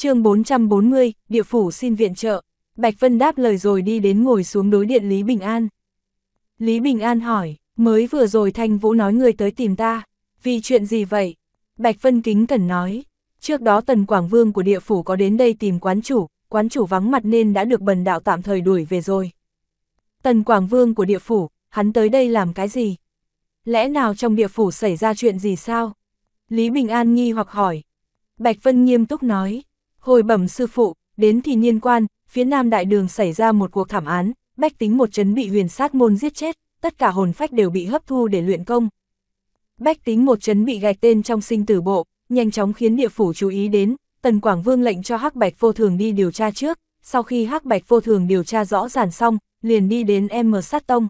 chương 440, địa phủ xin viện trợ. Bạch Vân đáp lời rồi đi đến ngồi xuống đối điện Lý Bình An. Lý Bình An hỏi, mới vừa rồi Thanh Vũ nói người tới tìm ta, vì chuyện gì vậy? Bạch Vân kính cẩn nói, trước đó Tần Quảng Vương của địa phủ có đến đây tìm quán chủ, quán chủ vắng mặt nên đã được bần đạo tạm thời đuổi về rồi. Tần Quảng Vương của địa phủ, hắn tới đây làm cái gì? Lẽ nào trong địa phủ xảy ra chuyện gì sao? Lý Bình An nghi hoặc hỏi. Bạch Vân nghiêm túc nói, Hồi bẩm sư phụ, đến thì niên quan, phía nam đại đường xảy ra một cuộc thảm án, bách tính một chấn bị huyền sát môn giết chết, tất cả hồn phách đều bị hấp thu để luyện công. Bách tính một chấn bị gạch tên trong sinh tử bộ, nhanh chóng khiến địa phủ chú ý đến, Tần Quảng Vương lệnh cho Hắc Bạch Vô Thường đi điều tra trước, sau khi Hắc Bạch Vô Thường điều tra rõ ràng xong, liền đi đến M Sát Tông.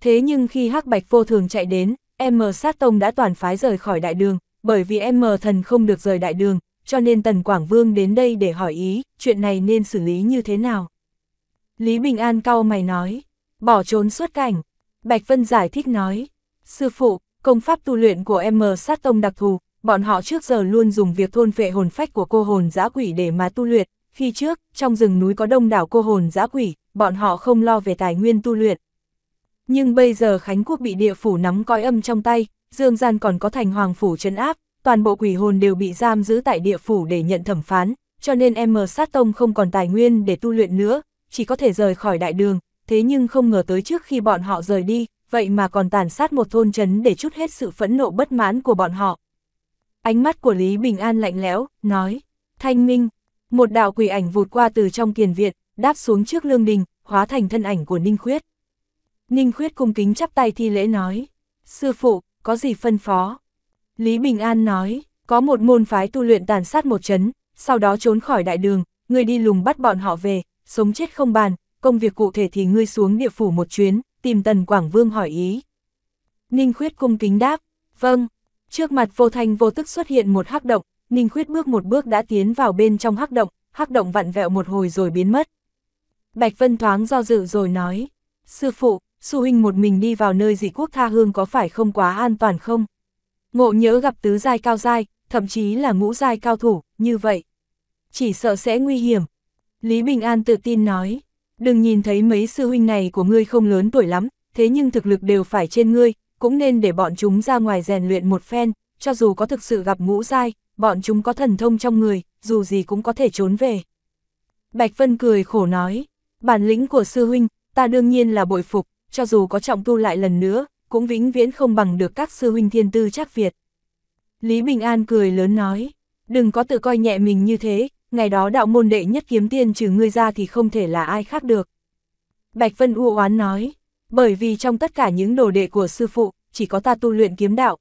Thế nhưng khi Hắc Bạch Vô Thường chạy đến, M Sát Tông đã toàn phái rời khỏi đại đường, bởi vì M Thần không được rời đại đường, cho nên Tần Quảng Vương đến đây để hỏi ý, chuyện này nên xử lý như thế nào. Lý Bình An cau mày nói, bỏ trốn xuất cảnh. Bạch Vân giải thích nói, sư phụ, công pháp tu luyện của em sát tông đặc thù, bọn họ trước giờ luôn dùng việc thôn phệ hồn phách của cô hồn giã quỷ để mà tu luyện. Khi trước, trong rừng núi có đông đảo cô hồn giã quỷ, bọn họ không lo về tài nguyên tu luyện. Nhưng bây giờ Khánh Quốc bị địa phủ nắm coi âm trong tay, Dương Gian còn có thành hoàng phủ trấn áp, toàn bộ quỷ hồn đều bị giam giữ tại địa phủ để nhận thẩm phán, cho nên M sát tông không còn tài nguyên để tu luyện nữa, chỉ có thể rời khỏi đại đường, thế nhưng không ngờ tới trước khi bọn họ rời đi, vậy mà còn tàn sát một thôn trấn để chút hết sự phẫn nộ bất mãn của bọn họ. Ánh mắt của Lý Bình An lạnh lẽo, nói, thanh minh, một đạo quỷ ảnh vụt qua từ trong kiền viện, đáp xuống trước lương đình, hóa thành thân ảnh của Ninh Khuyết. Ninh Khuyết cung kính chắp tay thi lễ nói, sư phụ, có gì phân phó? Lý Bình An nói, có một môn phái tu luyện tàn sát một chấn, sau đó trốn khỏi đại đường, ngươi đi lùng bắt bọn họ về, sống chết không bàn, công việc cụ thể thì ngươi xuống địa phủ một chuyến, tìm Tần Quảng Vương hỏi ý. Ninh Khuyết cung kính đáp, vâng, trước mặt vô thanh vô tức xuất hiện một hắc động, Ninh Khuyết bước một bước đã tiến vào bên trong hắc động, hắc động vặn vẹo một hồi rồi biến mất. Bạch Vân thoáng do dự rồi nói, sư phụ, sư huynh một mình đi vào nơi dị quốc tha hương có phải không quá an toàn không? ngộ nhớ gặp tứ giai cao giai, thậm chí là ngũ giai cao thủ, như vậy. Chỉ sợ sẽ nguy hiểm. Lý Bình An tự tin nói, đừng nhìn thấy mấy sư huynh này của ngươi không lớn tuổi lắm, thế nhưng thực lực đều phải trên ngươi, cũng nên để bọn chúng ra ngoài rèn luyện một phen, cho dù có thực sự gặp ngũ giai, bọn chúng có thần thông trong người, dù gì cũng có thể trốn về. Bạch Vân cười khổ nói, bản lĩnh của sư huynh, ta đương nhiên là bội phục, cho dù có trọng tu lại lần nữa, cũng vĩnh viễn không bằng được các sư huynh thiên tư chắc Việt. Lý Bình An cười lớn nói, đừng có tự coi nhẹ mình như thế, ngày đó đạo môn đệ nhất kiếm tiên trừ ngươi ra thì không thể là ai khác được. Bạch Vân u oán nói, bởi vì trong tất cả những đồ đệ của sư phụ, chỉ có ta tu luyện kiếm đạo.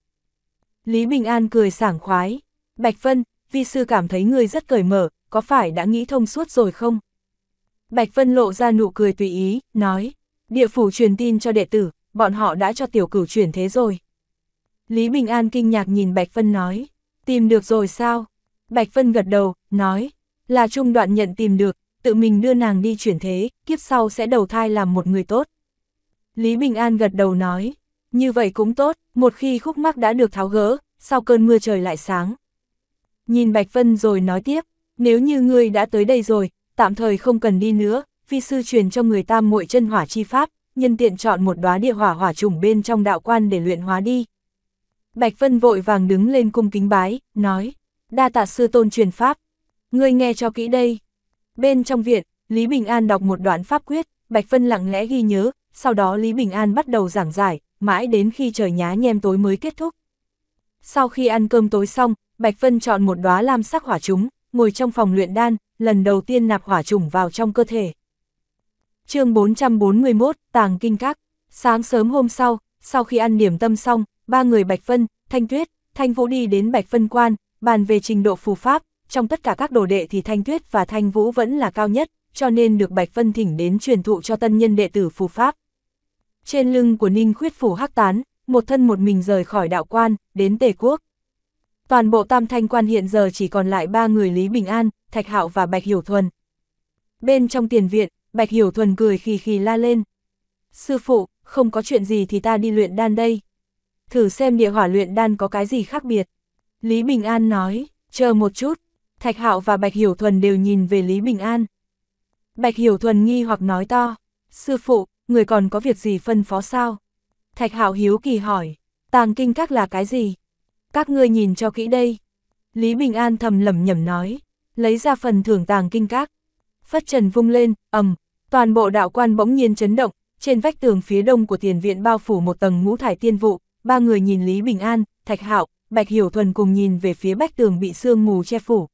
Lý Bình An cười sảng khoái, Bạch Vân, vi sư cảm thấy ngươi rất cởi mở, có phải đã nghĩ thông suốt rồi không? Bạch Vân lộ ra nụ cười tùy ý, nói, địa phủ truyền tin cho đệ tử, bọn họ đã cho tiểu cửu chuyển thế rồi. Lý Bình An kinh ngạc nhìn Bạch Vân nói, tìm được rồi sao? Bạch Vân gật đầu, nói, là trung đoạn nhận tìm được, tự mình đưa nàng đi chuyển thế, kiếp sau sẽ đầu thai làm một người tốt. Lý Bình An gật đầu nói, như vậy cũng tốt, một khi khúc mắc đã được tháo gỡ, sau cơn mưa trời lại sáng. Nhìn Bạch Vân rồi nói tiếp, nếu như ngươi đã tới đây rồi, tạm thời không cần đi nữa, phi sư truyền cho người ta muội chân hỏa chi pháp, nhân tiện chọn một đóa địa hỏa hỏa trùng bên trong đạo quan để luyện hóa đi. Bạch Vân vội vàng đứng lên cung kính bái, nói, đa tạ sư tôn truyền pháp, ngươi nghe cho kỹ đây. Bên trong viện, Lý Bình An đọc một đoạn pháp quyết, Bạch Vân lặng lẽ ghi nhớ, sau đó Lý Bình An bắt đầu giảng giải, mãi đến khi trời nhá nhem tối mới kết thúc. Sau khi ăn cơm tối xong, Bạch Vân chọn một đóa lam sắc hỏa trúng, ngồi trong phòng luyện đan, lần đầu tiên nạp hỏa trùng vào trong cơ thể chương 441, Tàng Kinh Các. Sáng sớm hôm sau, sau khi ăn điểm tâm xong, ba người Bạch Vân, Thanh Tuyết, Thanh Vũ đi đến Bạch Vân Quan, bàn về trình độ phù pháp, trong tất cả các đồ đệ thì Thanh Tuyết và Thanh Vũ vẫn là cao nhất, cho nên được Bạch Vân thỉnh đến truyền thụ cho tân nhân đệ tử phù pháp. Trên lưng của Ninh Khuyết Phủ Hắc Tán, một thân một mình rời khỏi đạo quan, đến Tề Quốc. Toàn bộ tam thanh quan hiện giờ chỉ còn lại ba người Lý Bình An, Thạch Hạo và Bạch Hiểu Thuần. Bên trong tiền viện, Bạch Hiểu Thuần cười khì khì la lên. Sư phụ, không có chuyện gì thì ta đi luyện đan đây. Thử xem địa hỏa luyện đan có cái gì khác biệt. Lý Bình An nói, chờ một chút. Thạch Hạo và Bạch Hiểu Thuần đều nhìn về Lý Bình An. Bạch Hiểu Thuần nghi hoặc nói to, sư phụ, người còn có việc gì phân phó sao? Thạch Hạo hiếu kỳ hỏi, tàng kinh các là cái gì? Các ngươi nhìn cho kỹ đây. Lý Bình An thầm lẩm nhẩm nói, lấy ra phần thưởng tàng kinh các. Phất Trần vung lên, ầm, Toàn bộ đạo quan bỗng nhiên chấn động, trên vách tường phía đông của tiền viện bao phủ một tầng ngũ thải tiên vụ, ba người nhìn Lý Bình An, Thạch Hạo, Bạch Hiểu Thuần cùng nhìn về phía bách tường bị sương mù che phủ.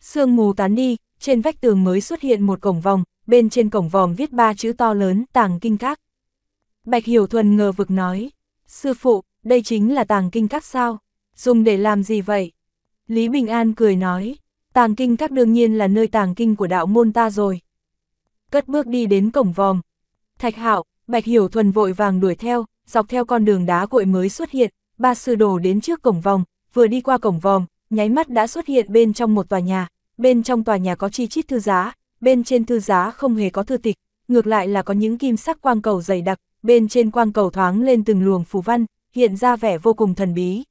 Sương mù tán đi, trên vách tường mới xuất hiện một cổng vòng, bên trên cổng vòng viết ba chữ to lớn tàng kinh các. Bạch Hiểu Thuần ngờ vực nói, sư phụ, đây chính là tàng kinh các sao, dùng để làm gì vậy? Lý Bình An cười nói, tàng kinh các đương nhiên là nơi tàng kinh của đạo môn ta rồi, cất bước đi đến cổng vòm. Thạch Hạo, Bạch Hiểu Thuần vội vàng đuổi theo, dọc theo con đường đá cội mới xuất hiện, ba sư đồ đến trước cổng vòng, vừa đi qua cổng vòm, nháy mắt đã xuất hiện bên trong một tòa nhà, bên trong tòa nhà có chi chít thư giá, bên trên thư giá không hề có thư tịch, ngược lại là có những kim sắc quang cầu dày đặc, bên trên quang cầu thoáng lên từng luồng phù văn, hiện ra vẻ vô cùng thần bí.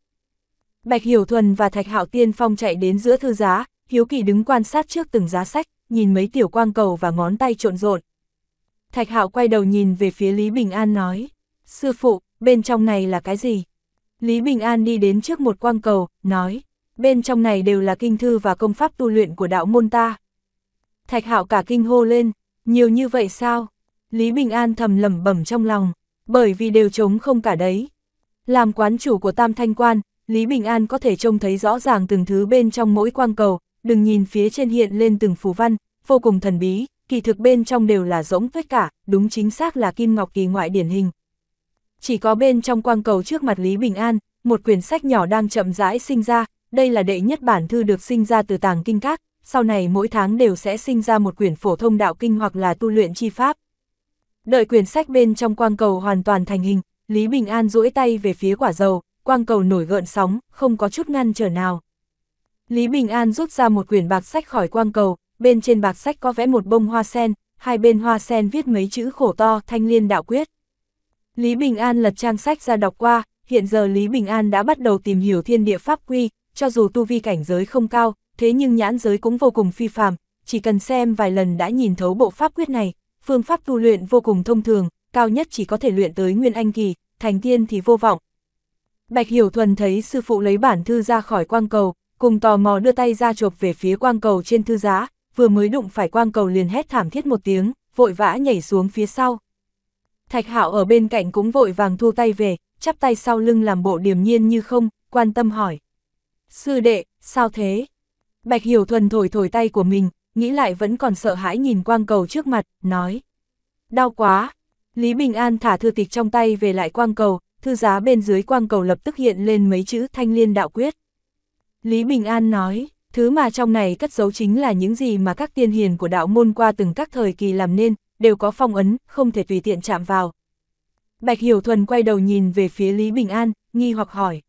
Bạch Hiểu Thuần và Thạch Hạo Tiên Phong chạy đến giữa thư giá, hiếu kỳ đứng quan sát trước từng giá sách nhìn mấy tiểu quang cầu và ngón tay trộn rộn. Thạch Hạo quay đầu nhìn về phía Lý Bình An nói, sư phụ, bên trong này là cái gì? Lý Bình An đi đến trước một quang cầu, nói, bên trong này đều là kinh thư và công pháp tu luyện của đạo môn ta. Thạch Hạo cả kinh hô lên, nhiều như vậy sao? Lý Bình An thầm lẩm bẩm trong lòng, bởi vì đều trống không cả đấy. Làm quán chủ của Tam Thanh Quan, Lý Bình An có thể trông thấy rõ ràng từng thứ bên trong mỗi quang cầu, đừng nhìn phía trên hiện lên từng phù văn, vô cùng thần bí, kỳ thực bên trong đều là rỗng tất cả, đúng chính xác là Kim Ngọc Kỳ ngoại điển hình. Chỉ có bên trong quang cầu trước mặt Lý Bình An, một quyển sách nhỏ đang chậm rãi sinh ra, đây là đệ nhất bản thư được sinh ra từ tàng kinh các, sau này mỗi tháng đều sẽ sinh ra một quyển phổ thông đạo kinh hoặc là tu luyện chi pháp. Đợi quyển sách bên trong quang cầu hoàn toàn thành hình, Lý Bình An duỗi tay về phía quả dầu, quang cầu nổi gợn sóng, không có chút ngăn trở nào. Lý Bình An rút ra một quyển bạc sách khỏi quang cầu, bên trên bạc sách có vẽ một bông hoa sen, hai bên hoa sen viết mấy chữ khổ to thanh liên đạo quyết. Lý Bình An lật trang sách ra đọc qua, hiện giờ Lý Bình An đã bắt đầu tìm hiểu thiên địa pháp quy, cho dù tu vi cảnh giới không cao, thế nhưng nhãn giới cũng vô cùng phi phàm, chỉ cần xem vài lần đã nhìn thấu bộ pháp quyết này, phương pháp tu luyện vô cùng thông thường, cao nhất chỉ có thể luyện tới nguyên anh kỳ, thành tiên thì vô vọng. Bạch Hiểu Thuần thấy sư phụ lấy bản thư ra khỏi quang cầu, cùng tò mò đưa tay ra chộp về phía quang cầu trên thư giá, vừa mới đụng phải quang cầu liền hét thảm thiết một tiếng, vội vã nhảy xuống phía sau. Thạch Hạo ở bên cạnh cũng vội vàng thu tay về, chắp tay sau lưng làm bộ điềm nhiên như không, quan tâm hỏi. Sư đệ, sao thế? Bạch Hiểu Thuần thổi thổi tay của mình, nghĩ lại vẫn còn sợ hãi nhìn quang cầu trước mặt, nói. Đau quá! Lý Bình An thả thư tịch trong tay về lại quang cầu, thư giá bên dưới quang cầu lập tức hiện lên mấy chữ thanh liên đạo quyết. Lý Bình An nói, thứ mà trong này cất giấu chính là những gì mà các tiên hiền của đạo môn qua từng các thời kỳ làm nên, đều có phong ấn, không thể tùy tiện chạm vào. Bạch Hiểu Thuần quay đầu nhìn về phía Lý Bình An, nghi hoặc hỏi.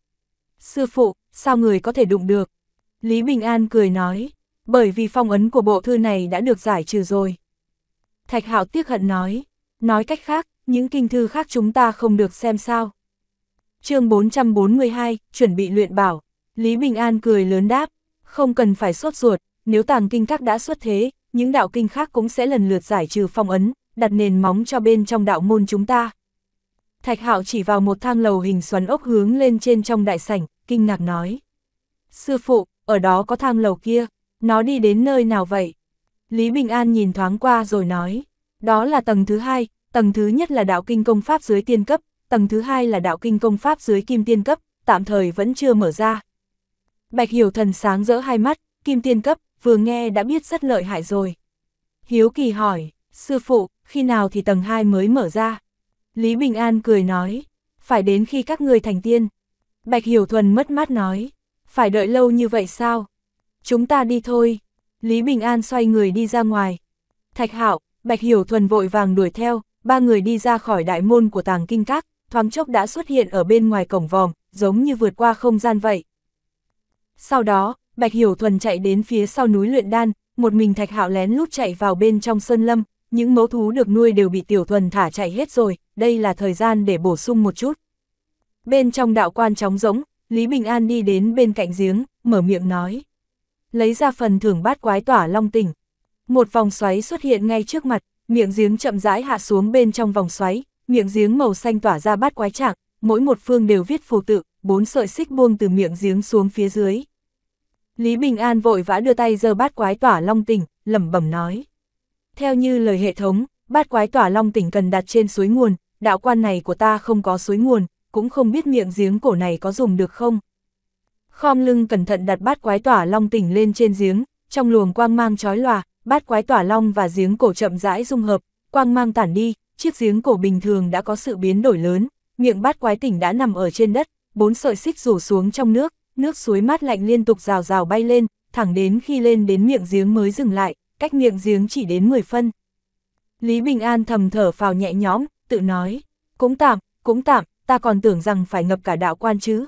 Sư phụ, sao người có thể đụng được? Lý Bình An cười nói, bởi vì phong ấn của bộ thư này đã được giải trừ rồi. Thạch Hạo tiếc hận nói, nói cách khác, những kinh thư khác chúng ta không được xem sao. chương 442, chuẩn bị luyện bảo. Lý Bình An cười lớn đáp, không cần phải sốt ruột, nếu tàng kinh các đã xuất thế, những đạo kinh khác cũng sẽ lần lượt giải trừ phong ấn, đặt nền móng cho bên trong đạo môn chúng ta. Thạch Hạo chỉ vào một thang lầu hình xoắn ốc hướng lên trên trong đại sảnh, kinh ngạc nói. Sư phụ, ở đó có thang lầu kia, nó đi đến nơi nào vậy? Lý Bình An nhìn thoáng qua rồi nói, đó là tầng thứ hai, tầng thứ nhất là đạo kinh công pháp dưới tiên cấp, tầng thứ hai là đạo kinh công pháp dưới kim tiên cấp, tạm thời vẫn chưa mở ra, Bạch Hiểu Thần sáng rỡ hai mắt, kim tiên cấp, vừa nghe đã biết rất lợi hại rồi. Hiếu Kỳ hỏi, sư phụ, khi nào thì tầng 2 mới mở ra? Lý Bình An cười nói, phải đến khi các người thành tiên. Bạch Hiểu Thuần mất mát nói, phải đợi lâu như vậy sao? Chúng ta đi thôi. Lý Bình An xoay người đi ra ngoài. Thạch Hạo, Bạch Hiểu Thuần vội vàng đuổi theo, ba người đi ra khỏi đại môn của tàng kinh các, thoáng chốc đã xuất hiện ở bên ngoài cổng vòm, giống như vượt qua không gian vậy. Sau đó, Bạch Hiểu Thuần chạy đến phía sau núi luyện đan, một mình Thạch Hạo lén lút chạy vào bên trong sơn lâm, những mẫu thú được nuôi đều bị Tiểu Thuần thả chạy hết rồi, đây là thời gian để bổ sung một chút. Bên trong đạo quan trống rỗng, Lý Bình An đi đến bên cạnh giếng, mở miệng nói. Lấy ra phần thưởng bát quái tỏa long tỉnh. Một vòng xoáy xuất hiện ngay trước mặt, miệng giếng chậm rãi hạ xuống bên trong vòng xoáy, miệng giếng màu xanh tỏa ra bát quái trạng, mỗi một phương đều viết phù tự, bốn sợi xích buông từ miệng giếng xuống phía dưới. Lý Bình An vội vã đưa tay giơ bát quái tỏa long tỉnh, lẩm bẩm nói. Theo như lời hệ thống, bát quái tỏa long tỉnh cần đặt trên suối nguồn, đạo quan này của ta không có suối nguồn, cũng không biết miệng giếng cổ này có dùng được không. Khom lưng cẩn thận đặt bát quái tỏa long tỉnh lên trên giếng, trong luồng quang mang chói lòa, bát quái tỏa long và giếng cổ chậm rãi dung hợp, quang mang tản đi, chiếc giếng cổ bình thường đã có sự biến đổi lớn, miệng bát quái tỉnh đã nằm ở trên đất, bốn sợi xích rủ xuống trong nước, nước suối mát lạnh liên tục rào rào bay lên, thẳng đến khi lên đến miệng giếng mới dừng lại, cách miệng giếng chỉ đến 10 phân. Lý Bình An thầm thở phào nhẹ nhõm, tự nói, cũng tạm, cũng tạm, ta còn tưởng rằng phải ngập cả đạo quan chứ.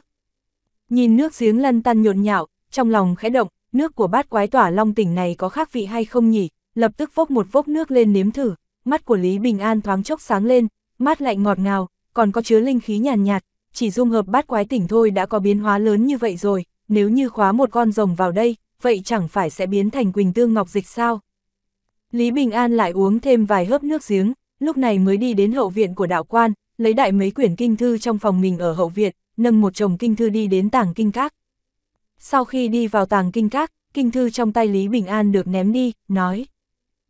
Nhìn nước giếng lăn tăn nhộn nhạo, trong lòng khẽ động, nước của bát quái tỏa long tỉnh này có khác vị hay không nhỉ, lập tức vốc một vốc nước lên nếm thử, mắt của Lý Bình An thoáng chốc sáng lên, mát lạnh ngọt ngào, còn có chứa linh khí nhàn nhạt, nhạt, chỉ dung hợp bát quái tỉnh thôi đã có biến hóa lớn như vậy rồi, nếu như khóa một con rồng vào đây, vậy chẳng phải sẽ biến thành Quỳnh Tương Ngọc Dịch sao? Lý Bình An lại uống thêm vài hớp nước giếng, lúc này mới đi đến hậu viện của đạo quan, lấy đại mấy quyển kinh thư trong phòng mình ở hậu viện, nâng một chồng kinh thư đi đến tàng kinh các. Sau khi đi vào tàng kinh các, kinh thư trong tay Lý Bình An được ném đi, nói.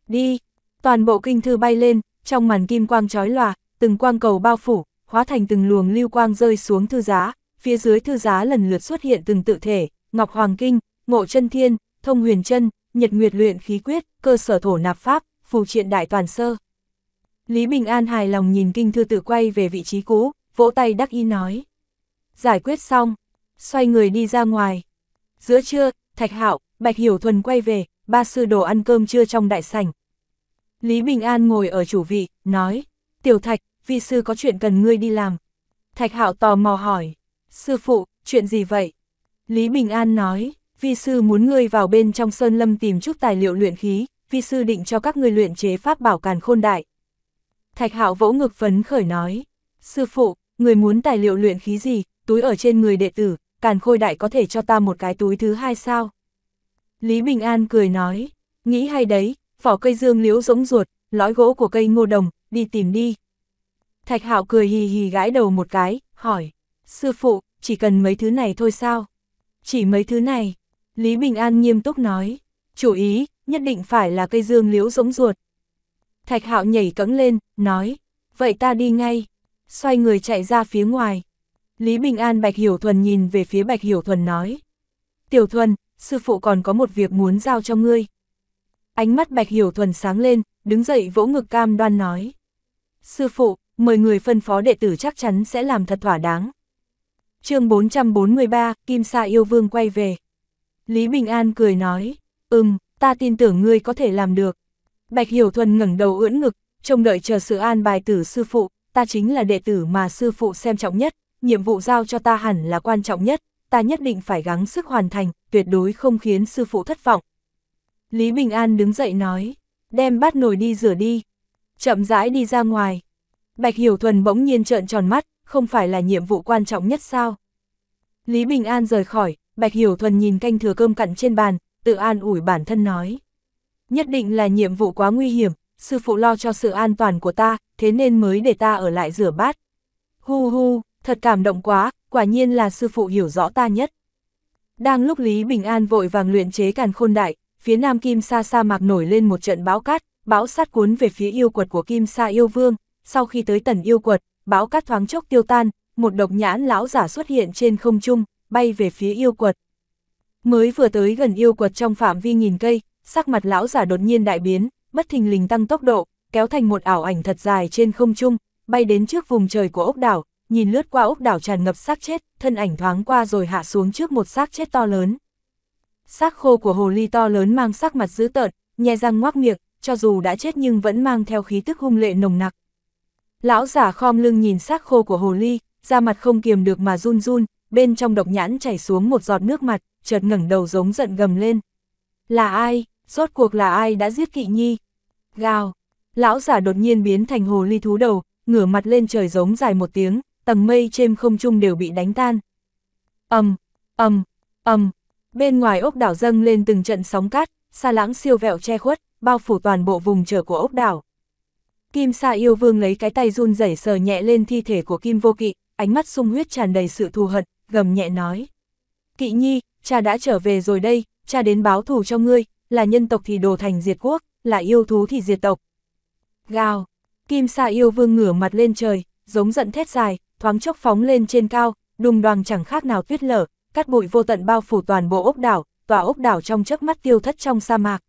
Đi, toàn bộ kinh thư bay lên, trong màn kim quang chói lòa, từng quang cầu bao phủ, hóa thành từng luồng lưu quang rơi xuống thư giá, phía dưới thư giá lần lượt xuất hiện từng tự thể, Ngọc Hoàng Kinh, Ngộ Chân Thiên, Thông Huyền Chân, Nhật Nguyệt Luyện Khí Quyết, cơ sở thổ nạp pháp, phù triện đại toàn sơ. Lý Bình An hài lòng nhìn kinh thư tự quay về vị trí cũ, vỗ tay đắc ý nói. Giải quyết xong, xoay người đi ra ngoài. Giữa trưa, Thạch Hạo, Bạch Hiểu Thuần quay về, ba sư đồ ăn cơm trưa trong đại sảnh. Lý Bình An ngồi ở chủ vị, nói, Tiểu Thạch, vi sư có chuyện cần ngươi đi làm. Thạch hạo tò mò hỏi, sư phụ, chuyện gì vậy? Lý Bình An nói, vi sư muốn ngươi vào bên trong sơn lâm tìm chút tài liệu luyện khí, vi sư định cho các ngươi luyện chế pháp bảo càn khôn đại. Thạch hạo vỗ ngực phấn khởi nói, sư phụ, người muốn tài liệu luyện khí gì, túi ở trên người đệ tử, càn khôi đại có thể cho ta một cái túi thứ hai sao? Lý Bình An cười nói, nghĩ hay đấy, vỏ cây dương liễu rỗng ruột, lõi gỗ của cây ngô đồng, đi tìm đi, Thạch Hạo cười hì hì gãi đầu một cái, hỏi, sư phụ, chỉ cần mấy thứ này thôi sao? Chỉ mấy thứ này, Lý Bình An nghiêm túc nói, chủ ý, nhất định phải là cây dương liễu rỗng ruột. Thạch Hạo nhảy cẫng lên, nói, vậy ta đi ngay, xoay người chạy ra phía ngoài. Lý Bình An Bạch Hiểu Thuần nhìn về phía Bạch Hiểu Thuần nói, Tiểu Thuần, sư phụ còn có một việc muốn giao cho ngươi. Ánh mắt Bạch Hiểu Thuần sáng lên, đứng dậy vỗ ngực cam đoan nói, sư phụ, mời người phân phó đệ tử chắc chắn sẽ làm thật thỏa đáng. chương 443, Kim Sa Yêu Vương quay về. Lý Bình An cười nói, ừm, ta tin tưởng ngươi có thể làm được. Bạch Hiểu Thuần ngẩng đầu ưỡn ngực, trông đợi chờ sự an bài tử sư phụ, ta chính là đệ tử mà sư phụ xem trọng nhất, nhiệm vụ giao cho ta hẳn là quan trọng nhất, ta nhất định phải gắng sức hoàn thành, tuyệt đối không khiến sư phụ thất vọng. Lý Bình An đứng dậy nói, đem bát nồi đi rửa đi, chậm rãi đi ra ngoài, Bạch Hiểu Thuần bỗng nhiên trợn tròn mắt, không phải là nhiệm vụ quan trọng nhất sao? Lý Bình An rời khỏi, Bạch Hiểu Thuần nhìn canh thừa cơm cặn trên bàn, tự an ủi bản thân nói. Nhất định là nhiệm vụ quá nguy hiểm, sư phụ lo cho sự an toàn của ta, thế nên mới để ta ở lại rửa bát. Hu hu, thật cảm động quá, quả nhiên là sư phụ hiểu rõ ta nhất. Đang lúc Lý Bình An vội vàng luyện chế càn khôn đại, phía nam Kim Sa sa mạc nổi lên một trận bão cát, bão sát cuốn về phía yêu quật của Kim Sa yêu vương, sau khi tới tần yêu quật, bão cát thoáng chốc tiêu tan, một độc nhãn lão giả xuất hiện trên không trung, bay về phía yêu quật. Mới vừa tới gần yêu quật trong phạm vi nghìn cây, sắc mặt lão giả đột nhiên đại biến, bất thình lình tăng tốc độ, kéo thành một ảo ảnh thật dài trên không trung, bay đến trước vùng trời của ốc đảo, nhìn lướt qua ốc đảo tràn ngập xác chết, thân ảnh thoáng qua rồi hạ xuống trước một xác chết to lớn. Xác khô của hồ ly to lớn mang sắc mặt dữ tợn, nhe răng ngoác miệng, cho dù đã chết nhưng vẫn mang theo khí tức hung lệ nồng nặc, Lão giả khom lưng nhìn xác khô của hồ ly, da mặt không kiềm được mà run run, bên trong độc nhãn chảy xuống một giọt nước mặt, chợt ngẩng đầu giống giận gầm lên. Là ai, rốt cuộc là ai đã giết kỵ nhi? Gào, lão giả đột nhiên biến thành hồ ly thú đầu, ngửa mặt lên trời giống dài một tiếng, tầng mây trên không trung đều bị đánh tan. âm âm âm bên ngoài ốc đảo dâng lên từng trận sóng cát, xa lãng siêu vẹo che khuất, bao phủ toàn bộ vùng trở của ốc đảo. Kim Sa yêu vương lấy cái tay run rẩy sờ nhẹ lên thi thể của Kim Vô Kỵ, ánh mắt sung huyết tràn đầy sự thù hận, gầm nhẹ nói. Kỵ nhi, cha đã trở về rồi đây, cha đến báo thù cho ngươi, là nhân tộc thì đồ thành diệt quốc, là yêu thú thì diệt tộc. Gào, Kim Sa yêu vương ngửa mặt lên trời, giống giận thét dài, thoáng chốc phóng lên trên cao, đùng đoàn chẳng khác nào tuyết lở, cát bụi vô tận bao phủ toàn bộ ốc đảo, tòa ốc đảo trong chớp mắt tiêu thất trong sa mạc.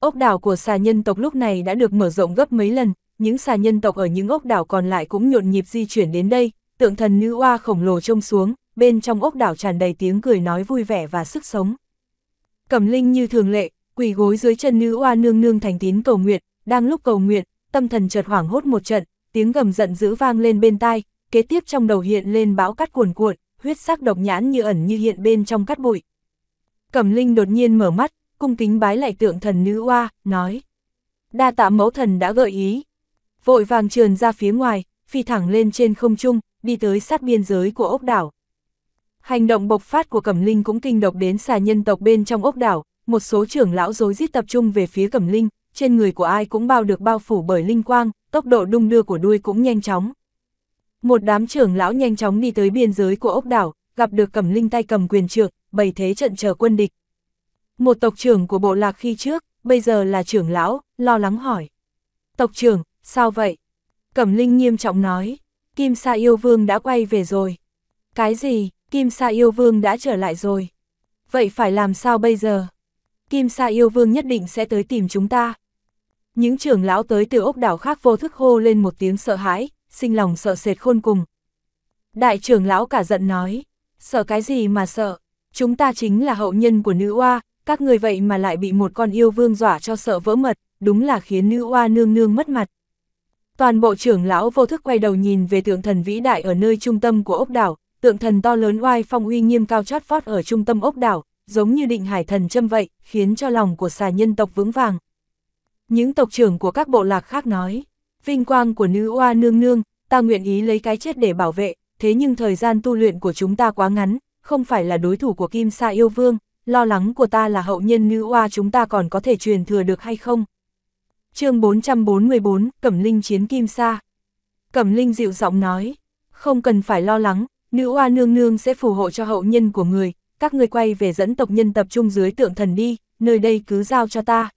Ốc đảo của xà nhân tộc lúc này đã được mở rộng gấp mấy lần, những xà nhân tộc ở những ốc đảo còn lại cũng nhộn nhịp di chuyển đến đây, tượng thần nữ oa khổng lồ trông xuống, bên trong ốc đảo tràn đầy tiếng cười nói vui vẻ và sức sống. Cẩm Linh như thường lệ, quỳ gối dưới chân nữ oa nương nương thành tín cầu nguyện, đang lúc cầu nguyện, tâm thần chợt hoảng hốt một trận, tiếng gầm giận dữ vang lên bên tai, kế tiếp trong đầu hiện lên bão cắt cuồn cuộn, huyết sắc độc nhãn như ẩn như hiện bên trong cát bụi. Cẩm Linh đột nhiên mở mắt, cung kính bái lại tượng thần nữ oa, nói. Đa tạ mẫu thần đã gợi ý. Vội vàng trườn ra phía ngoài, phi thẳng lên trên không trung, đi tới sát biên giới của ốc đảo. Hành động bộc phát của Cẩm Linh cũng kinh độc đến xà nhân tộc bên trong ốc đảo, một số trưởng lão rối rít tập trung về phía Cẩm Linh, trên người của ai cũng bao được bao phủ bởi linh quang, tốc độ đung đưa của đuôi cũng nhanh chóng. Một đám trưởng lão nhanh chóng đi tới biên giới của ốc đảo, gặp được Cẩm Linh tay cầm quyền trượng, bày thế trận chờ quân địch, một tộc trưởng của bộ lạc khi trước, bây giờ là trưởng lão, lo lắng hỏi. Tộc trưởng, sao vậy? Cẩm Linh nghiêm trọng nói, Kim Sa Yêu Vương đã quay về rồi. Cái gì, Kim Sa Yêu Vương đã trở lại rồi. Vậy phải làm sao bây giờ? Kim Sa Yêu Vương nhất định sẽ tới tìm chúng ta. Những trưởng lão tới từ ốc đảo khác vô thức hô lên một tiếng sợ hãi, sinh lòng sợ sệt khôn cùng. Đại trưởng lão cả giận nói, sợ cái gì mà sợ, chúng ta chính là hậu nhân của nữ oa, các người vậy mà lại bị một con yêu vương dọa cho sợ vỡ mật, đúng là khiến nữ oa nương nương mất mặt. Toàn bộ trưởng lão vô thức quay đầu nhìn về tượng thần vĩ đại ở nơi trung tâm của ốc đảo, tượng thần to lớn oai phong uy nghiêm cao chót vót ở trung tâm ốc đảo, giống như định hải thần châm vậy, khiến cho lòng của xà nhân tộc vững vàng. Những tộc trưởng của các bộ lạc khác nói, vinh quang của nữ oa nương nương, ta nguyện ý lấy cái chết để bảo vệ, thế nhưng thời gian tu luyện của chúng ta quá ngắn, không phải là đối thủ của Kim Sa yêu vương, lo lắng của ta là hậu nhân nữ oa chúng ta còn có thể truyền thừa được hay không. chương 444, Cẩm Linh chiến kim sa. Cẩm Linh dịu giọng nói, không cần phải lo lắng, nữ oa nương nương sẽ phù hộ cho hậu nhân của người, các người quay về dẫn tộc nhân tập trung dưới tượng thần đi, nơi đây cứ giao cho ta.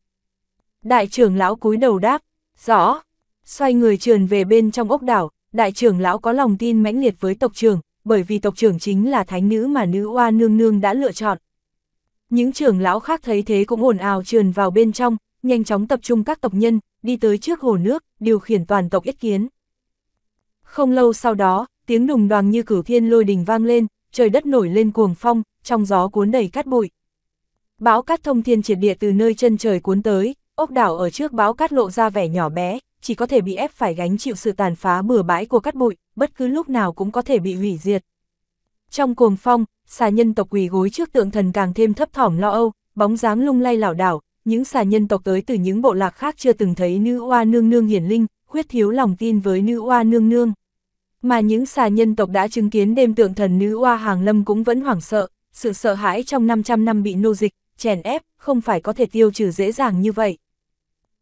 Đại trưởng lão cúi đầu đáp, rõ, xoay người trườn về bên trong ốc đảo, đại trưởng lão có lòng tin mãnh liệt với tộc trưởng, bởi vì tộc trưởng chính là thánh nữ mà nữ oa nương nương đã lựa chọn. Những trưởng lão khác thấy thế cũng ồn ào trườn vào bên trong, nhanh chóng tập trung các tộc nhân, đi tới trước hồ nước, điều khiển toàn tộc yết kiến. Không lâu sau đó, tiếng đùng đoàn như cử thiên lôi đình vang lên, trời đất nổi lên cuồng phong, trong gió cuốn đầy cát bụi. Bão cát thông thiên triệt địa từ nơi chân trời cuốn tới, ốc đảo ở trước bão cát lộ ra vẻ nhỏ bé, chỉ có thể bị ép phải gánh chịu sự tàn phá bừa bãi của cát bụi, bất cứ lúc nào cũng có thể bị hủy diệt. Trong cuồng phong, xà nhân tộc quỳ gối trước tượng thần càng thêm thấp thỏm lo âu, bóng dáng lung lay lảo đảo, những xà nhân tộc tới từ những bộ lạc khác chưa từng thấy nữ oa nương nương hiển linh, khuyết thiếu lòng tin với nữ oa nương nương. Mà những xà nhân tộc đã chứng kiến đêm tượng thần nữ oa hàng lâm cũng vẫn hoảng sợ, sự sợ hãi trong 500 năm bị nô dịch, chèn ép, không phải có thể tiêu trừ dễ dàng như vậy.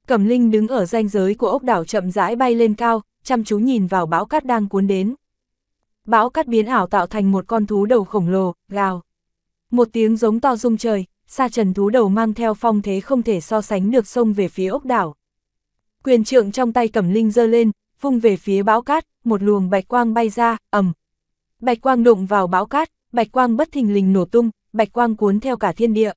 Cẩm Linh đứng ở ranh giới của ốc đảo chậm rãi bay lên cao, chăm chú nhìn vào bão cát đang cuốn đến bão cát biến ảo tạo thành một con thú đầu khổng lồ, gào. Một tiếng giống to rung trời, sa trần thú đầu mang theo phong thế không thể so sánh được sông về phía ốc đảo. Quyền trượng trong tay cẩm linh giơ lên, vung về phía bão cát, một luồng bạch quang bay ra, ầm. Bạch quang đụng vào bão cát, bạch quang bất thình lình nổ tung, bạch quang cuốn theo cả thiên địa.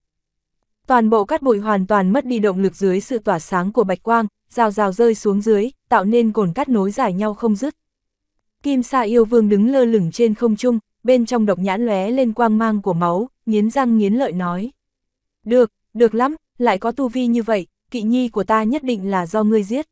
Toàn bộ cát bụi hoàn toàn mất đi động lực dưới sự tỏa sáng của bạch quang, rào rào rơi xuống dưới, tạo nên cồn cát nối dài nhau không dứt. Kim Sa yêu vương đứng lơ lửng trên không trung, bên trong độc nhãn lóe lên quang mang của máu, nghiến răng nghiến lợi nói. Được, được lắm, lại có tu vi như vậy, kỵ nhi của ta nhất định là do ngươi giết.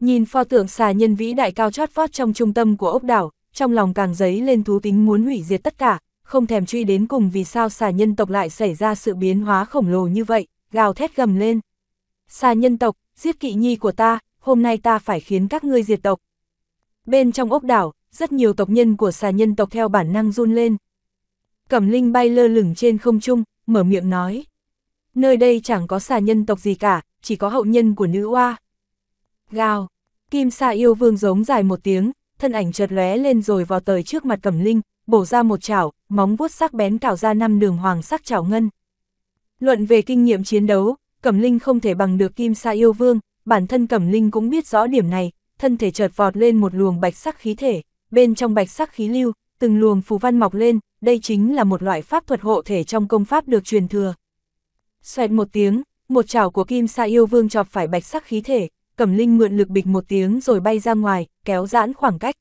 Nhìn pho tượng xà nhân vĩ đại cao chót vót trong trung tâm của ốc đảo, trong lòng càng giấy lên thú tính muốn hủy diệt tất cả, không thèm truy đến cùng vì sao xà nhân tộc lại xảy ra sự biến hóa khổng lồ như vậy, gào thét gầm lên. Xà nhân tộc, giết kỵ nhi của ta, hôm nay ta phải khiến các ngươi diệt tộc, Bên trong ốc đảo, rất nhiều tộc nhân của xà nhân tộc theo bản năng run lên. Cẩm Linh bay lơ lửng trên không trung, mở miệng nói. Nơi đây chẳng có xà nhân tộc gì cả, chỉ có hậu nhân của nữ oa. Gào, kim xà yêu vương giống dài một tiếng, thân ảnh chợt lóe lên rồi vào tới trước mặt Cẩm Linh, bổ ra một chảo, móng vuốt sắc bén cào ra năm đường hoàng sắc chảo ngân. Luận về kinh nghiệm chiến đấu, Cẩm Linh không thể bằng được kim xà yêu vương, bản thân Cẩm Linh cũng biết rõ điểm này, thân thể chợt vọt lên một luồng bạch sắc khí thể, bên trong bạch sắc khí lưu, từng luồng phù văn mọc lên, đây chính là một loại pháp thuật hộ thể trong công pháp được truyền thừa. Xoẹt một tiếng, một chảo của Kim Sa Yêu Vương chọc phải bạch sắc khí thể, Cẩm Linh mượn lực bịch một tiếng rồi bay ra ngoài, kéo giãn khoảng cách.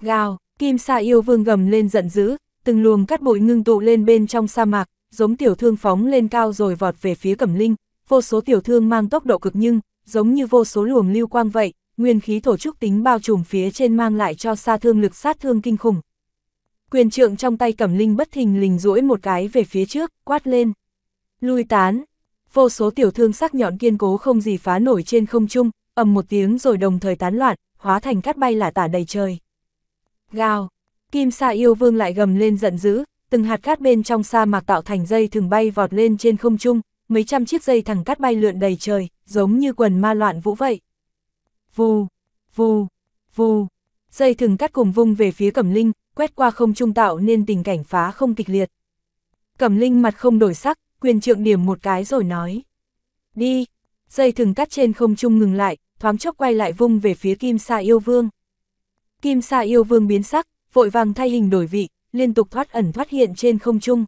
Gào, Kim Sa Yêu Vương gầm lên giận dữ, từng luồng cát bụi ngưng tụ lên bên trong sa mạc, giống tiểu thương phóng lên cao rồi vọt về phía Cẩm Linh, vô số tiểu thương mang tốc độ cực nhưng, giống như vô số luồng lưu quang vậy, nguyên khí thổ trúc tính bao trùm phía trên mang lại cho xa thương lực sát thương kinh khủng. Quyền trượng trong tay cẩm linh bất thình lình duỗi một cái về phía trước, quát lên. Lui tán, vô số tiểu thương sắc nhọn kiên cố không gì phá nổi trên không trung, ầm một tiếng rồi đồng thời tán loạn, hóa thành cát bay lả tả đầy trời. Gào, kim sa yêu vương lại gầm lên giận dữ, từng hạt cát bên trong sa mạc tạo thành dây thường bay vọt lên trên không trung, mấy trăm chiếc dây thẳng cát bay lượn đầy trời, giống như quần ma loạn vũ vậy vù vù vù Dây thừng cắt cùng vung về phía Cẩm Linh, quét qua không trung tạo nên tình cảnh phá không kịch liệt. Cẩm Linh mặt không đổi sắc, quyền trượng điểm một cái rồi nói. Đi, dây thừng cắt trên không trung ngừng lại, thoáng chốc quay lại vung về phía Kim Sa Yêu Vương. Kim Sa Yêu Vương biến sắc, vội vàng thay hình đổi vị, liên tục thoát ẩn thoát hiện trên không trung.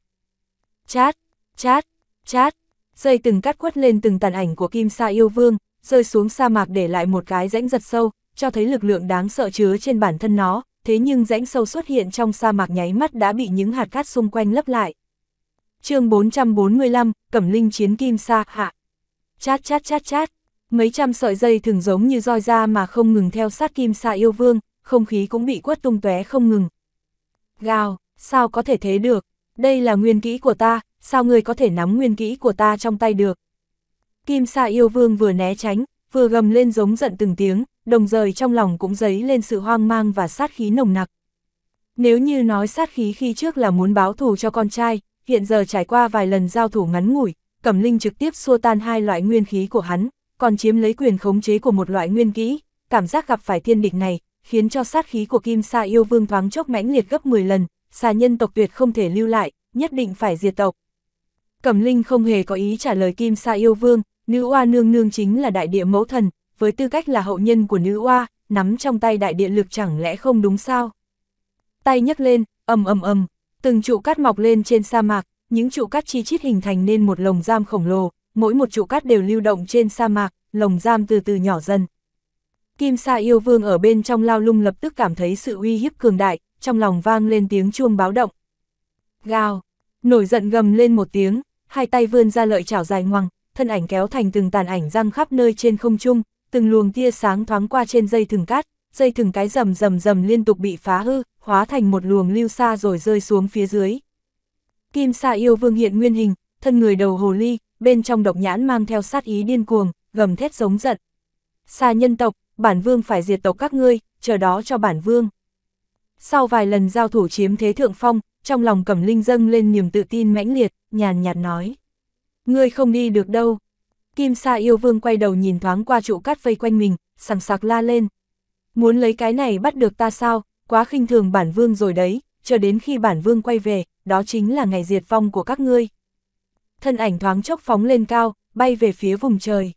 Chát, chát, chát, dây từng cắt quất lên từng tàn ảnh của Kim Sa Yêu Vương, rơi xuống sa mạc để lại một cái rãnh giật sâu, cho thấy lực lượng đáng sợ chứa trên bản thân nó, thế nhưng rãnh sâu xuất hiện trong sa mạc nháy mắt đã bị những hạt cát xung quanh lấp lại. chương 445, Cẩm Linh Chiến Kim Sa Hạ. Chát chát chát chát, mấy trăm sợi dây thường giống như roi ra mà không ngừng theo sát Kim Sa yêu vương, không khí cũng bị quất tung tóe không ngừng. Gào, sao có thể thế được, đây là nguyên kỹ của ta, sao người có thể nắm nguyên kỹ của ta trong tay được. Kim Sa yêu vương vừa né tránh, vừa gầm lên giống giận từng tiếng, đồng thời trong lòng cũng dấy lên sự hoang mang và sát khí nồng nặc. Nếu như nói sát khí khi trước là muốn báo thù cho con trai, hiện giờ trải qua vài lần giao thủ ngắn ngủi, Cẩm Linh trực tiếp xua tan hai loại nguyên khí của hắn, còn chiếm lấy quyền khống chế của một loại nguyên kỹ, cảm giác gặp phải thiên địch này, khiến cho sát khí của Kim Sa yêu vương thoáng chốc mãnh liệt gấp 10 lần, xa nhân tộc tuyệt không thể lưu lại, nhất định phải diệt tộc. Cẩm Linh không hề có ý trả lời Kim Sa yêu vương, Nữ oa nương nương chính là đại địa mẫu thần, với tư cách là hậu nhân của nữ oa, nắm trong tay đại địa lực chẳng lẽ không đúng sao? Tay nhấc lên, ầm ầm ầm, từng trụ cát mọc lên trên sa mạc, những trụ cát chi chít hình thành nên một lồng giam khổng lồ, mỗi một trụ cát đều lưu động trên sa mạc, lồng giam từ từ nhỏ dần. Kim Sa yêu vương ở bên trong lao lung lập tức cảm thấy sự uy hiếp cường đại, trong lòng vang lên tiếng chuông báo động. Gào, nổi giận gầm lên một tiếng, hai tay vươn ra lợi chảo dài ngoằng, thân ảnh kéo thành từng tàn ảnh răng khắp nơi trên không trung, từng luồng tia sáng thoáng qua trên dây thừng cát, dây thừng cái rầm rầm rầm liên tục bị phá hư, hóa thành một luồng lưu xa rồi rơi xuống phía dưới. Kim Sa Yêu Vương hiện nguyên hình, thân người đầu hồ ly, bên trong độc nhãn mang theo sát ý điên cuồng, gầm thét giống giận. Sa nhân tộc, bản vương phải diệt tộc các ngươi, chờ đó cho bản vương. Sau vài lần giao thủ chiếm thế thượng phong, trong lòng Cẩm Linh dâng lên niềm tự tin mãnh liệt, nhàn nhạt nói. Ngươi không đi được đâu. Kim Sa yêu vương quay đầu nhìn thoáng qua trụ cát vây quanh mình, sẵn sạc la lên. Muốn lấy cái này bắt được ta sao, quá khinh thường bản vương rồi đấy, cho đến khi bản vương quay về, đó chính là ngày diệt vong của các ngươi. Thân ảnh thoáng chốc phóng lên cao, bay về phía vùng trời.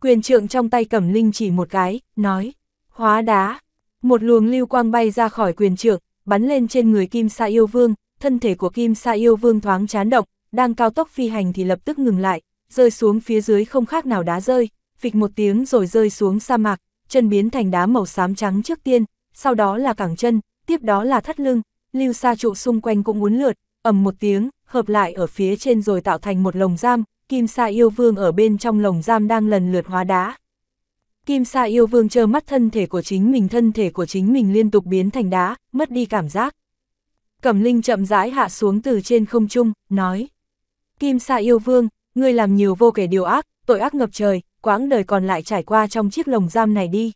Quyền trượng trong tay cầm linh chỉ một cái, nói, hóa đá. Một luồng lưu quang bay ra khỏi quyền trượng, bắn lên trên người kim sa yêu vương, thân thể của kim sa yêu vương thoáng chán động, đang cao tốc phi hành thì lập tức ngừng lại, rơi xuống phía dưới không khác nào đá rơi, phịch một tiếng rồi rơi xuống sa mạc, chân biến thành đá màu xám trắng trước tiên, sau đó là cẳng chân, tiếp đó là thắt lưng, lưu sa trụ xung quanh cũng uốn lượt, ầm một tiếng, hợp lại ở phía trên rồi tạo thành một lồng giam, kim sa yêu vương ở bên trong lồng giam đang lần lượt hóa đá. Kim sa yêu vương trơ mắt thân thể của chính mình thân thể của chính mình liên tục biến thành đá, mất đi cảm giác. Cẩm Linh chậm rãi hạ xuống từ trên không trung, nói. Kim Sa yêu vương, ngươi làm nhiều vô kể điều ác, tội ác ngập trời, quãng đời còn lại trải qua trong chiếc lồng giam này đi.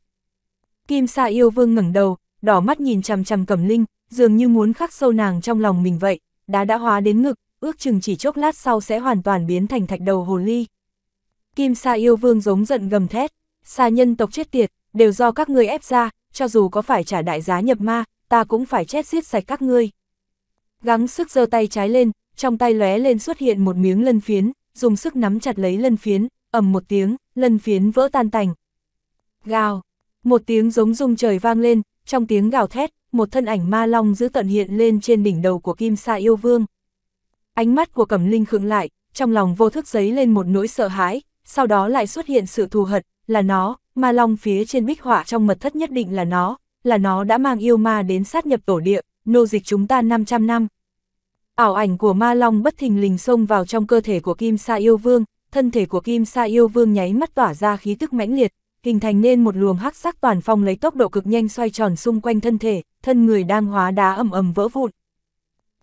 Kim Sa yêu vương ngẩng đầu, đỏ mắt nhìn chằm chằm Cẩm Linh, dường như muốn khắc sâu nàng trong lòng mình vậy, đá đã hóa đến ngực, ước chừng chỉ chốc lát sau sẽ hoàn toàn biến thành thạch đầu hồ ly. Kim Sa yêu vương giống giận gầm thét, xa nhân tộc chết tiệt, đều do các ngươi ép ra, cho dù có phải trả đại giá nhập ma, ta cũng phải chết giết sạch các ngươi. Gắng sức giơ tay trái lên, trong tay lóe lên xuất hiện một miếng lân phiến, dùng sức nắm chặt lấy lân phiến, ầm một tiếng, lân phiến vỡ tan tành. Gào, một tiếng giống rung trời vang lên, trong tiếng gào thét, một thân ảnh ma long giữ tận hiện lên trên đỉnh đầu của Kim Sa yêu vương. Ánh mắt của Cẩm Linh khựng lại, trong lòng vô thức giấy lên một nỗi sợ hãi, sau đó lại xuất hiện sự thù hận, là nó, ma long phía trên bích họa trong mật thất nhất định là nó, là nó đã mang yêu ma đến sát nhập tổ địa, nô dịch chúng ta 500 năm. Ảo ảnh của ma long bất thình lình xông vào trong cơ thể của Kim Sa Yêu Vương, thân thể của Kim Sa Yêu Vương nháy mắt tỏa ra khí tức mãnh liệt, hình thành nên một luồng hắc sắc toàn phong lấy tốc độ cực nhanh xoay tròn xung quanh thân thể, thân người đang hóa đá ầm ầm vỡ vụn.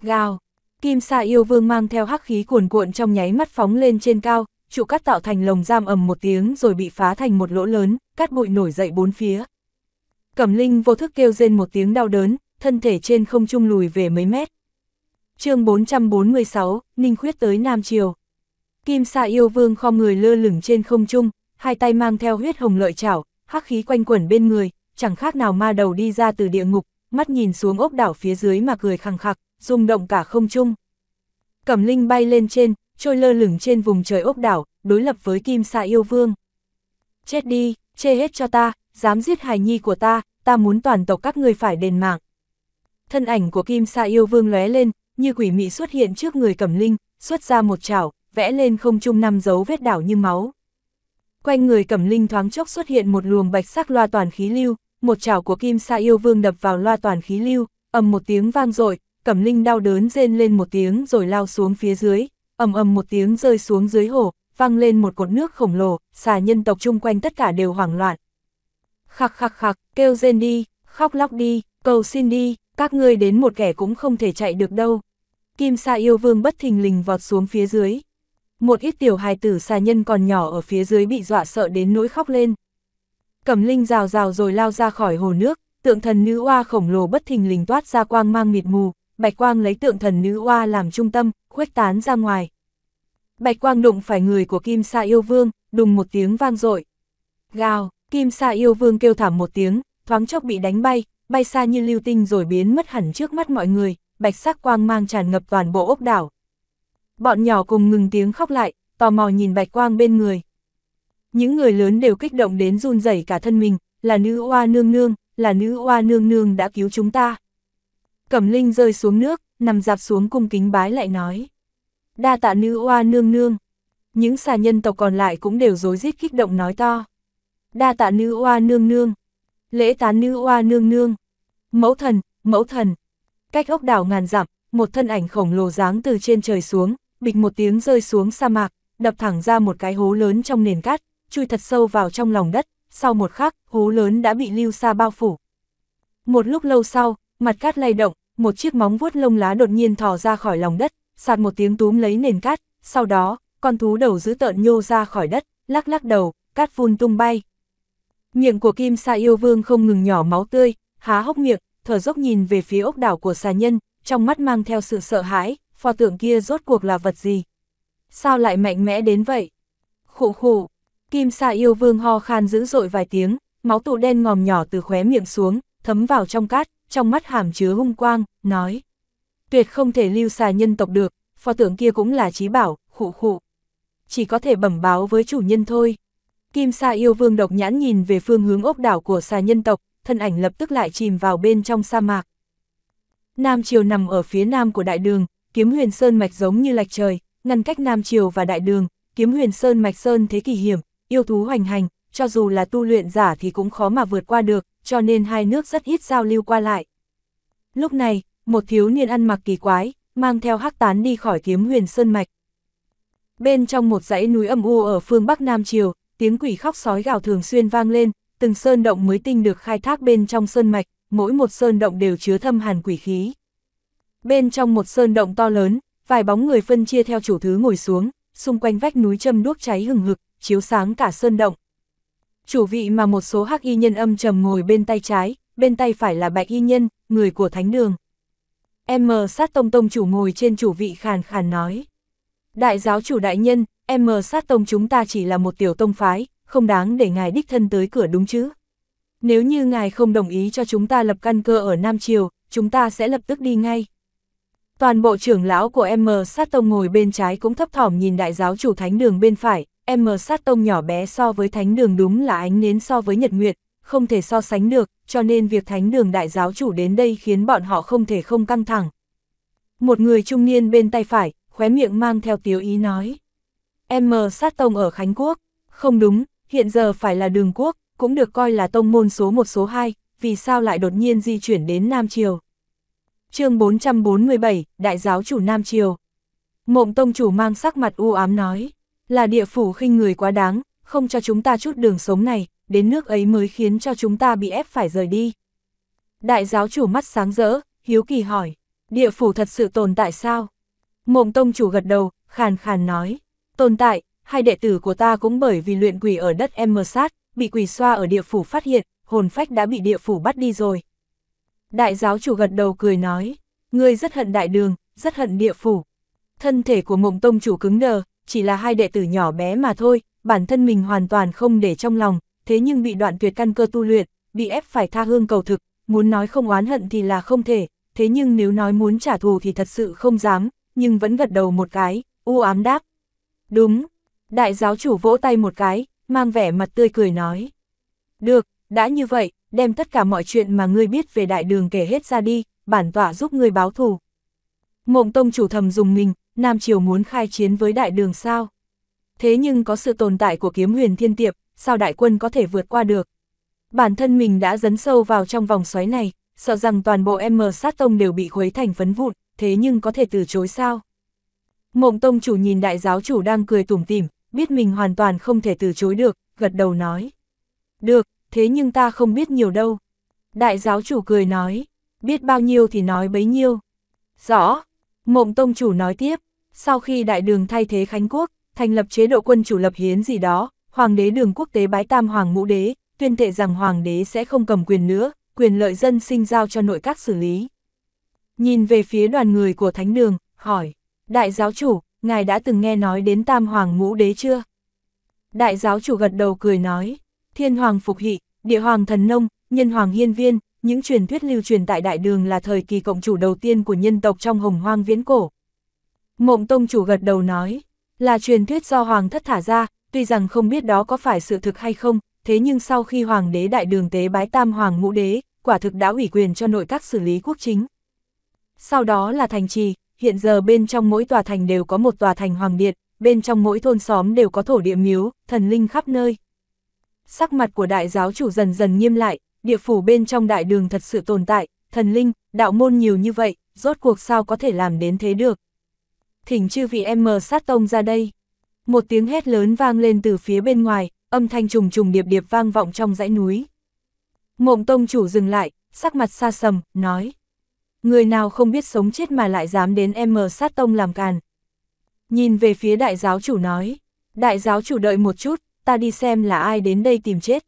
Gào, Kim Sa Yêu Vương mang theo hắc khí cuồn cuộn trong nháy mắt phóng lên trên cao, trụ cắt tạo thành lồng giam ầm một tiếng rồi bị phá thành một lỗ lớn, cát bụi nổi dậy bốn phía. Cẩm Linh vô thức kêu rên một tiếng đau đớn, thân thể trên không trung lùi về mấy mét, chương 446, Ninh Khuyết tới Nam Triều. Kim xà yêu vương kho người lơ lửng trên không trung, hai tay mang theo huyết hồng lợi chảo, hắc khí quanh quẩn bên người, chẳng khác nào ma đầu đi ra từ địa ngục, mắt nhìn xuống ốc đảo phía dưới mà cười khẳng khặc, rung động cả không trung. Cẩm linh bay lên trên, trôi lơ lửng trên vùng trời ốc đảo, đối lập với kim xà yêu vương. Chết đi, chê hết cho ta, dám giết hài nhi của ta, ta muốn toàn tộc các người phải đền mạng. Thân ảnh của kim xà yêu vương lóe lên, như quỷ mị xuất hiện trước người cẩm linh, xuất ra một chảo, vẽ lên không trung năm dấu vết đảo như máu. Quanh người cẩm linh thoáng chốc xuất hiện một luồng bạch sắc loa toàn khí lưu, một chảo của kim sa yêu vương đập vào loa toàn khí lưu, ầm một tiếng vang dội cẩm linh đau đớn rên lên một tiếng rồi lao xuống phía dưới, ầm ầm một tiếng rơi xuống dưới hồ, văng lên một cột nước khổng lồ, xà nhân tộc chung quanh tất cả đều hoảng loạn. khạc khạc khạc kêu rên đi, khóc lóc đi, cầu xin đi, các ngươi đến một kẻ cũng không thể chạy được đâu. Kim sa yêu vương bất thình lình vọt xuống phía dưới. Một ít tiểu hài tử xa nhân còn nhỏ ở phía dưới bị dọa sợ đến nỗi khóc lên. Cẩm linh rào rào rồi lao ra khỏi hồ nước, tượng thần nữ oa khổng lồ bất thình lình toát ra quang mang mịt mù, bạch quang lấy tượng thần nữ oa làm trung tâm, khuếch tán ra ngoài. Bạch quang đụng phải người của kim sa yêu vương, đùng một tiếng vang dội Gào, kim sa yêu vương kêu thảm một tiếng, thoáng chốc bị đánh bay, bay xa như lưu tinh rồi biến mất hẳn trước mắt mọi người, bạch sắc quang mang tràn ngập toàn bộ ốc đảo. Bọn nhỏ cùng ngừng tiếng khóc lại, tò mò nhìn bạch quang bên người. Những người lớn đều kích động đến run rẩy cả thân mình, là nữ oa nương nương, là nữ oa nương nương đã cứu chúng ta. Cẩm linh rơi xuống nước, nằm dạp xuống cung kính bái lại nói. Đa tạ nữ oa nương nương. Những xà nhân tộc còn lại cũng đều rối rít kích động nói to. Đa tạ nữ oa nương nương. Lễ tán nữ oa nương nương. Mẫu thần, mẫu thần. Cách ốc đảo ngàn dặm, một thân ảnh khổng lồ dáng từ trên trời xuống, bịch một tiếng rơi xuống sa mạc, đập thẳng ra một cái hố lớn trong nền cát, chui thật sâu vào trong lòng đất, sau một khắc, hố lớn đã bị lưu sa bao phủ. Một lúc lâu sau, mặt cát lay động, một chiếc móng vuốt lông lá đột nhiên thò ra khỏi lòng đất, sạt một tiếng túm lấy nền cát, sau đó, con thú đầu dữ tợn nhô ra khỏi đất, lắc lắc đầu, cát phun tung bay. Miệng của Kim Sa Yêu Vương không ngừng nhỏ máu tươi, há hốc miệng, thở dốc nhìn về phía ốc đảo của xà nhân, trong mắt mang theo sự sợ hãi, pho tượng kia rốt cuộc là vật gì? Sao lại mạnh mẽ đến vậy? khụ khụ kim xà yêu vương ho khan dữ dội vài tiếng, máu tụ đen ngòm nhỏ từ khóe miệng xuống, thấm vào trong cát, trong mắt hàm chứa hung quang, nói. Tuyệt không thể lưu xà nhân tộc được, pho tượng kia cũng là trí bảo, khụ khụ. Chỉ có thể bẩm báo với chủ nhân thôi. Kim xà yêu vương độc nhãn nhìn về phương hướng ốc đảo của xà nhân tộc, thân ảnh lập tức lại chìm vào bên trong sa mạc. Nam Triều nằm ở phía nam của đại đường, kiếm huyền sơn mạch giống như lạch trời, ngăn cách Nam Triều và đại đường, kiếm huyền sơn mạch sơn thế kỳ hiểm, yêu thú hoành hành, cho dù là tu luyện giả thì cũng khó mà vượt qua được, cho nên hai nước rất ít giao lưu qua lại. Lúc này, một thiếu niên ăn mặc kỳ quái, mang theo hắc tán đi khỏi kiếm huyền sơn mạch. Bên trong một dãy núi âm u ở phương Bắc Nam Triều, tiếng quỷ khóc sói gào thường xuyên vang lên, từng sơn động mới tinh được khai thác bên trong sơn mạch, mỗi một sơn động đều chứa thâm hàn quỷ khí. Bên trong một sơn động to lớn, vài bóng người phân chia theo chủ thứ ngồi xuống, xung quanh vách núi châm đuốc cháy hừng hực, chiếu sáng cả sơn động. Chủ vị mà một số hắc y nhân âm trầm ngồi bên tay trái, bên tay phải là bạch y nhân, người của thánh đường. M sát tông tông chủ ngồi trên chủ vị khàn khàn nói. Đại giáo chủ đại nhân, M sát tông chúng ta chỉ là một tiểu tông phái, không đáng để ngài đích thân tới cửa đúng chứ. Nếu như ngài không đồng ý cho chúng ta lập căn cơ ở Nam Triều, chúng ta sẽ lập tức đi ngay. Toàn bộ trưởng lão của M sát tông ngồi bên trái cũng thấp thỏm nhìn đại giáo chủ thánh đường bên phải, M sát tông nhỏ bé so với thánh đường đúng là ánh nến so với nhật nguyệt, không thể so sánh được, cho nên việc thánh đường đại giáo chủ đến đây khiến bọn họ không thể không căng thẳng. Một người trung niên bên tay phải, khóe miệng mang theo tiếu ý nói. M sát tông ở Khánh Quốc, không đúng, Hiện giờ phải là đường quốc, cũng được coi là tông môn số 1 số 2, vì sao lại đột nhiên di chuyển đến Nam Triều. chương 447, Đại giáo chủ Nam Triều. Mộng tông chủ mang sắc mặt u ám nói, là địa phủ khinh người quá đáng, không cho chúng ta chút đường sống này, đến nước ấy mới khiến cho chúng ta bị ép phải rời đi. Đại giáo chủ mắt sáng rỡ, hiếu kỳ hỏi, địa phủ thật sự tồn tại sao? Mộng tông chủ gật đầu, khàn khàn nói, tồn tại, hai đệ tử của ta cũng bởi vì luyện quỷ ở đất em sát, bị quỷ xoa ở địa phủ phát hiện, hồn phách đã bị địa phủ bắt đi rồi. Đại giáo chủ gật đầu cười nói, ngươi rất hận đại đường, rất hận địa phủ. Thân thể của mộng tông chủ cứng đờ, chỉ là hai đệ tử nhỏ bé mà thôi, bản thân mình hoàn toàn không để trong lòng, thế nhưng bị đoạn tuyệt căn cơ tu luyện, bị ép phải tha hương cầu thực, muốn nói không oán hận thì là không thể, thế nhưng nếu nói muốn trả thù thì thật sự không dám, nhưng vẫn gật đầu một cái, u ám đáp. Đúng, Đại giáo chủ vỗ tay một cái, mang vẻ mặt tươi cười nói. Được, đã như vậy, đem tất cả mọi chuyện mà ngươi biết về đại đường kể hết ra đi, bản tọa giúp ngươi báo thù. Mộng tông chủ thầm dùng mình, Nam Triều muốn khai chiến với đại đường sao? Thế nhưng có sự tồn tại của kiếm huyền thiên tiệp, sao đại quân có thể vượt qua được? Bản thân mình đã dấn sâu vào trong vòng xoáy này, sợ rằng toàn bộ em sát tông đều bị khuấy thành phấn vụn, thế nhưng có thể từ chối sao? Mộng tông chủ nhìn đại giáo chủ đang cười tủm tỉm, biết mình hoàn toàn không thể từ chối được, gật đầu nói. Được, thế nhưng ta không biết nhiều đâu. Đại giáo chủ cười nói, biết bao nhiêu thì nói bấy nhiêu. Rõ, mộng tông chủ nói tiếp, sau khi đại đường thay thế Khánh Quốc, thành lập chế độ quân chủ lập hiến gì đó, hoàng đế đường quốc tế bái tam hoàng ngũ đế, tuyên thệ rằng hoàng đế sẽ không cầm quyền nữa, quyền lợi dân sinh giao cho nội các xử lý. Nhìn về phía đoàn người của thánh đường, hỏi, đại giáo chủ, ngài đã từng nghe nói đến tam hoàng ngũ đế chưa? Đại giáo chủ gật đầu cười nói, thiên hoàng phục hỷ, địa hoàng thần nông, nhân hoàng hiên viên, những truyền thuyết lưu truyền tại đại đường là thời kỳ cộng chủ đầu tiên của nhân tộc trong hồng hoang viễn cổ. Mộng tông chủ gật đầu nói, là truyền thuyết do hoàng thất thả ra, tuy rằng không biết đó có phải sự thực hay không, thế nhưng sau khi hoàng đế đại đường tế bái tam hoàng ngũ đế, quả thực đã ủy quyền cho nội các xử lý quốc chính. Sau đó là thành trì, hiện giờ bên trong mỗi tòa thành đều có một tòa thành hoàng điện, bên trong mỗi thôn xóm đều có thổ địa miếu, thần linh khắp nơi. Sắc mặt của đại giáo chủ dần dần nghiêm lại, địa phủ bên trong đại đường thật sự tồn tại, thần linh, đạo môn nhiều như vậy, rốt cuộc sao có thể làm đến thế được. Thỉnh chư vị em mờ sát tông ra đây. Một tiếng hét lớn vang lên từ phía bên ngoài, âm thanh trùng trùng điệp điệp vang vọng trong dãy núi. Mộng tông chủ dừng lại, sắc mặt xa sầm, nói. Người nào không biết sống chết mà lại dám đến em mờ sát tông làm càn. Nhìn về phía đại giáo chủ nói, đại giáo chủ đợi một chút, ta đi xem là ai đến đây tìm chết.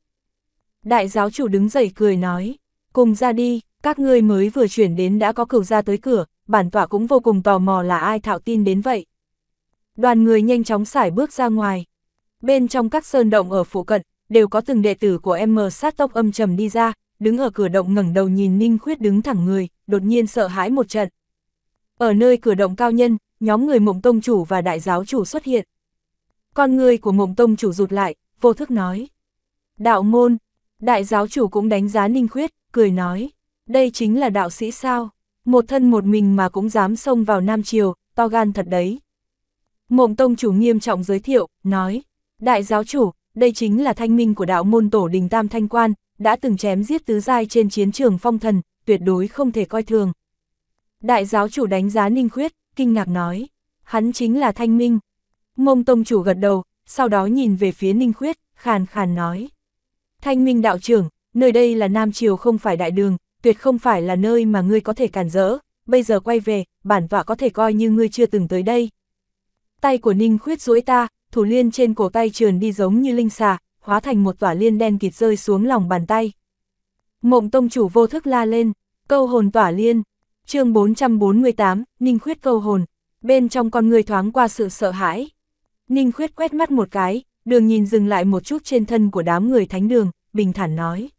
Đại giáo chủ đứng dậy cười nói, cùng ra đi, các ngươi mới vừa chuyển đến đã có cửu ra tới cửa, bản tỏa cũng vô cùng tò mò là ai thạo tin đến vậy. Đoàn người nhanh chóng xải bước ra ngoài. Bên trong các sơn động ở phụ cận, đều có từng đệ tử của M sát tốc âm trầm đi ra, đứng ở cửa động ngẩng đầu nhìn Ninh Khuyết đứng thẳng người, đột nhiên sợ hãi một trận. Ở nơi cửa động cao nhân, nhóm người mộng tông chủ và đại giáo chủ xuất hiện. Con người của mộng tông chủ rụt lại, vô thức nói. Đạo môn, đại giáo chủ cũng đánh giá ninh khuyết, cười nói. Đây chính là đạo sĩ sao, một thân một mình mà cũng dám xông vào Nam Triều, to gan thật đấy. Mộng tông chủ nghiêm trọng giới thiệu, nói. Đại giáo chủ, đây chính là thanh minh của đạo môn tổ đình Tam Thanh Quan, đã từng chém giết tứ giai trên chiến trường phong thần, tuyệt đối không thể coi thường. Đại giáo chủ đánh giá Ninh Khuyết, kinh ngạc nói, hắn chính là Thanh Minh. Mông Tông chủ gật đầu, sau đó nhìn về phía Ninh Khuyết, khàn khàn nói. Thanh Minh đạo trưởng, nơi đây là Nam Triều không phải đại đường, tuyệt không phải là nơi mà ngươi có thể cản rỡ, bây giờ quay về, bản tọa có thể coi như ngươi chưa từng tới đây. Tay của Ninh Khuyết duỗi ta, thủ liên trên cổ tay trườn đi giống như linh xà, hóa thành một tỏa liên đen kịt rơi xuống lòng bàn tay. Mộng tông chủ vô thức la lên, câu hồn tỏa liên, chương 448, Ninh Khuyết câu hồn, bên trong con người thoáng qua sự sợ hãi. Ninh Khuyết quét mắt một cái, đường nhìn dừng lại một chút trên thân của đám người thánh đường, bình thản nói.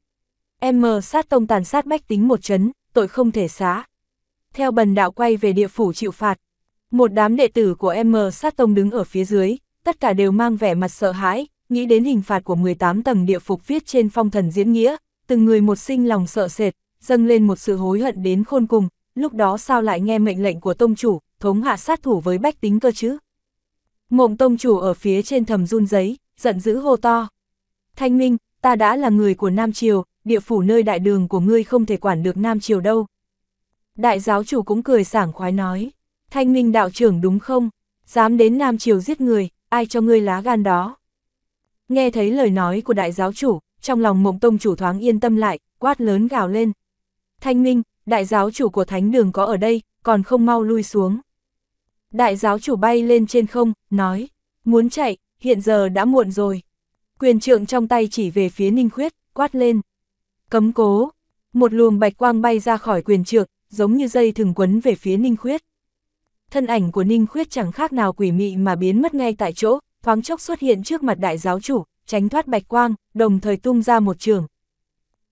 Em mờ sát tông tàn sát bách tính một chấn, tội không thể xá. Theo bần đạo quay về địa phủ chịu phạt. Một đám đệ tử của M sát tông đứng ở phía dưới, tất cả đều mang vẻ mặt sợ hãi, nghĩ đến hình phạt của 18 tầng địa phục viết trên phong thần diễn nghĩa, từng người một sinh lòng sợ sệt, dâng lên một sự hối hận đến khôn cùng, lúc đó sao lại nghe mệnh lệnh của tông chủ, thống hạ sát thủ với bách tính cơ chứ? Mộng tông chủ ở phía trên thầm run giấy, giận dữ hô to. Thanh Minh, ta đã là người của Nam Triều, địa phủ nơi đại đường của ngươi không thể quản được Nam Triều đâu. Đại giáo chủ cũng cười sảng khoái nói, Thanh Minh đạo trưởng đúng không? Dám đến Nam Triều giết người, ai cho ngươi lá gan đó? Nghe thấy lời nói của đại giáo chủ, trong lòng mộng tông chủ thoáng yên tâm lại, quát lớn gào lên. Thanh minh, đại giáo chủ của thánh đường có ở đây, còn không mau lui xuống. Đại giáo chủ bay lên trên không, nói, muốn chạy, hiện giờ đã muộn rồi. Quyền trượng trong tay chỉ về phía ninh khuyết, quát lên. Cấm cố, một luồng bạch quang bay ra khỏi quyền trượng, giống như dây thường quấn về phía ninh khuyết. Thân ảnh của ninh khuyết chẳng khác nào quỷ mị mà biến mất ngay tại chỗ, thoáng chốc xuất hiện trước mặt đại giáo chủ, tránh thoát bạch quang, đồng thời tung ra một trường.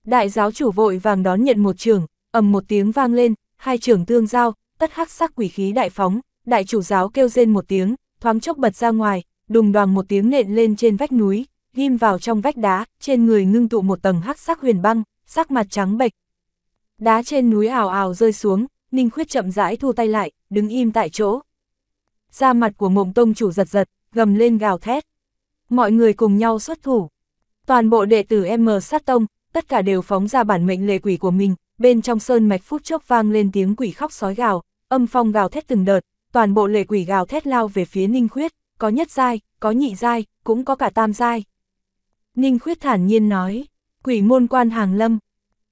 Đại giáo chủ vội vàng đón nhận một trường, ầm một tiếng vang lên, hai trường tương giao, tất hắc sắc quỷ khí đại phóng, đại chủ giáo kêu rên một tiếng, thoáng chốc bật ra ngoài, đùng đoàn một tiếng nện lên trên vách núi, ghim vào trong vách đá, trên người ngưng tụ một tầng hắc sắc huyền băng, sắc mặt trắng bệch. Đá trên núi ảo ảo rơi xuống, Ninh Khuyết chậm rãi thu tay lại, đứng im tại chỗ. Da mặt của mộng tông chủ giật giật, gầm lên gào thét mọi người cùng nhau xuất thủ. Toàn bộ đệ tử M sát tông, tất cả đều phóng ra bản mệnh lệ quỷ của mình, bên trong sơn mạch phút chốc vang lên tiếng quỷ khóc sói gào, âm phong gào thét từng đợt, toàn bộ lệ quỷ gào thét lao về phía Ninh Khuyết, có nhất giai, có nhị giai, cũng có cả tam giai. Ninh Khuyết thản nhiên nói, quỷ môn quan hàng lâm.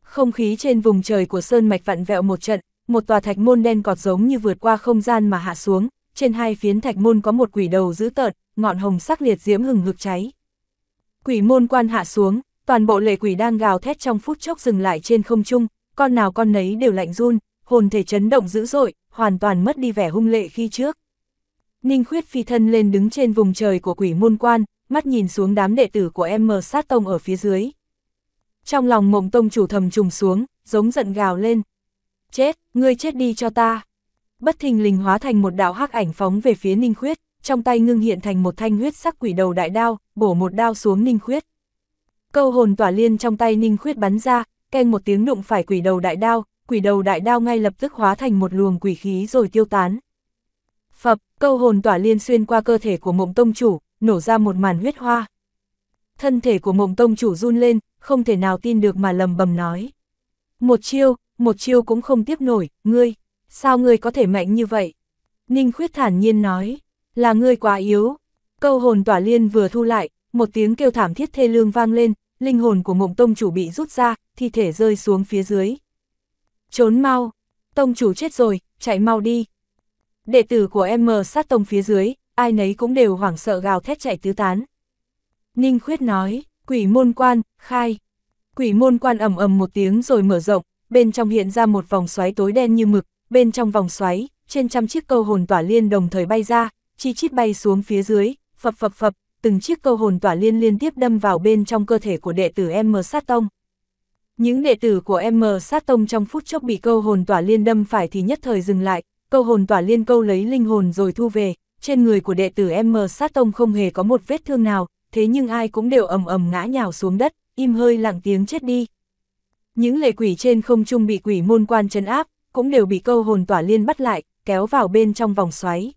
Không khí trên vùng trời của sơn mạch vặn vẹo một trận, một tòa thạch môn đen cọt giống như vượt qua không gian mà hạ xuống, trên hai phiến thạch môn có một quỷ đầu dữ tợn, ngọn hồng sắc liệt diễm hừng hực cháy. Quỷ môn quan hạ xuống, toàn bộ lệ quỷ đang gào thét trong phút chốc dừng lại trên không trung, con nào con nấy đều lạnh run, hồn thể chấn động dữ dội, hoàn toàn mất đi vẻ hung lệ khi trước. Ninh Khuyết phi thân lên đứng trên vùng trời của quỷ môn quan, mắt nhìn xuống đám đệ tử của em mờ sát tông ở phía dưới. Trong lòng mộng tông chủ thầm trùng xuống, giống giận gào lên. Chết, ngươi chết đi cho ta bất thình lình hóa thành một đạo hắc ảnh phóng về phía Ninh Khuyết, trong tay ngưng hiện thành một thanh huyết sắc quỷ đầu đại đao, bổ một đao xuống Ninh Khuyết. Câu hồn tỏa liên trong tay Ninh Khuyết bắn ra, keng một tiếng đụng phải quỷ đầu đại đao, quỷ đầu đại đao ngay lập tức hóa thành một luồng quỷ khí rồi tiêu tán. Phập, câu hồn tỏa liên xuyên qua cơ thể của mộng tông chủ, nổ ra một màn huyết hoa. Thân thể của mộng tông chủ run lên, không thể nào tin được mà lầm bầm nói. Một chiêu, một chiêu cũng không tiếp nổi, ngươi sao ngươi có thể mạnh như vậy? Ninh khuyết thản nhiên nói, là ngươi quá yếu. Câu hồn tỏa liên vừa thu lại, một tiếng kêu thảm thiết thê lương vang lên, linh hồn của mộng tông chủ bị rút ra, thi thể rơi xuống phía dưới. Trốn mau, tông chủ chết rồi, chạy mau đi. Đệ tử của em mờ sát tông phía dưới, ai nấy cũng đều hoảng sợ gào thét chạy tứ tán. Ninh khuyết nói, quỷ môn quan, khai. Quỷ môn quan ầm ầm một tiếng rồi mở rộng, bên trong hiện ra một vòng xoáy tối đen như mực, bên trong vòng xoáy, trên trăm chiếc câu hồn tỏa liên đồng thời bay ra, chi chít bay xuống phía dưới, phập phập phập, từng chiếc câu hồn tỏa liên liên tiếp đâm vào bên trong cơ thể của đệ tử M Sát Tông. Những đệ tử của M Sát Tông trong phút chốc bị câu hồn tỏa liên đâm phải thì nhất thời dừng lại, câu hồn tỏa liên câu lấy linh hồn rồi thu về, trên người của đệ tử M Sát Tông không hề có một vết thương nào, thế nhưng ai cũng đều ầm ầm ngã nhào xuống đất, im hơi lặng tiếng chết đi. Những lệ quỷ trên không trung bị quỷ môn quan trấn áp, cũng đều bị câu hồn tỏa liên bắt lại, kéo vào bên trong vòng xoáy.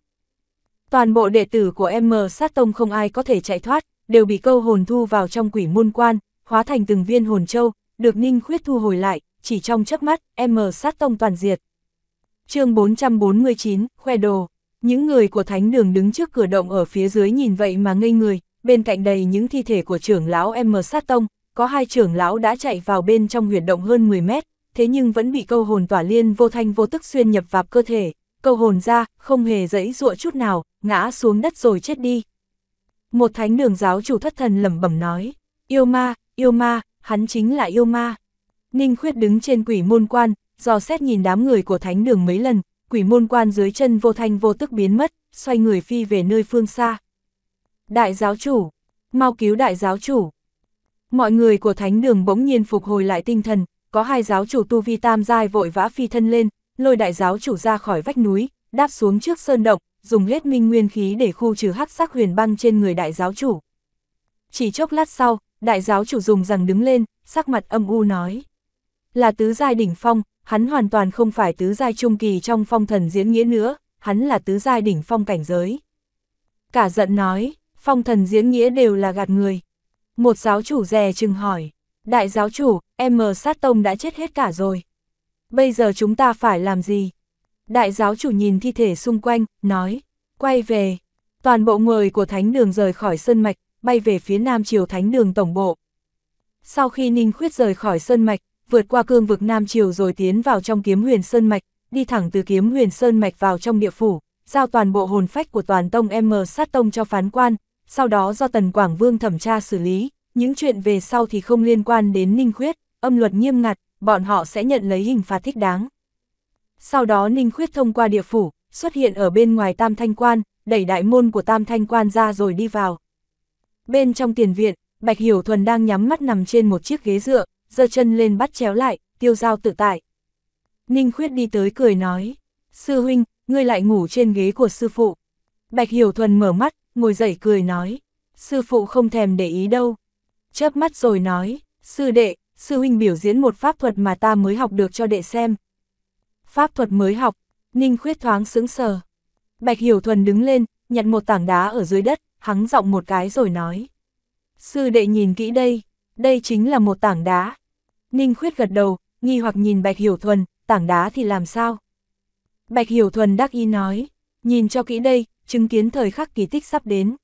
Toàn bộ đệ tử của M sát tông không ai có thể chạy thoát, đều bị câu hồn thu vào trong quỷ môn quan, hóa thành từng viên hồn châu, được Ninh Khuyết thu hồi lại, chỉ trong chớp mắt, M sát tông toàn diệt. chương 449, khoe đồ. Những người của thánh đường đứng trước cửa động ở phía dưới nhìn vậy mà ngây người, bên cạnh đầy những thi thể của trưởng lão M sát tông, có hai trưởng lão đã chạy vào bên trong huyệt động hơn 10 mét, thế nhưng vẫn bị câu hồn tỏa liên vô thanh vô tức xuyên nhập vào cơ thể, câu hồn ra, không hề dẫy dụa chút nào, ngã xuống đất rồi chết đi. Một thánh đường giáo chủ thất thần lẩm bẩm nói, yêu ma, yêu ma, hắn chính là yêu ma. Ninh khuyết đứng trên quỷ môn quan, dò xét nhìn đám người của thánh đường mấy lần, quỷ môn quan dưới chân vô thanh vô tức biến mất, xoay người phi về nơi phương xa. Đại giáo chủ, mau cứu đại giáo chủ. Mọi người của thánh đường bỗng nhiên phục hồi lại tinh thần, có hai giáo chủ tu vi tam giai vội vã phi thân lên, lôi đại giáo chủ ra khỏi vách núi, đáp xuống trước sơn động, dùng hết minh nguyên khí để khu trừ hắc sắc huyền băng trên người đại giáo chủ. Chỉ chốc lát sau, đại giáo chủ dùng rằng đứng lên, sắc mặt âm u nói. Là tứ giai đỉnh phong, hắn hoàn toàn không phải tứ giai trung kỳ trong phong thần diễn nghĩa nữa, hắn là tứ giai đỉnh phong cảnh giới. Cả giận nói, phong thần diễn nghĩa đều là gạt người. Một giáo chủ rè chừng hỏi, đại giáo chủ, em mờ sát tông đã chết hết cả rồi. Bây giờ chúng ta phải làm gì? Đại giáo chủ nhìn thi thể xung quanh, nói, quay về. Toàn bộ người của thánh đường rời khỏi sơn mạch, bay về phía nam triều thánh đường tổng bộ. Sau khi Ninh Khuyết rời khỏi sơn mạch, vượt qua cương vực nam triều rồi tiến vào trong kiếm huyền sơn mạch, đi thẳng từ kiếm huyền sơn mạch vào trong địa phủ, giao toàn bộ hồn phách của toàn tông M sát tông cho phán quan, sau đó do Tần Quảng Vương thẩm tra xử lý, những chuyện về sau thì không liên quan đến Ninh Khuyết, âm luật nghiêm ngặt, bọn họ sẽ nhận lấy hình phạt thích đáng. Sau đó Ninh Khuyết thông qua địa phủ, xuất hiện ở bên ngoài Tam Thanh Quan, đẩy đại môn của Tam Thanh Quan ra rồi đi vào. Bên trong tiền viện, Bạch Hiểu Thuần đang nhắm mắt nằm trên một chiếc ghế dựa, giơ chân lên bắt chéo lại, tiêu giao tự tại. Ninh Khuyết đi tới cười nói, sư huynh, ngươi lại ngủ trên ghế của sư phụ. Bạch Hiểu Thuần mở mắt, ngồi dậy cười nói, sư phụ không thèm để ý đâu, chớp mắt rồi nói, sư đệ, sư huynh biểu diễn một pháp thuật mà ta mới học được cho đệ xem. Pháp thuật mới học, Ninh Khuyết thoáng sững sờ. Bạch Hiểu Thuần đứng lên, nhặt một tảng đá ở dưới đất, hắng giọng một cái rồi nói. Sư đệ nhìn kỹ đây, đây chính là một tảng đá. Ninh Khuyết gật đầu, nghi hoặc nhìn Bạch Hiểu Thuần, tảng đá thì làm sao? Bạch Hiểu Thuần đắc ý nói, nhìn cho kỹ đây, chứng kiến thời khắc kỳ tích sắp đến.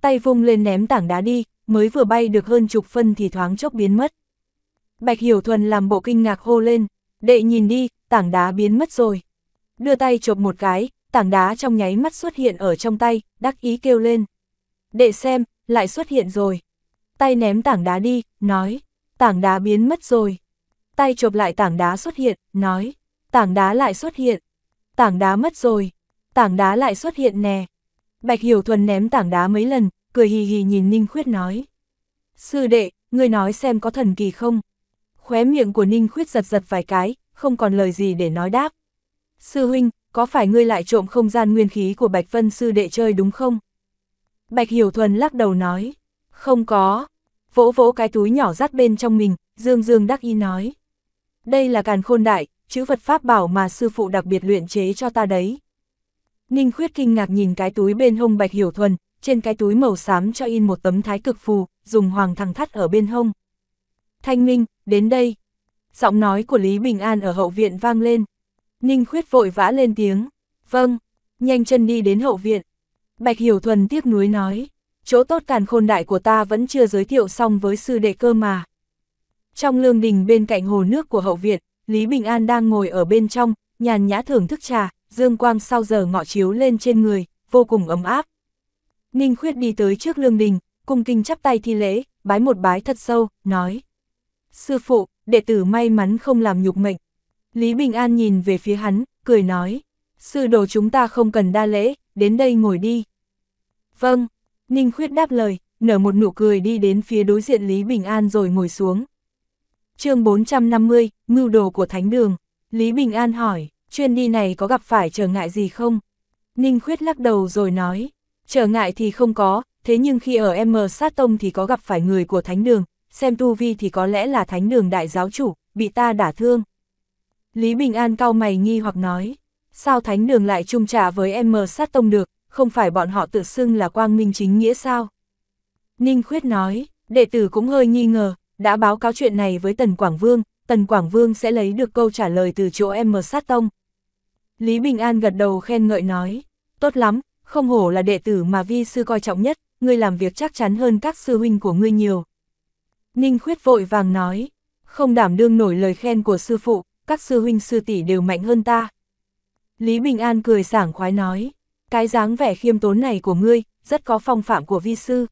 Tay vung lên ném tảng đá đi, mới vừa bay được hơn chục phân thì thoáng chốc biến mất. Bạch Hiểu Thuần làm bộ kinh ngạc hô lên, đệ nhìn đi, tảng đá biến mất rồi. Đưa tay chộp một cái, tảng đá trong nháy mắt xuất hiện ở trong tay, đắc ý kêu lên. Đệ xem, lại xuất hiện rồi. Tay ném tảng đá đi, nói, tảng đá biến mất rồi. Tay chộp lại tảng đá xuất hiện, nói, tảng đá lại xuất hiện. Tảng đá mất rồi, tảng đá lại xuất hiện nè. Bạch Hiểu Thuần ném tảng đá mấy lần, cười hì hì nhìn Ninh Khuyết nói. Sư đệ, ngươi nói xem có thần kỳ không? Khóe miệng của Ninh Khuyết giật giật vài cái, không còn lời gì để nói đáp. Sư huynh, có phải ngươi lại trộm không gian nguyên khí của Bạch Vân sư đệ chơi đúng không? Bạch Hiểu Thuần lắc đầu nói, không có. Vỗ vỗ cái túi nhỏ rắt bên trong mình, Dương Dương đắc Y nói. Đây là càn khôn đại, chữ vật pháp bảo mà sư phụ đặc biệt luyện chế cho ta đấy. Ninh Khuyết kinh ngạc nhìn cái túi bên hông Bạch Hiểu Thuần, trên cái túi màu xám cho in một tấm thái cực phù, dùng hoàng thằng thắt ở bên hông. Thanh Minh, đến đây. Giọng nói của Lý Bình An ở hậu viện vang lên. Ninh Khuyết vội vã lên tiếng. Vâng, nhanh chân đi đến hậu viện. Bạch Hiểu Thuần tiếc nuối nói. Chỗ tốt càn khôn đại của ta vẫn chưa giới thiệu xong với sư đệ cơ mà. Trong lương đình bên cạnh hồ nước của hậu viện, Lý Bình An đang ngồi ở bên trong, nhàn nhã thưởng thức trà, dương quang sau giờ ngọ chiếu lên trên người, vô cùng ấm áp. Ninh Khuyết đi tới trước lương đình, cung kinh chắp tay thi lễ, bái một bái thật sâu, nói. Sư phụ, đệ tử may mắn không làm nhục mệnh. Lý Bình An nhìn về phía hắn, cười nói. Sư đồ chúng ta không cần đa lễ, đến đây ngồi đi. Vâng, Ninh Khuyết đáp lời, nở một nụ cười đi đến phía đối diện Lý Bình An rồi ngồi xuống. chương 450, mưu đồ của Thánh Đường. Lý Bình An hỏi, chuyên đi này có gặp phải trở ngại gì không? Ninh Khuyết lắc đầu rồi nói, Trở ngại thì không có, thế nhưng khi ở M sát tông thì có gặp phải người của thánh đường, xem tu vi thì có lẽ là thánh đường đại giáo chủ, bị ta đả thương. Lý Bình An cau mày nghi hoặc nói, sao thánh đường lại chung trả với M sát tông được, không phải bọn họ tự xưng là quang minh chính nghĩa sao? Ninh Khuyết nói, đệ tử cũng hơi nghi ngờ, đã báo cáo chuyện này với Tần Quảng Vương, Tần Quảng Vương sẽ lấy được câu trả lời từ chỗ M sát tông. Lý Bình An gật đầu khen ngợi nói, tốt lắm, không hổ là đệ tử mà vi sư coi trọng nhất, ngươi làm việc chắc chắn hơn các sư huynh của ngươi nhiều. Ninh khuyết vội vàng nói, không đảm đương nổi lời khen của sư phụ, các sư huynh sư tỷ đều mạnh hơn ta. Lý Bình An cười sảng khoái nói, cái dáng vẻ khiêm tốn này của ngươi, rất có phong phạm của vi sư.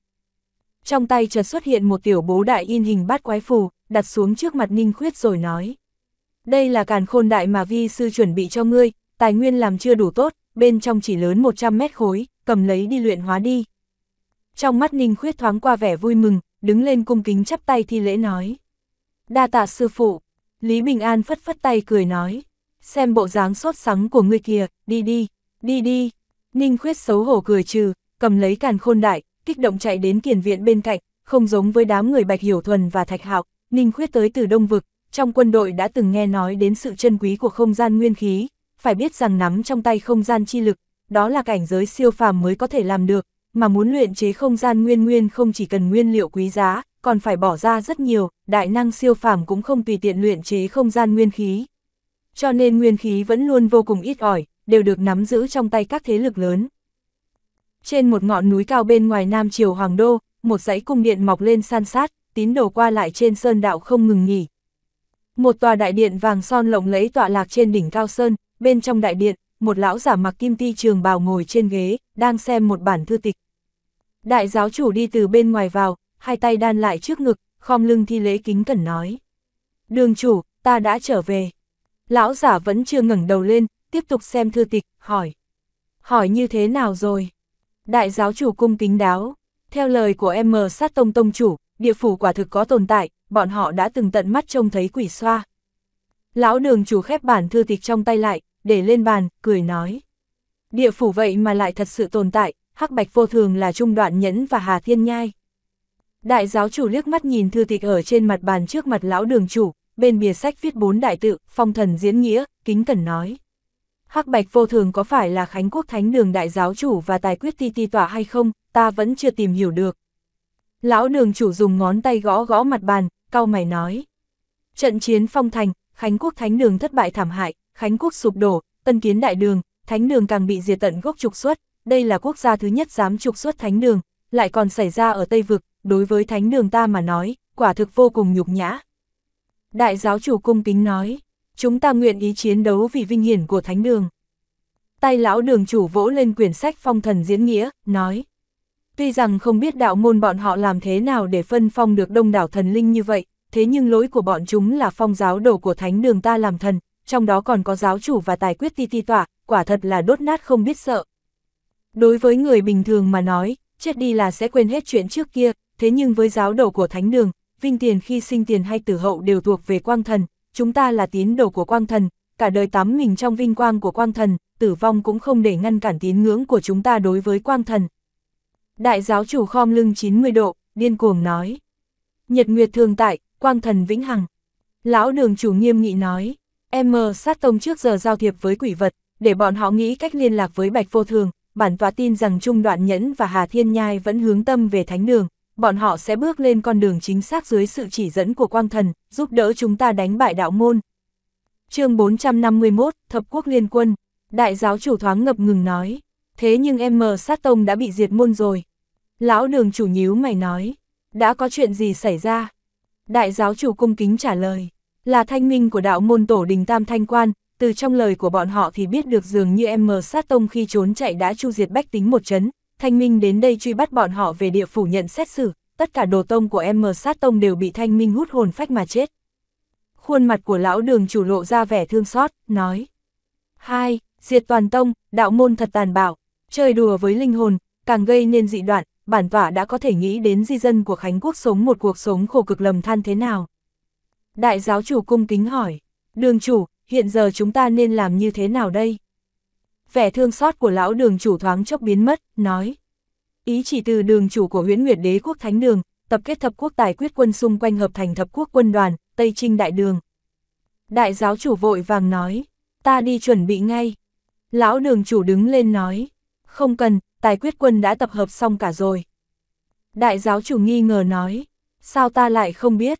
Trong tay chợt xuất hiện một tiểu bố đại in hình bát quái phù, đặt xuống trước mặt Ninh Khuyết rồi nói. Đây là càn khôn đại mà vi sư chuẩn bị cho ngươi, tài nguyên làm chưa đủ tốt, bên trong chỉ lớn 100 mét khối, cầm lấy đi luyện hóa đi. Trong mắt Ninh Khuyết thoáng qua vẻ vui mừng, đứng lên cung kính chắp tay thi lễ nói. Đa tạ sư phụ, Lý Bình An phất phất tay cười nói. Xem bộ dáng sốt sắng của người kia, đi đi, đi đi. Ninh Khuyết xấu hổ cười trừ, cầm lấy càn khôn đại, kích động chạy đến kiển viện bên cạnh, không giống với đám người Bạch Hiểu Thuần và Thạch Hạo, Ninh Khuyết tới từ Đông Vực, trong quân đội đã từng nghe nói đến sự chân quý của không gian nguyên khí, phải biết rằng nắm trong tay không gian chi lực, đó là cảnh giới siêu phàm mới có thể làm được, mà muốn luyện chế không gian nguyên nguyên không chỉ cần nguyên liệu quý giá, còn phải bỏ ra rất nhiều, đại năng siêu phàm cũng không tùy tiện luyện chế không gian nguyên khí. Cho nên nguyên khí vẫn luôn vô cùng ít ỏi, đều được nắm giữ trong tay các thế lực lớn. Trên một ngọn núi cao bên ngoài Nam Triều Hoàng Đô, một dãy cung điện mọc lên san sát, tín đồ qua lại trên sơn đạo không ngừng nghỉ. Một tòa đại điện vàng son lộng lẫy tọa lạc trên đỉnh cao sơn, bên trong đại điện, một lão giả mặc kim ti trường bào ngồi trên ghế, đang xem một bản thư tịch. Đại giáo chủ đi từ bên ngoài vào, hai tay đan lại trước ngực, khom lưng thi lễ kính cẩn nói. Đường chủ, ta đã trở về. Lão giả vẫn chưa ngẩng đầu lên, tiếp tục xem thư tịch, hỏi. Hỏi như thế nào rồi? Đại giáo chủ cung kính đáo. Theo lời của em mờ sát tông tông chủ, địa phủ quả thực có tồn tại, bọn họ đã từng tận mắt trông thấy quỷ xoa, Lão đường chủ khép bản thư tịch trong tay lại, để lên bàn, cười nói. Địa phủ vậy mà lại thật sự tồn tại, hắc bạch vô thường là trung đoạn nhẫn và hà thiên nhai. Đại giáo chủ liếc mắt nhìn thư tịch ở trên mặt bàn trước mặt lão đường chủ, bên bìa sách viết bốn đại tự, phong thần diễn nghĩa, kính cẩn nói. Hắc Bạch Vô Thường có phải là Khánh Quốc Thánh Đường Đại Giáo Chủ và Tài Quyết Ti Ti Tỏa hay không, ta vẫn chưa tìm hiểu được. Lão đường chủ dùng ngón tay gõ gõ mặt bàn, cau mày nói. Trận chiến phong thành, Khánh quốc thánh đường thất bại thảm hại, Khánh quốc sụp đổ, tân kiến đại đường, thánh đường càng bị diệt tận gốc trục xuất, đây là quốc gia thứ nhất dám trục xuất thánh đường, lại còn xảy ra ở Tây Vực, đối với thánh đường ta mà nói, quả thực vô cùng nhục nhã. Đại giáo chủ cung kính nói, chúng ta nguyện ý chiến đấu vì vinh hiển của thánh đường. Tay lão đường chủ vỗ lên quyển sách phong thần diễn nghĩa, nói. Tuy rằng không biết đạo môn bọn họ làm thế nào để phân phong được đông đảo thần linh như vậy, thế nhưng lỗi của bọn chúng là phong giáo đồ của thánh đường ta làm thần, trong đó còn có giáo chủ và tài quyết ti ti tỏa, quả thật là đốt nát không biết sợ. Đối với người bình thường mà nói, chết đi là sẽ quên hết chuyện trước kia, thế nhưng với giáo đồ của thánh đường, vinh tiền khi sinh tiền hay tử hậu đều thuộc về quang thần, chúng ta là tín đồ của quang thần, cả đời tắm mình trong vinh quang của quang thần, tử vong cũng không để ngăn cản tín ngưỡng của chúng ta đối với quang thần. Đại giáo chủ khom lưng 90 độ, điên cuồng nói. Nhật Nguyệt thường tại, quang thần vĩnh hằng. Lão đường chủ nghiêm nghị nói, em sát tông trước giờ giao thiệp với quỷ vật, để bọn họ nghĩ cách liên lạc với bạch vô thường, bản tòa tin rằng Trung Đoạn Nhẫn và Hà Thiên Nhai vẫn hướng tâm về thánh đường, bọn họ sẽ bước lên con đường chính xác dưới sự chỉ dẫn của quang thần, giúp đỡ chúng ta đánh bại đạo môn. chương 451, Thập Quốc Liên Quân, Đại giáo chủ thoáng ngập ngừng nói, thế nhưng em mờ sát tông đã bị diệt môn rồi. Lão đường chủ nhíu mày nói, đã có chuyện gì xảy ra? Đại giáo chủ cung kính trả lời, là thanh minh của đạo môn tổ đình Tam Thanh Quan, từ trong lời của bọn họ thì biết được dường như em mờ sát tông khi trốn chạy đã chu diệt bách tính một chấn, thanh minh đến đây truy bắt bọn họ về địa phủ nhận xét xử, tất cả đồ tông của em mờ sát tông đều bị thanh minh hút hồn phách mà chết. Khuôn mặt của lão đường chủ lộ ra vẻ thương xót, nói. hai Diệt toàn tông, đạo môn thật tàn bạo, chơi đùa với linh hồn, càng gây nên dị đoạn, bản tọa đã có thể nghĩ đến di dân của Khánh Quốc sống một cuộc sống khổ cực lầm than thế nào. Đại giáo chủ cung kính hỏi, đường chủ, hiện giờ chúng ta nên làm như thế nào đây? Vẻ thương xót của lão đường chủ thoáng chốc biến mất, nói. Ý chỉ từ đường chủ của huyễn nguyệt đế quốc Thánh Đường, tập kết thập quốc tài quyết quân xung quanh hợp thành thập quốc quân đoàn, Tây Trinh Đại Đường. Đại giáo chủ vội vàng nói, ta đi chuẩn bị ngay. Lão đường chủ đứng lên nói, không cần, tài quyết quân đã tập hợp xong cả rồi. Đại giáo chủ nghi ngờ nói, sao ta lại không biết?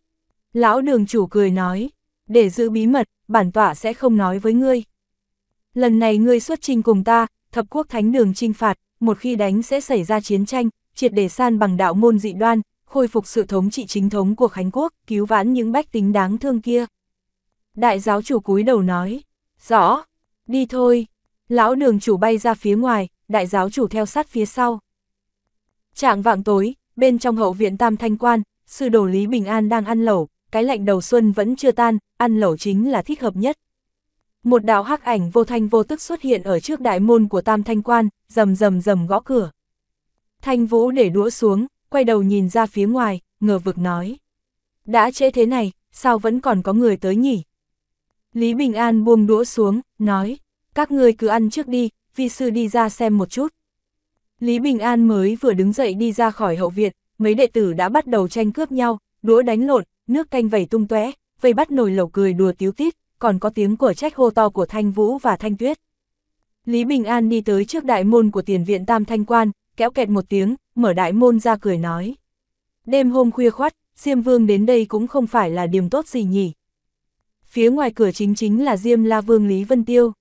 Lão đường chủ cười nói, để giữ bí mật, bản tọa sẽ không nói với ngươi. Lần này ngươi xuất trình cùng ta, thập quốc thánh đường trinh phạt, một khi đánh sẽ xảy ra chiến tranh, triệt để san bằng đạo môn dị đoan, khôi phục sự thống trị chính thống của Khánh Quốc, cứu vãn những bách tính đáng thương kia. Đại giáo chủ cúi đầu nói, rõ, đi thôi. Lão đường chủ bay ra phía ngoài, đại giáo chủ theo sát phía sau. Trạng vạng tối, bên trong hậu viện Tam Thanh Quan, sư đồ Lý Bình An đang ăn lẩu, cái lạnh đầu xuân vẫn chưa tan, ăn lẩu chính là thích hợp nhất. Một đạo hắc ảnh vô thanh vô tức xuất hiện ở trước đại môn của Tam Thanh Quan, rầm rầm rầm gõ cửa. Thanh Vũ để đũa xuống, quay đầu nhìn ra phía ngoài, ngờ vực nói. Đã trễ thế này, sao vẫn còn có người tới nhỉ? Lý Bình An buông đũa xuống, nói, các ngươi cứ ăn trước đi, vi sư đi ra xem một chút. Lý Bình An mới vừa đứng dậy đi ra khỏi hậu viện, mấy đệ tử đã bắt đầu tranh cướp nhau, đũa đánh lộn, nước canh vẩy tung tóe, vây bắt nồi lẩu cười đùa tiếu tít, còn có tiếng của trách hô to của Thanh Vũ và Thanh Tuyết. Lý Bình An đi tới trước đại môn của tiền viện Tam Thanh Quan, kéo kẹt một tiếng, mở đại môn ra cười nói. Đêm hôm khuya khoát, Diêm Vương đến đây cũng không phải là điểm tốt gì nhỉ. Phía ngoài cửa chính chính là Diêm La Vương Lý Vân Tiêu.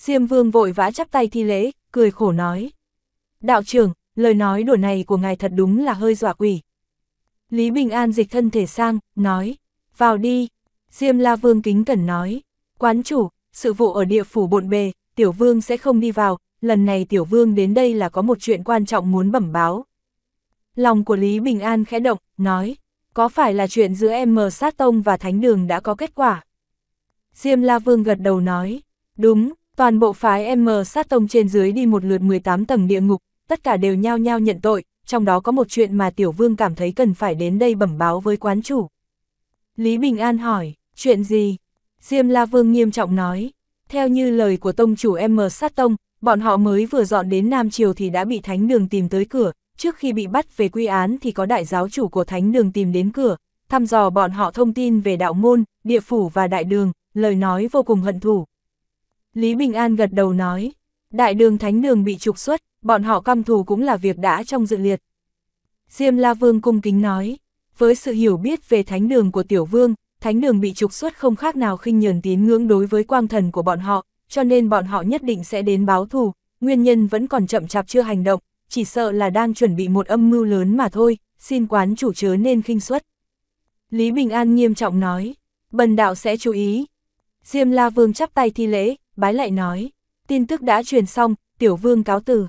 Diêm Vương vội vã chắp tay thi lễ, cười khổ nói. Đạo trưởng, lời nói đùa này của ngài thật đúng là hơi dọa quỷ. Lý Bình An dịch thân thể sang, nói. Vào đi. Diêm La Vương kính cẩn nói. Quán chủ, sự vụ ở địa phủ bộn bề, tiểu vương sẽ không đi vào, lần này tiểu vương đến đây là có một chuyện quan trọng muốn bẩm báo. Lòng của Lý Bình An khẽ động, nói, có phải là chuyện giữa em mờ sát tông và thánh đường đã có kết quả? Diêm La Vương gật đầu nói, đúng, Toàn bộ phái M sát tông trên dưới đi một lượt 18 tầng địa ngục, tất cả đều nhao nhao nhận tội, trong đó có một chuyện mà Tiểu Vương cảm thấy cần phải đến đây bẩm báo với quán chủ. Lý Bình An hỏi, chuyện gì? Diêm La Vương nghiêm trọng nói, theo như lời của tông chủ M sát tông, bọn họ mới vừa dọn đến Nam Triều thì đã bị Thánh Đường tìm tới cửa, trước khi bị bắt về quy án thì có đại giáo chủ của Thánh Đường tìm đến cửa, thăm dò bọn họ thông tin về đạo môn, địa phủ và đại đường, lời nói vô cùng hận thù, Lý Bình An gật đầu nói, đại đường thánh đường bị trục xuất, bọn họ căm thù cũng là việc đã trong dự liệt. Diêm La Vương cung kính nói, với sự hiểu biết về thánh đường của tiểu vương, thánh đường bị trục xuất không khác nào khinh nhường tín ngưỡng đối với quang thần của bọn họ, cho nên bọn họ nhất định sẽ đến báo thù, nguyên nhân vẫn còn chậm chạp chưa hành động, chỉ sợ là đang chuẩn bị một âm mưu lớn mà thôi, xin quán chủ chớ nên khinh suất. Lý Bình An nghiêm trọng nói, bần đạo sẽ chú ý. Diêm La Vương chắp tay thi lễ, bái lại nói, tin tức đã truyền xong, tiểu vương cáo từ.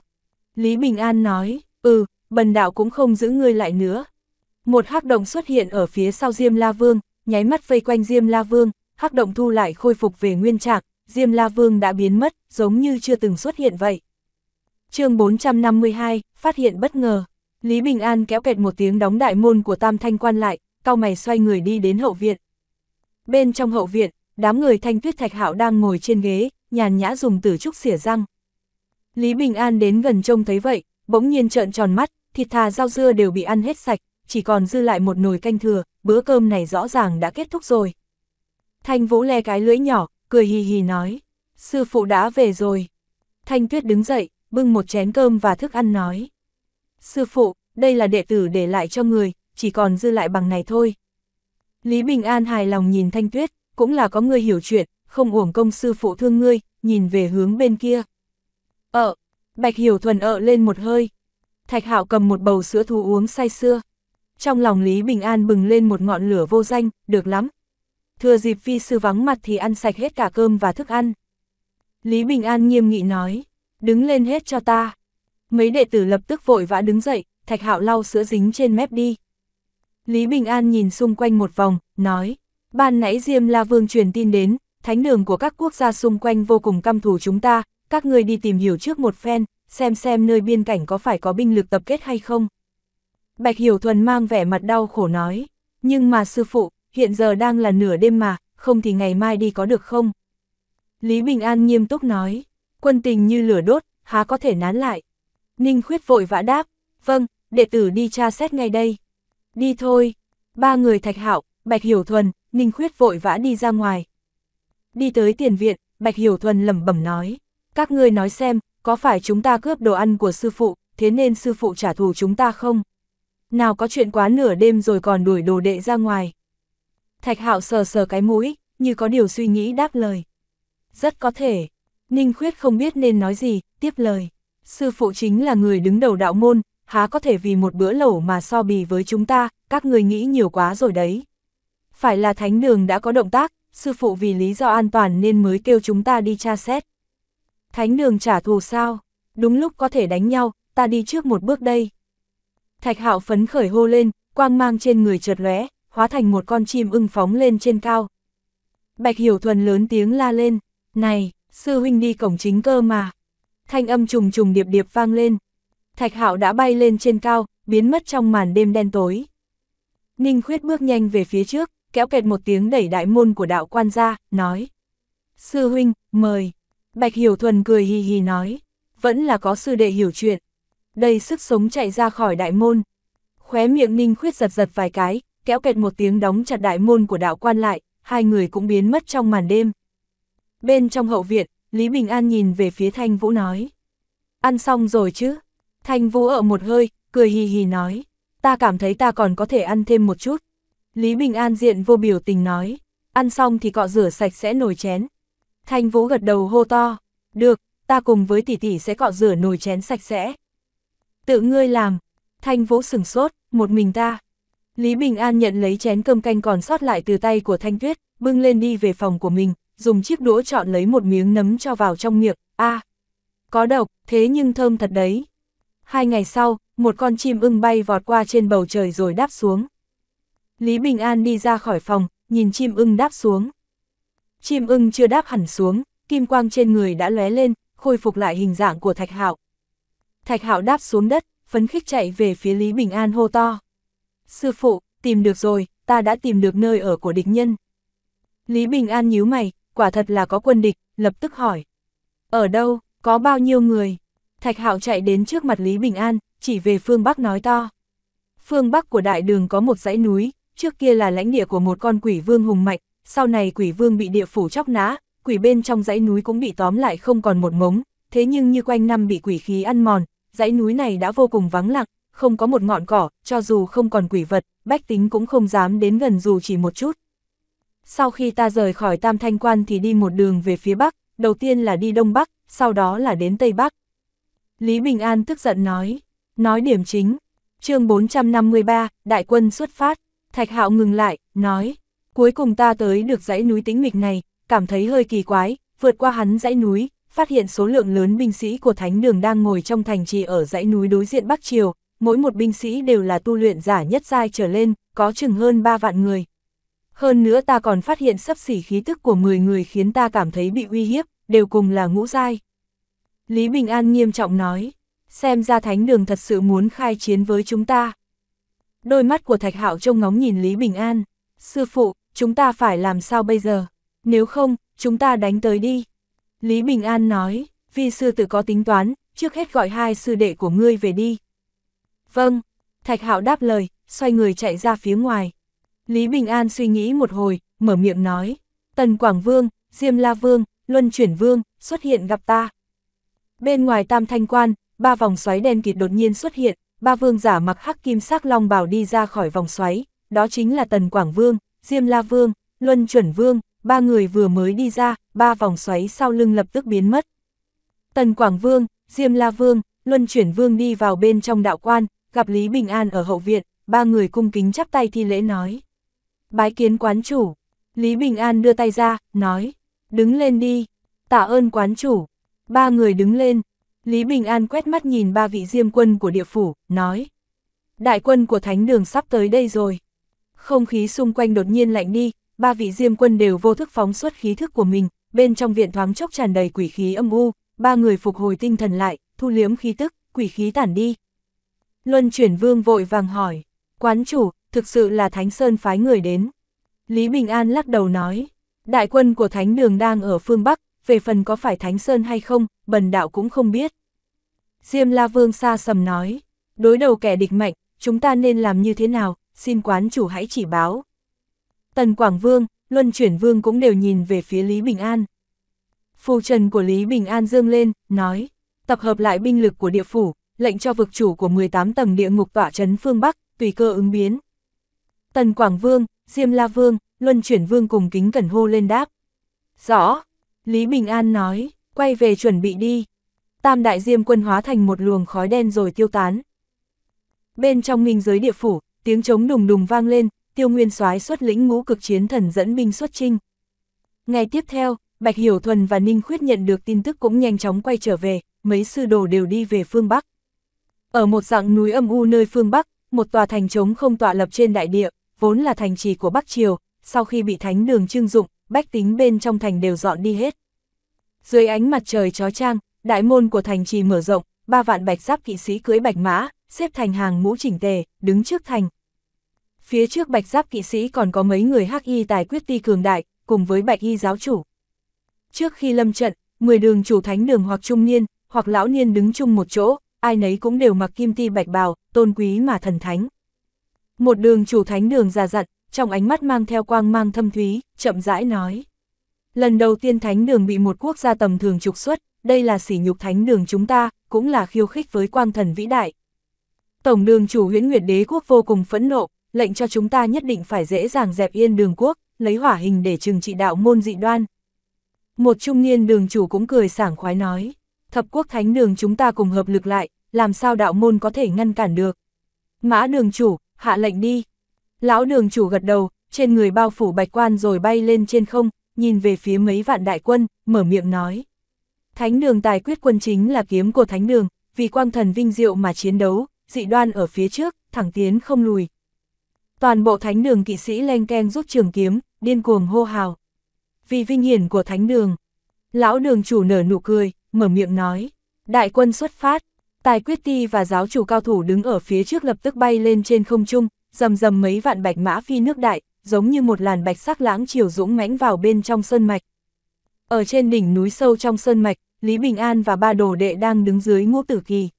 Lý Bình An nói, ừ, bần đạo cũng không giữ ngươi lại nữa. Một hắc động xuất hiện ở phía sau Diêm La Vương, nháy mắt vây quanh Diêm La Vương, hắc động thu lại khôi phục về nguyên trạng, Diêm La Vương đã biến mất, giống như chưa từng xuất hiện vậy. chương 452, phát hiện bất ngờ. Lý Bình An kéo kẹt một tiếng đóng đại môn của Tam Thanh Quan lại, cao mày xoay người đi đến hậu viện. Bên trong hậu viện, đám người Thanh Tuyết Thạch hảo đang ngồi trên ghế, nhàn nhã dùng tử trúc xỉa răng. Lý Bình An đến gần trông thấy vậy, bỗng nhiên trợn tròn mắt, thịt thà rau dưa đều bị ăn hết sạch, chỉ còn dư lại một nồi canh thừa, bữa cơm này rõ ràng đã kết thúc rồi. Thanh Vũ le cái lưỡi nhỏ, cười hì hì nói, sư phụ đã về rồi. Thanh Tuyết đứng dậy, bưng một chén cơm và thức ăn nói. Sư phụ, đây là đệ tử để lại cho người, chỉ còn dư lại bằng này thôi. Lý Bình An hài lòng nhìn Thanh Tuyết, cũng là có người hiểu chuyện, không uổng công sư phụ thương ngươi, nhìn về hướng bên kia. Ờ, Bạch Hiểu Thuần ợ lên một hơi. Thạch Hạo cầm một bầu sữa thú uống say xưa Trong lòng Lý Bình An bừng lên một ngọn lửa vô danh, được lắm. Thừa dịp phi sư vắng mặt thì ăn sạch hết cả cơm và thức ăn. Lý Bình An nghiêm nghị nói, đứng lên hết cho ta. Mấy đệ tử lập tức vội vã đứng dậy, Thạch Hạo lau sữa dính trên mép đi. Lý Bình An nhìn xung quanh một vòng, nói, ban nãy Diêm La Vương truyền tin đến, thánh đường của các quốc gia xung quanh vô cùng căm thù chúng ta, các ngươi đi tìm hiểu trước một phen, xem xem nơi biên cảnh có phải có binh lực tập kết hay không. Bạch Hiểu Thuần mang vẻ mặt đau khổ nói, nhưng mà sư phụ, hiện giờ đang là nửa đêm mà, không thì ngày mai đi có được không? Lý Bình An nghiêm túc nói, quân tình như lửa đốt, há có thể nán lại. Ninh Khuyết vội vã đáp, vâng, đệ tử đi tra xét ngay đây. Đi thôi, ba người thạch hạo, Bạch Hiểu Thuần, Ninh Khuyết vội vã đi ra ngoài, Đi tới tiền viện, Bạch Hiểu Thuần lẩm bẩm nói, các ngươi nói xem, có phải chúng ta cướp đồ ăn của sư phụ, thế nên sư phụ trả thù chúng ta không? Nào có chuyện quá nửa đêm rồi còn đuổi đồ đệ ra ngoài. Thạch Hạo sờ sờ cái mũi, như có điều suy nghĩ đáp lời. Rất có thể, Ninh Khuyết không biết nên nói gì, tiếp lời. Sư phụ chính là người đứng đầu đạo môn, há có thể vì một bữa lẩu mà so bì với chúng ta, các người nghĩ nhiều quá rồi đấy. Phải là thánh đường đã có động tác, sư phụ vì lý do an toàn nên mới kêu chúng ta đi tra xét. Thánh đường trả thù sao? Đúng lúc có thể đánh nhau, ta đi trước một bước đây. Thạch hạo phấn khởi hô lên, quang mang trên người chợt lóe, hóa thành một con chim ưng phóng lên trên cao. Bạch Hiểu Thuần lớn tiếng la lên, này, sư huynh đi cổng chính cơ mà. Thanh âm trùng trùng điệp điệp vang lên. Thạch hạo đã bay lên trên cao, biến mất trong màn đêm đen tối. Ninh Khuyết bước nhanh về phía trước, kéo kẹt một tiếng đẩy đại môn của đạo quan ra, nói. Sư huynh, mời. Bạch Hiểu Thuần cười hì hì nói. Vẫn là có sư đệ hiểu chuyện. Đây sức sống chạy ra khỏi đại môn. Khóe miệng ninh khuyết giật giật vài cái, kéo kẹt một tiếng đóng chặt đại môn của đạo quan lại, hai người cũng biến mất trong màn đêm. Bên trong hậu viện, Lý Bình An nhìn về phía Thanh Vũ nói. Ăn xong rồi chứ? Thanh Vũ ở một hơi, cười hì hì nói. Ta cảm thấy ta còn có thể ăn thêm một chút. Lý Bình An diện vô biểu tình nói, ăn xong thì cọ rửa sạch sẽ nồi chén. Thanh Vũ gật đầu hô to, được, ta cùng với tỷ tỷ sẽ cọ rửa nồi chén sạch sẽ. Tự ngươi làm, Thanh Vũ sừng sốt, một mình ta. Lý Bình An nhận lấy chén cơm canh còn sót lại từ tay của Thanh Tuyết, bưng lên đi về phòng của mình, dùng chiếc đũa chọn lấy một miếng nấm cho vào trong miệng, a có độc, thế nhưng thơm thật đấy. Hai ngày sau, một con chim ưng bay vọt qua trên bầu trời rồi đáp xuống. Lý Bình An đi ra khỏi phòng, nhìn chim ưng đáp xuống. Chim ưng chưa đáp hẳn xuống, kim quang trên người đã lóe lên, khôi phục lại hình dạng của Thạch Hạo. Thạch Hạo đáp xuống đất, phấn khích chạy về phía Lý Bình An hô to. Sư phụ, tìm được rồi, ta đã tìm được nơi ở của địch nhân. Lý Bình An nhíu mày, quả thật là có quân địch, lập tức hỏi. Ở đâu, có bao nhiêu người? Thạch Hạo chạy đến trước mặt Lý Bình An, chỉ về phương Bắc nói to. Phương Bắc của đại đường có một dãy núi, trước kia là lãnh địa của một con quỷ vương hùng mạnh, sau này quỷ vương bị địa phủ chóc ná, quỷ bên trong dãy núi cũng bị tóm lại không còn một ngống, thế nhưng như quanh năm bị quỷ khí ăn mòn, dãy núi này đã vô cùng vắng lặng, không có một ngọn cỏ, cho dù không còn quỷ vật, bách tính cũng không dám đến gần dù chỉ một chút. Sau khi ta rời khỏi Tam Thanh Quan thì đi một đường về phía Bắc, đầu tiên là đi Đông Bắc, sau đó là đến Tây Bắc. Lý Bình An tức giận nói, nói điểm chính, chương 453, đại quân xuất phát. Thạch hạo ngừng lại, nói, cuối cùng ta tới được dãy núi tĩnh mịch này, cảm thấy hơi kỳ quái, vượt qua hắn dãy núi, phát hiện số lượng lớn binh sĩ của thánh đường đang ngồi trong thành trì ở dãy núi đối diện Bắc Triều, mỗi một binh sĩ đều là tu luyện giả nhất giai trở lên, có chừng hơn 3 vạn người. Hơn nữa ta còn phát hiện sấp xỉ khí tức của 10 người khiến ta cảm thấy bị uy hiếp, đều cùng là ngũ giai. Lý Bình An nghiêm trọng nói, xem ra thánh đường thật sự muốn khai chiến với chúng ta. Đôi mắt của Thạch Hạo trông ngóng nhìn Lý Bình An. Sư phụ, chúng ta phải làm sao bây giờ? Nếu không, chúng ta đánh tới đi. Lý Bình An nói, vì sư tử có tính toán, trước hết gọi hai sư đệ của ngươi về đi. Vâng, Thạch Hạo đáp lời, xoay người chạy ra phía ngoài. Lý Bình An suy nghĩ một hồi, mở miệng nói, Tần Quảng Vương, Diêm La Vương, Luân Chuyển Vương, xuất hiện gặp ta. Bên ngoài Tam Thanh Quan, ba vòng xoáy đen kịt đột nhiên xuất hiện, ba vương giả mặc hắc kim sắc long bào đi ra khỏi vòng xoáy, đó chính là Tần Quảng Vương, Diêm La Vương, Luân Chuẩn Vương, ba người vừa mới đi ra, ba vòng xoáy sau lưng lập tức biến mất. Tần Quảng Vương, Diêm La Vương, Luân Chuyển Vương đi vào bên trong đạo quan, gặp Lý Bình An ở hậu viện, ba người cung kính chắp tay thi lễ nói. Bái kiến quán chủ, Lý Bình An đưa tay ra, nói, đứng lên đi, tạ ơn quán chủ. Ba người đứng lên, Lý Bình An quét mắt nhìn ba vị diêm quân của địa phủ, nói. Đại quân của thánh đường sắp tới đây rồi. Không khí xung quanh đột nhiên lạnh đi, ba vị diêm quân đều vô thức phóng xuất khí thức của mình, bên trong viện thoáng chốc tràn đầy quỷ khí âm u, ba người phục hồi tinh thần lại, thu liếm khí tức, quỷ khí tản đi. Luân chuyển vương vội vàng hỏi, quán chủ, thực sự là Thánh Sơn phái người đến. Lý Bình An lắc đầu nói, đại quân của Thánh Đường đang ở phương Bắc, về phần có phải Thánh Sơn hay không, bần đạo cũng không biết. Diêm La Vương xa sầm nói, đối đầu kẻ địch mạnh, chúng ta nên làm như thế nào, xin quán chủ hãy chỉ báo. Tần Quảng Vương, Luân Chuyển Vương cũng đều nhìn về phía Lý Bình An. Phù trần của Lý Bình An dương lên, nói, tập hợp lại binh lực của địa phủ, lệnh cho vực chủ của 18 tầng địa ngục tỏa trấn phương Bắc, tùy cơ ứng biến. Tần Quảng Vương, Diêm La Vương, Luân Chuyển Vương cùng kính cẩn hô lên đáp. Rõ, Lý Bình An nói, quay về chuẩn bị đi, tam đại diêm quân hóa thành một luồng khói đen rồi tiêu tán. Bên trong minh giới địa phủ, tiếng trống đùng đùng vang lên, tiêu nguyên soái xuất lĩnh ngũ cực chiến thần dẫn binh xuất trinh. Ngày tiếp theo, Bạch Hiểu Thuần và Ninh Khuyết nhận được tin tức cũng nhanh chóng quay trở về, mấy sư đồ đều đi về phương Bắc. Ở một dạng núi âm u nơi phương Bắc, một tòa thành trống không tọa lập trên đại địa, vốn là thành trì của Bắc Triều, sau khi bị thánh đường trưng dụng, bách tính bên trong thành đều dọn đi hết. Dưới ánh mặt trời chó trang đại môn của thành trì mở rộng, ba vạn bạch giáp kỵ sĩ cưới bạch mã, xếp thành hàng mũ chỉnh tề, đứng trước thành. Phía trước bạch giáp kỵ sĩ còn có mấy người hắc y tài quyết ti cường đại, cùng với bạch y giáo chủ. Trước khi lâm trận, 10 đường chủ thánh đường hoặc trung niên, hoặc lão niên đứng chung một chỗ, ai nấy cũng đều mặc kim ti bạch bào, tôn quý mà thần thánh. Một đường chủ thánh đường già dặn, trong ánh mắt mang theo quang mang thâm thúy, chậm rãi nói. Lần đầu tiên thánh đường bị một quốc gia tầm thường trục xuất, đây là sỉ nhục thánh đường chúng ta, cũng là khiêu khích với quang thần vĩ đại. Tổng đường chủ huyễn nguyệt đế quốc vô cùng phẫn nộ, lệnh cho chúng ta nhất định phải dễ dàng dẹp yên đường quốc, lấy hỏa hình để trừng trị đạo môn dị đoan. Một trung niên đường chủ cũng cười sảng khoái nói, thập quốc thánh đường chúng ta cùng hợp lực lại, làm sao đạo môn có thể ngăn cản được. Mã đường chủ, hạ lệnh đi. Lão đường chủ gật đầu, trên người bao phủ bạch quan rồi bay lên trên không, nhìn về phía mấy vạn đại quân, mở miệng nói. Thánh đường tài quyết quân chính là kiếm của thánh đường, vì quang thần vinh diệu mà chiến đấu, dị đoan ở phía trước, thẳng tiến không lùi. Toàn bộ thánh đường kỵ sĩ len keng rút trường kiếm, điên cuồng hô hào. Vì vinh hiển của thánh đường, lão đường chủ nở nụ cười, mở miệng nói. Đại quân xuất phát, tài quyết ti và giáo chủ cao thủ đứng ở phía trước lập tức bay lên trên không trung, rầm rầm mấy vạn bạch mã phi nước đại, giống như một làn bạch sắc lãng chiều dũng mãnh vào bên trong sơn mạch. Ở trên đỉnh núi sâu trong sơn mạch, Lý Bình An và ba đồ đệ đang đứng dưới ngũ tử kỳ.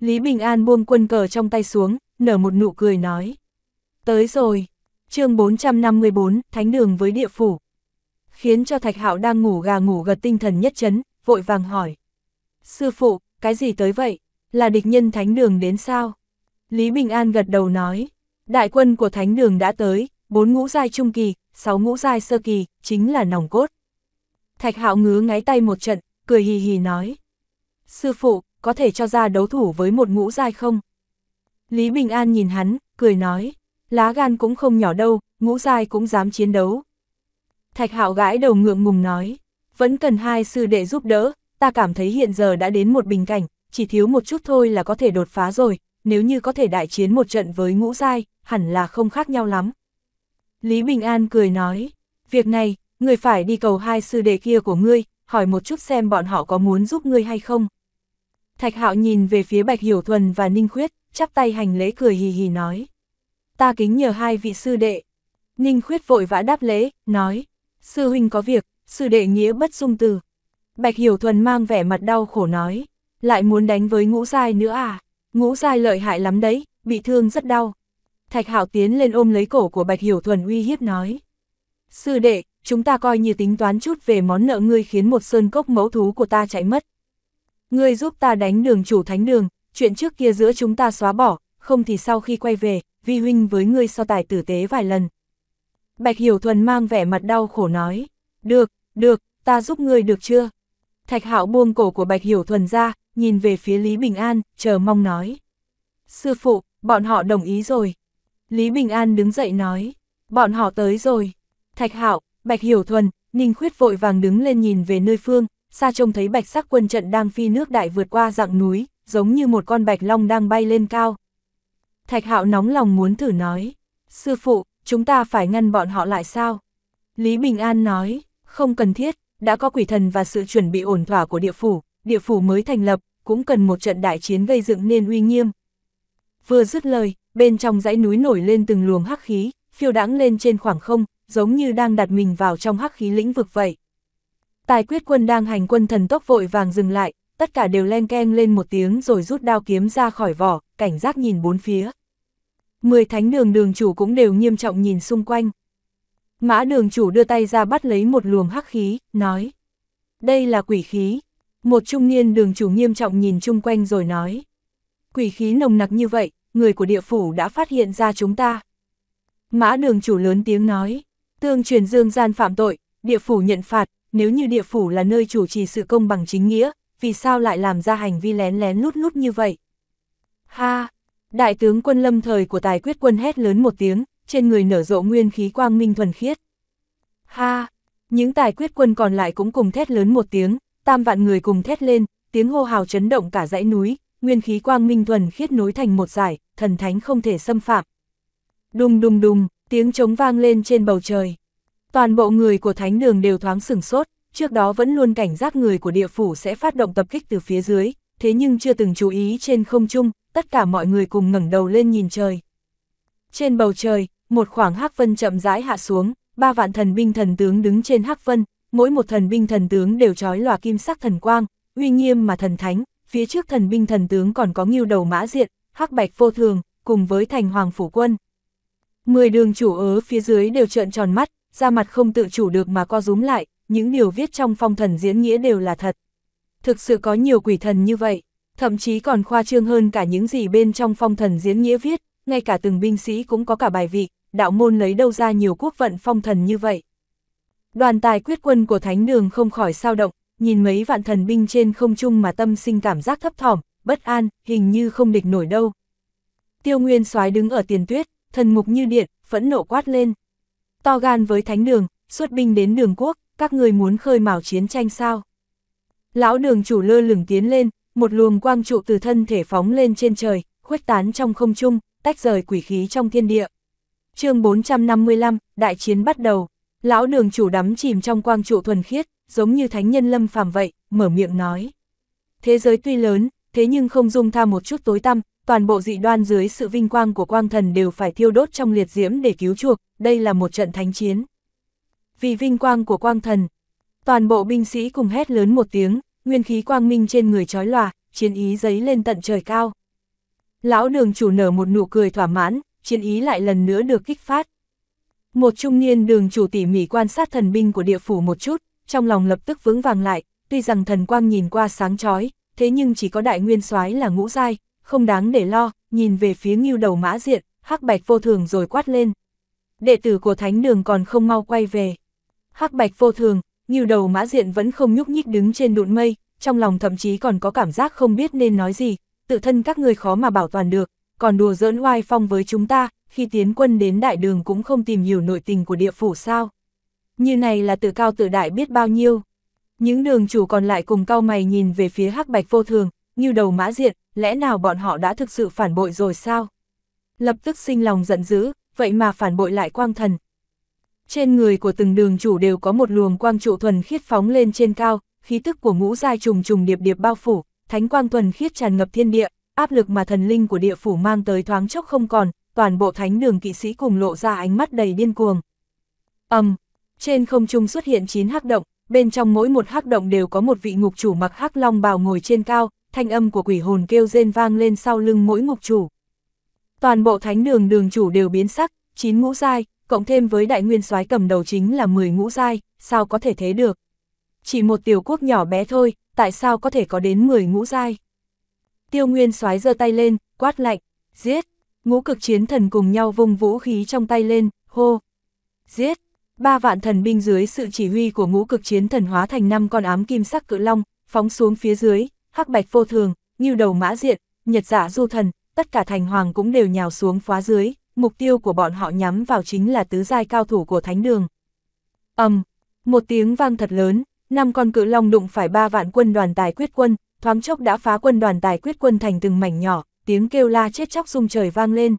Lý Bình An buông quân cờ trong tay xuống, nở một nụ cười nói. Tới rồi, chương 454, Thánh đường với địa phủ. Khiến cho Thạch Hạo đang ngủ gà ngủ gật tinh thần nhất chấn, vội vàng hỏi. Sư phụ, cái gì tới vậy? Là địch nhân Thánh đường đến sao? Lý Bình An gật đầu nói. Đại quân của Thánh đường đã tới, bốn ngũ giai trung kỳ, sáu ngũ giai sơ kỳ, chính là nòng cốt. Thạch hạo ngứa ngáy tay một trận, cười hì hì nói. Sư phụ, có thể cho ra đấu thủ với một ngũ giai không? Lý Bình An nhìn hắn, cười nói, lá gan cũng không nhỏ đâu, ngũ giai cũng dám chiến đấu. Thạch hạo gãi đầu ngượng ngùng nói, vẫn cần hai sư đệ giúp đỡ, ta cảm thấy hiện giờ đã đến một bình cảnh, chỉ thiếu một chút thôi là có thể đột phá rồi, nếu như có thể đại chiến một trận với ngũ giai, hẳn là không khác nhau lắm. Lý Bình An cười nói, việc này, người phải đi cầu hai sư đệ kia của ngươi, hỏi một chút xem bọn họ có muốn giúp ngươi hay không. Thạch Hạo nhìn về phía Bạch Hiểu Thuần và Ninh Khuyết, chắp tay hành lễ cười hì hì nói. Ta kính nhờ hai vị sư đệ. Ninh Khuyết vội vã đáp lễ, nói, sư huynh có việc, sư đệ nghĩa bất dung từ. Bạch Hiểu Thuần mang vẻ mặt đau khổ nói, lại muốn đánh với ngũ dai nữa à, ngũ dai lợi hại lắm đấy, bị thương rất đau. Thạch Hạo tiến lên ôm lấy cổ của Bạch Hiểu Thuần uy hiếp nói. Sư đệ, chúng ta coi như tính toán chút về món nợ ngươi khiến một sơn cốc mẫu thú của ta chạy mất. Ngươi giúp ta đánh đường chủ thánh đường, chuyện trước kia giữa chúng ta xóa bỏ, không thì sau khi quay về, vi huynh với ngươi so tài tử tế vài lần. Bạch Hiểu Thuần mang vẻ mặt đau khổ nói, được, được, ta giúp ngươi được chưa? Thạch Hạo buông cổ của Bạch Hiểu Thuần ra, nhìn về phía Lý Bình An, chờ mong nói. Sư phụ, bọn họ đồng ý rồi. Lý Bình An đứng dậy nói, bọn họ tới rồi. Thạch Hạo, Bạch Hiểu Thuần, Ninh Khuyết vội vàng đứng lên nhìn về nơi phương, xa trông thấy bạch sắc quân trận đang phi nước đại vượt qua dạng núi, giống như một con bạch long đang bay lên cao. Thạch Hạo nóng lòng muốn thử nói, sư phụ, chúng ta phải ngăn bọn họ lại sao? Lý Bình An nói, không cần thiết, đã có quỷ thần và sự chuẩn bị ổn thỏa của địa phủ, địa phủ mới thành lập, cũng cần một trận đại chiến gây dựng nên uy nghiêm. Vừa dứt lời, bên trong dãy núi nổi lên từng luồng hắc khí, phiêu đãng lên trên khoảng không, giống như đang đặt mình vào trong hắc khí lĩnh vực vậy. Tài quyết quân đang hành quân thần tốc vội vàng dừng lại, tất cả đều len keng lên một tiếng rồi rút đao kiếm ra khỏi vỏ, cảnh giác nhìn bốn phía. Mười thánh đường đường chủ cũng đều nghiêm trọng nhìn xung quanh. Mã đường chủ đưa tay ra bắt lấy một luồng hắc khí, nói. Đây là quỷ khí. Một trung niên đường chủ nghiêm trọng nhìn chung quanh rồi nói. Quỷ khí nồng nặc như vậy, người của địa phủ đã phát hiện ra chúng ta. Mã đường chủ lớn tiếng nói, tương truyền dương gian phạm tội, địa phủ nhận phạt, nếu như địa phủ là nơi chủ trì sự công bằng chính nghĩa, vì sao lại làm ra hành vi lén lén lút lút như vậy? Ha! Đại tướng quân lâm thời của tài quyết quân hét lớn một tiếng, trên người nở rộ nguyên khí quang minh thuần khiết. Ha! Những tài quyết quân còn lại cũng cùng thét lớn một tiếng, tam vạn người cùng thét lên, tiếng hô hào chấn động cả dãy núi, nguyên khí quang minh thuần khiết nối thành một giải, thần thánh không thể xâm phạm. Đùng đùng đùng, tiếng trống vang lên trên bầu trời. Toàn bộ người của thánh đường đều thoáng sừng sốt, trước đó vẫn luôn cảnh giác người của địa phủ sẽ phát động tập kích từ phía dưới, thế nhưng chưa từng chú ý trên không trung, tất cả mọi người cùng ngẩng đầu lên nhìn trời. Trên bầu trời, một khoảng hắc vân chậm rãi hạ xuống, ba vạn thần binh thần tướng đứng trên hắc vân, mỗi một thần binh thần tướng đều trói lòa kim sắc thần quang, uy nghiêm mà thần thánh, phía trước thần binh thần tướng còn có nghiêu đầu mã diện, hắc bạch vô thường, cùng với thành hoàng phủ quân. Mười đường chủ ớ phía dưới đều trợn tròn mắt, ra mặt không tự chủ được mà co rúm lại, những điều viết trong phong thần diễn nghĩa đều là thật. Thực sự có nhiều quỷ thần như vậy, thậm chí còn khoa trương hơn cả những gì bên trong phong thần diễn nghĩa viết, ngay cả từng binh sĩ cũng có cả bài vị, đạo môn lấy đâu ra nhiều quốc vận phong thần như vậy. Đoàn tài quyết quân của Thánh Đường không khỏi sao động, nhìn mấy vạn thần binh trên không trung mà tâm sinh cảm giác thấp thỏm, bất an, hình như không địch nổi đâu. Tiêu Nguyên soái đứng ở tiền tuyết, thần mục như điện, phẫn nộ quát lên. To gan với thánh đường, xuất binh đến đường quốc, các người muốn khơi mào chiến tranh sao? Lão đường chủ lơ lửng tiến lên, một luồng quang trụ từ thân thể phóng lên trên trời, khuếch tán trong không trung, tách rời quỷ khí trong thiên địa. chương 455, đại chiến bắt đầu. Lão đường chủ đắm chìm trong quang trụ thuần khiết, giống như thánh nhân lâm phàm vậy, mở miệng nói. Thế giới tuy lớn, thế nhưng không dung tha một chút tối tăm, toàn bộ dị đoan dưới sự vinh quang của quang thần đều phải thiêu đốt trong liệt diễm để cứu chuộc, đây là một trận thánh chiến. Vì vinh quang của quang thần, toàn bộ binh sĩ cùng hét lớn một tiếng, nguyên khí quang minh trên người trói lòa, chiến ý giấy lên tận trời cao. Lão đường chủ nở một nụ cười thỏa mãn, chiến ý lại lần nữa được kích phát. Một trung niên đường chủ tỉ mỉ quan sát thần binh của địa phủ một chút, trong lòng lập tức vững vàng lại, tuy rằng thần quang nhìn qua sáng chói, thế nhưng chỉ có đại nguyên soái là ngũ giai, không đáng để lo, nhìn về phía ngưu đầu mã diện, hắc bạch vô thường rồi quát lên. Đệ tử của thánh đường còn không mau quay về. Hắc bạch vô thường, ngưu đầu mã diện vẫn không nhúc nhích đứng trên đụn mây, trong lòng thậm chí còn có cảm giác không biết nên nói gì, tự thân các người khó mà bảo toàn được, còn đùa giỡn oai phong với chúng ta, khi tiến quân đến đại đường cũng không tìm hiểu nội tình của địa phủ sao. Như này là tự cao tự đại biết bao nhiêu. Những đường chủ còn lại cùng cao mày nhìn về phía hắc bạch vô thường, như đầu mã diện, lẽ nào bọn họ đã thực sự phản bội rồi sao? Lập tức sinh lòng giận dữ, vậy mà phản bội lại quang thần. Trên người của từng đường chủ đều có một luồng quang trụ thuần khiết phóng lên trên cao, khí tức của ngũ giai trùng trùng điệp điệp bao phủ, thánh quang thuần khiết tràn ngập thiên địa, áp lực mà thần linh của địa phủ mang tới thoáng chốc không còn, toàn bộ thánh đường kỵ sĩ cùng lộ ra ánh mắt đầy điên cuồng. Ầm, trên không trung xuất hiện 9 hắc động, bên trong mỗi một hắc động đều có một vị ngục chủ mặc hắc long bào ngồi trên cao, thanh âm của quỷ hồn kêu rên vang lên sau lưng mỗi ngục chủ. Toàn bộ thánh đường đường chủ đều biến sắc, 9 ngũ giai, cộng thêm với đại nguyên soái cầm đầu chính là 10 ngũ giai, sao có thể thế được? Chỉ một tiểu quốc nhỏ bé thôi, tại sao có thể có đến 10 ngũ giai? Tiêu Nguyên soái giơ tay lên, quát lạnh, giết, ngũ cực chiến thần cùng nhau vung vũ khí trong tay lên, hô, giết, Ba vạn thần binh dưới sự chỉ huy của ngũ cực chiến thần hóa thành năm con ám kim sắc cự long, phóng xuống phía dưới, hắc bạch vô thường, như đầu mã diện, nhật giả dạ du thần, tất cả thành hoàng cũng đều nhào xuống phá dưới, mục tiêu của bọn họ nhắm vào chính là tứ giai cao thủ của thánh đường. ầm, um, một tiếng vang thật lớn, năm con cự long đụng phải ba vạn quân đoàn tài quyết quân, thoáng chốc đã phá quân đoàn tài quyết quân thành từng mảnh nhỏ, tiếng kêu la chết chóc rung trời vang lên.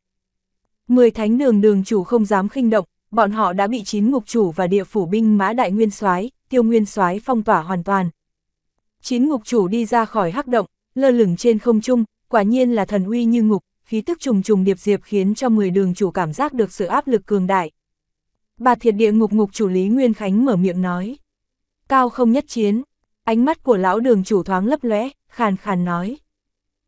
Mười thánh đường đường chủ không dám khinh động, bọn họ đã bị chín ngục chủ và địa phủ binh mã đại nguyên soái tiêu nguyên soái phong tỏa hoàn toàn. Chín ngục chủ đi ra khỏi hắc động, lơ lửng trên không trung, quả nhiên là thần uy như ngục, khí tức trùng trùng điệp diệp khiến cho mười đường chủ cảm giác được sự áp lực cường đại. Bà thiệt địa ngục ngục chủ lý Nguyên Khánh mở miệng nói. Cao không nhất chiến, ánh mắt của lão đường chủ thoáng lấp lóe, khàn khàn nói.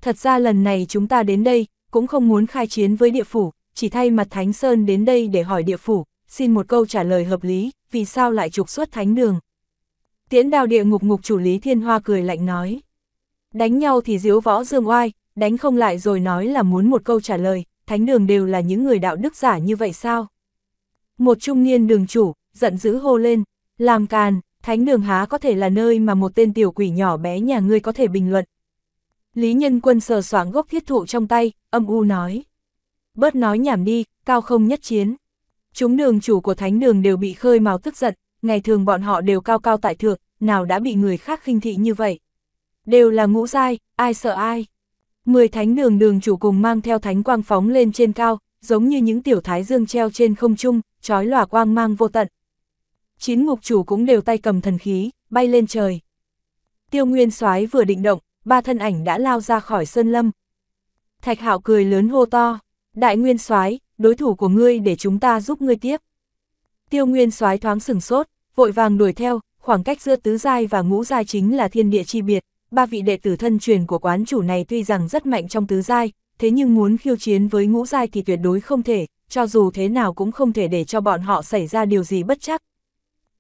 Thật ra lần này chúng ta đến đây, cũng không muốn khai chiến với địa phủ, chỉ thay mặt Thánh Sơn đến đây để hỏi địa phủ, xin một câu trả lời hợp lý, vì sao lại trục xuất thánh đường? Tiễn đào địa ngục ngục chủ lý thiên hoa cười lạnh nói. Đánh nhau thì diếu võ dương oai, đánh không lại rồi nói là muốn một câu trả lời, thánh đường đều là những người đạo đức giả như vậy sao? Một trung niên đường chủ, giận dữ hô lên, làm càn, thánh đường há có thể là nơi mà một tên tiểu quỷ nhỏ bé nhà ngươi có thể bình luận. Lý nhân quân sờ soáng gốc thiết thụ trong tay, âm u nói. Bớt nói nhảm đi, cao không nhất chiến chúng đường chủ của thánh đường đều bị khơi mào tức giận, ngày thường bọn họ đều cao cao tại thượng, nào đã bị người khác khinh thị như vậy. Đều là ngũ dai, ai sợ ai. Mười thánh đường đường chủ cùng mang theo thánh quang phóng lên trên cao, giống như những tiểu thái dương treo trên không trung, trói lòa quang mang vô tận. Chín ngục chủ cũng đều tay cầm thần khí, bay lên trời. Tiêu Nguyên soái vừa định động, ba thân ảnh đã lao ra khỏi sơn lâm. Thạch Hạo cười lớn hô to, "Đại Nguyên soái, đối thủ của ngươi để chúng ta giúp ngươi tiếp. Tiêu Nguyên soái thoáng sừng sốt, vội vàng đuổi theo, khoảng cách giữa tứ giai và ngũ giai chính là thiên địa chi biệt, ba vị đệ tử thân truyền của quán chủ này tuy rằng rất mạnh trong tứ giai, thế nhưng muốn khiêu chiến với ngũ giai thì tuyệt đối không thể, cho dù thế nào cũng không thể để cho bọn họ xảy ra điều gì bất chắc.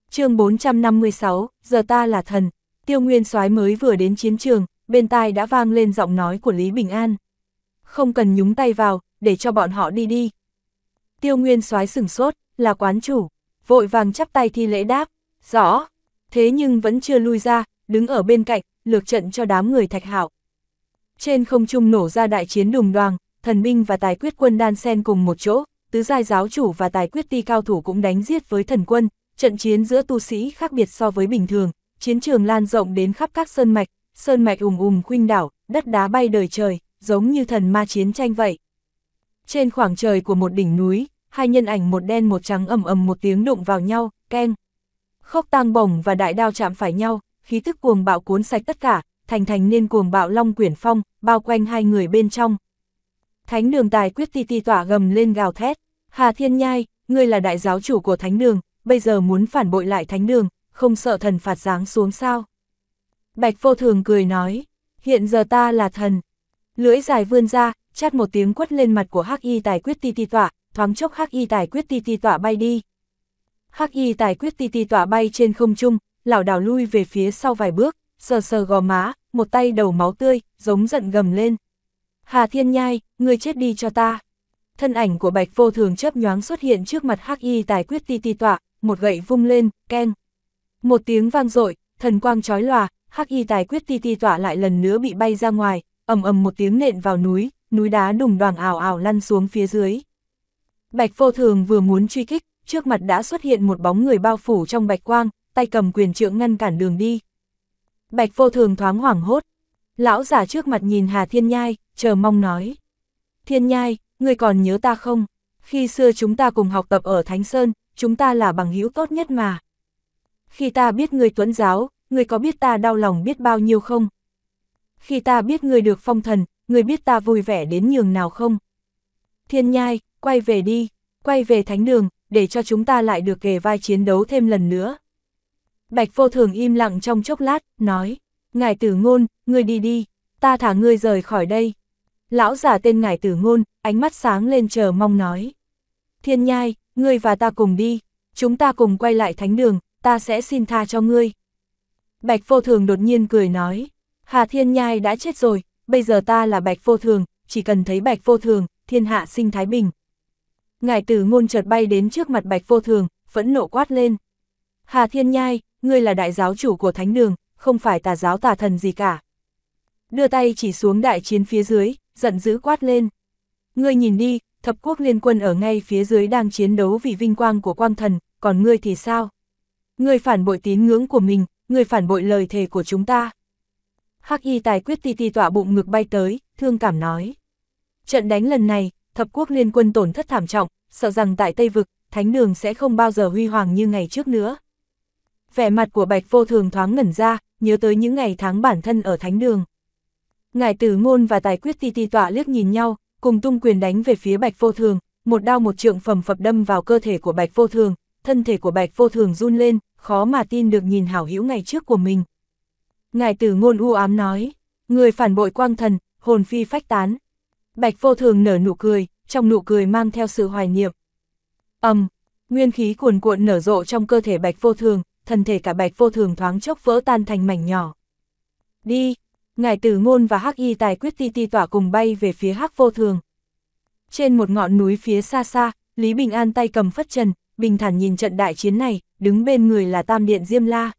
chương 456, giờ ta là thần, tiêu nguyên soái mới vừa đến chiến trường, bên tai đã vang lên giọng nói của Lý Bình An. Không cần nhúng tay vào, để cho bọn họ đi đi, Tiêu Nguyên soái sửng sốt, là quán chủ, vội vàng chắp tay thi lễ đáp, rõ, thế nhưng vẫn chưa lui ra, đứng ở bên cạnh, lược trận cho đám người thạch hạo. Trên không trung nổ ra đại chiến đùng đoàng, thần binh và tài quyết quân đan xen cùng một chỗ, tứ giai giáo chủ và tài quyết ti cao thủ cũng đánh giết với thần quân, trận chiến giữa tu sĩ khác biệt so với bình thường, chiến trường lan rộng đến khắp các sơn mạch, sơn mạch ùm ùm khuynh đảo, đất đá bay đời trời, giống như thần ma chiến tranh vậy. Trên khoảng trời của một đỉnh núi, hai nhân ảnh một đen một trắng ầm ầm một tiếng đụng vào nhau, keng. Khốc tang bổng và đại đao chạm phải nhau, khí tức cuồng bạo cuốn sạch tất cả, thành thành nên cuồng bạo long quyển phong, bao quanh hai người bên trong. Thánh đường tài quyết ti ti tỏa gầm lên gào thét, Hà Thiên Nhai, ngươi là đại giáo chủ của thánh đường, bây giờ muốn phản bội lại thánh đường, không sợ thần phạt giáng xuống sao. Bạch vô thường cười nói, hiện giờ ta là thần. Lưỡi dài vươn ra, chát một tiếng quất lên mặt của hắc y tài quyết ti ti tỏa, thoáng chốc Hắc Y Tài quyết ti ti tọa bay đi. Hắc Y Tài quyết ti ti tọa bay trên không trung, lảo đảo lui về phía sau vài bước, sờ sờ gò má, một tay đầu máu tươi, giống giận gầm lên. Hà Thiên Nhai, ngươi chết đi cho ta. Thân ảnh của Bạch Vô Thường chớp nhoáng xuất hiện trước mặt Hắc Y Tài quyết ti ti tọa một gậy vung lên, ken. Một tiếng vang dội, thần quang chói lòa, Hắc Y Tài quyết ti ti tọa lại lần nữa bị bay ra ngoài, ầm ầm một tiếng nện vào núi, núi đá đùng đoàng ảo ảo lăn xuống phía dưới. Bạch vô thường vừa muốn truy kích, trước mặt đã xuất hiện một bóng người bao phủ trong bạch quang, tay cầm quyền trượng ngăn cản đường đi. Bạch vô thường thoáng hoảng hốt. Lão giả trước mặt nhìn Hà Thiên Nhai, chờ mong nói. Thiên Nhai, ngươi còn nhớ ta không? Khi xưa chúng ta cùng học tập ở Thánh Sơn, chúng ta là bằng hữu tốt nhất mà. Khi ta biết ngươi tuấn giáo, ngươi có biết ta đau lòng biết bao nhiêu không? Khi ta biết ngươi được phong thần, ngươi biết ta vui vẻ đến nhường nào không? Thiên nhai, quay về đi, quay về thánh đường, để cho chúng ta lại được kề vai chiến đấu thêm lần nữa. Bạch vô thường im lặng trong chốc lát, nói, ngài tử ngôn, ngươi đi đi, ta thả ngươi rời khỏi đây. Lão giả tên ngài tử ngôn, ánh mắt sáng lên chờ mong nói. Thiên nhai, ngươi và ta cùng đi, chúng ta cùng quay lại thánh đường, ta sẽ xin tha cho ngươi. Bạch vô thường đột nhiên cười nói, Hà Thiên Nhai đã chết rồi, bây giờ ta là Bạch vô thường, chỉ cần thấy Bạch vô thường, thiên hạ sinh thái bình. ngài tử ngôn chợt bay đến trước mặt bạch vô thường, phẫn nộ quát lên. Hà thiên nhai, ngươi là đại giáo chủ của thánh đường, không phải tà giáo tà thần gì cả. Đưa tay chỉ xuống đại chiến phía dưới, giận dữ quát lên. Ngươi nhìn đi, thập quốc liên quân ở ngay phía dưới đang chiến đấu vì vinh quang của quang thần, còn ngươi thì sao? Ngươi phản bội tín ngưỡng của mình, ngươi phản bội lời thề của chúng ta. Hắc y tài quyết ti ti tọa bụng ngực bay tới, thương cảm nói. Trận đánh lần này, thập quốc liên quân tổn thất thảm trọng, sợ rằng tại Tây Vực, Thánh Đường sẽ không bao giờ huy hoàng như ngày trước nữa. Vẻ mặt của Bạch Vô Thường thoáng ngẩn ra, nhớ tới những ngày tháng bản thân ở Thánh Đường. Ngài Tử Ngôn và Tài Quyết Ti Ti Tọa liếc nhìn nhau, cùng tung quyền đánh về phía Bạch Vô Thường, một đao một trượng phẩm phập đâm vào cơ thể của Bạch Vô Thường, thân thể của Bạch Vô Thường run lên, khó mà tin được nhìn hảo hữu ngày trước của mình. Ngài Tử Ngôn u ám nói, người phản bội quang thần, hồn phi phách tán, Bạch vô thường nở nụ cười, trong nụ cười mang theo sự hoài niệm. ầm, nguyên khí cuồn cuộn nở rộ trong cơ thể bạch vô thường, thân thể cả bạch vô thường thoáng chốc vỡ tan thành mảnh nhỏ. Đi, ngài tử ngôn và hắc y tài quyết ti ti tỏa cùng bay về phía hắc vô thường. Trên một ngọn núi phía xa xa, Lý Bình An tay cầm phất trần, bình thản nhìn trận đại chiến này, đứng bên người là Tam Điện Diêm La.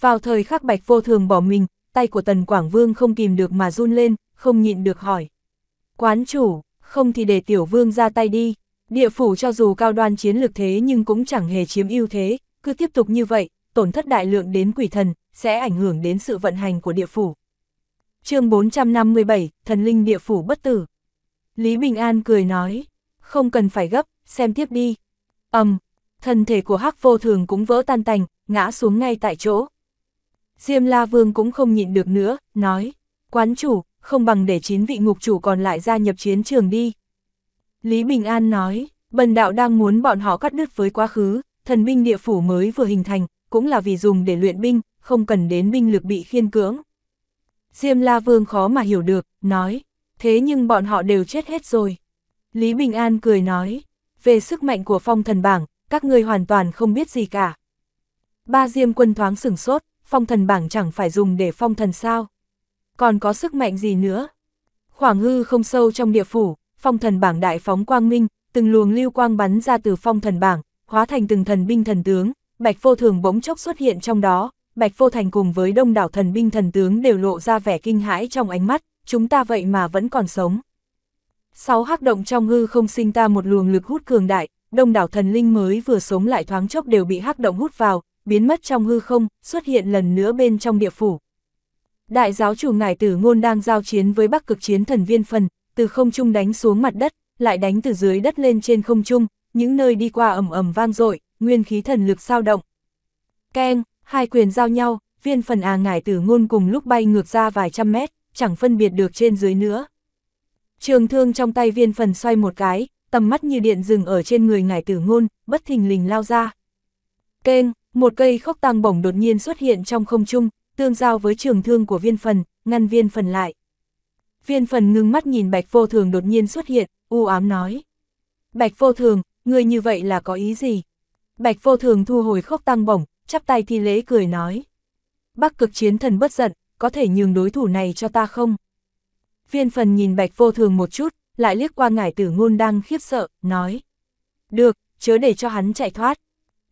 Vào thời khắc bạch vô thường bỏ mình, tay của Tần Quảng Vương không kìm được mà run lên, không nhịn được hỏi. Quán chủ, không thì để tiểu vương ra tay đi. Địa phủ cho dù cao đoan chiến lược thế nhưng cũng chẳng hề chiếm ưu thế, cứ tiếp tục như vậy, tổn thất đại lượng đến quỷ thần, sẽ ảnh hưởng đến sự vận hành của địa phủ. chương 457, Thần Linh Địa Phủ Bất Tử Lý Bình An cười nói, không cần phải gấp, xem tiếp đi. ầm um, thân thể của Hắc Vô Thường cũng vỡ tan tành, ngã xuống ngay tại chỗ. Diêm La Vương cũng không nhịn được nữa, nói, quán chủ, không bằng để chín vị ngục chủ còn lại gia nhập chiến trường đi. Lý Bình An nói, bần đạo đang muốn bọn họ cắt đứt với quá khứ, thần binh địa phủ mới vừa hình thành, cũng là vì dùng để luyện binh, không cần đến binh lực bị khiên cưỡng. Diêm La Vương khó mà hiểu được, nói, thế nhưng bọn họ đều chết hết rồi. Lý Bình An cười nói, về sức mạnh của phong thần bảng, các ngươi hoàn toàn không biết gì cả. Ba Diêm quân thoáng sửng sốt, phong thần bảng chẳng phải dùng để phong thần sao còn có sức mạnh gì nữa. Khoảng hư không sâu trong địa phủ, phong thần bảng đại phóng quang minh, từng luồng lưu quang bắn ra từ phong thần bảng, hóa thành từng thần binh thần tướng, bạch vô thường bỗng chốc xuất hiện trong đó, bạch vô thành cùng với đông đảo thần binh thần tướng đều lộ ra vẻ kinh hãi trong ánh mắt, chúng ta vậy mà vẫn còn sống. Sáu hắc động trong hư không sinh ta một luồng lực hút cường đại, đông đảo thần linh mới vừa sống lại thoáng chốc đều bị hắc động hút vào, biến mất trong hư không, xuất hiện lần nữa bên trong địa phủ. Đại giáo chủ ngải tử ngôn đang giao chiến với bắc cực chiến thần viên phần, từ không trung đánh xuống mặt đất, lại đánh từ dưới đất lên trên không trung, những nơi đi qua ầm ầm vang dội, nguyên khí thần lực sao động. Keng, hai quyền giao nhau, viên phần à ngải tử ngôn cùng lúc bay ngược ra vài trăm mét, chẳng phân biệt được trên dưới nữa. Trường thương trong tay viên phần xoay một cái, tầm mắt như điện dừng ở trên người ngải tử ngôn, bất thình lình lao ra. Keng, một cây khốc tăng bổng đột nhiên xuất hiện trong không trung, tương giao với trường thương của viên phần, ngăn viên phần lại. Viên phần ngưng mắt nhìn bạch vô thường đột nhiên xuất hiện, u ám nói. Bạch vô thường, người như vậy là có ý gì? Bạch vô thường thu hồi khốc tăng bổng, chắp tay thi lễ cười nói. Bắc cực chiến thần bất giận, có thể nhường đối thủ này cho ta không? Viên phần nhìn bạch vô thường một chút, lại liếc qua ngải tử ngôn đang khiếp sợ, nói. Được, chớ để cho hắn chạy thoát.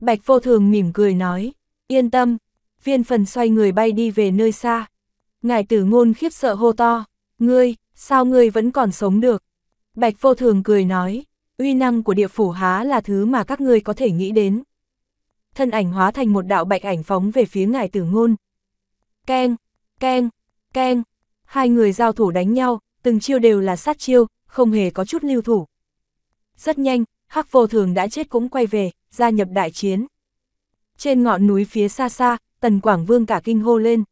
Bạch vô thường mỉm cười nói, yên tâm, viên phần xoay người bay đi về nơi xa. Ngải tử ngôn khiếp sợ hô to, ngươi, sao ngươi vẫn còn sống được? Bạch vô thường cười nói, uy năng của địa phủ há là thứ mà các ngươi có thể nghĩ đến. Thân ảnh hóa thành một đạo bạch ảnh phóng về phía ngải tử ngôn. Keng, keng, keng, hai người giao thủ đánh nhau, từng chiêu đều là sát chiêu, không hề có chút lưu thủ. Rất nhanh, Hắc vô thường đã chết cũng quay về, gia nhập đại chiến. Trên ngọn núi phía xa xa, Tần Quảng Vương cả kinh hô lên.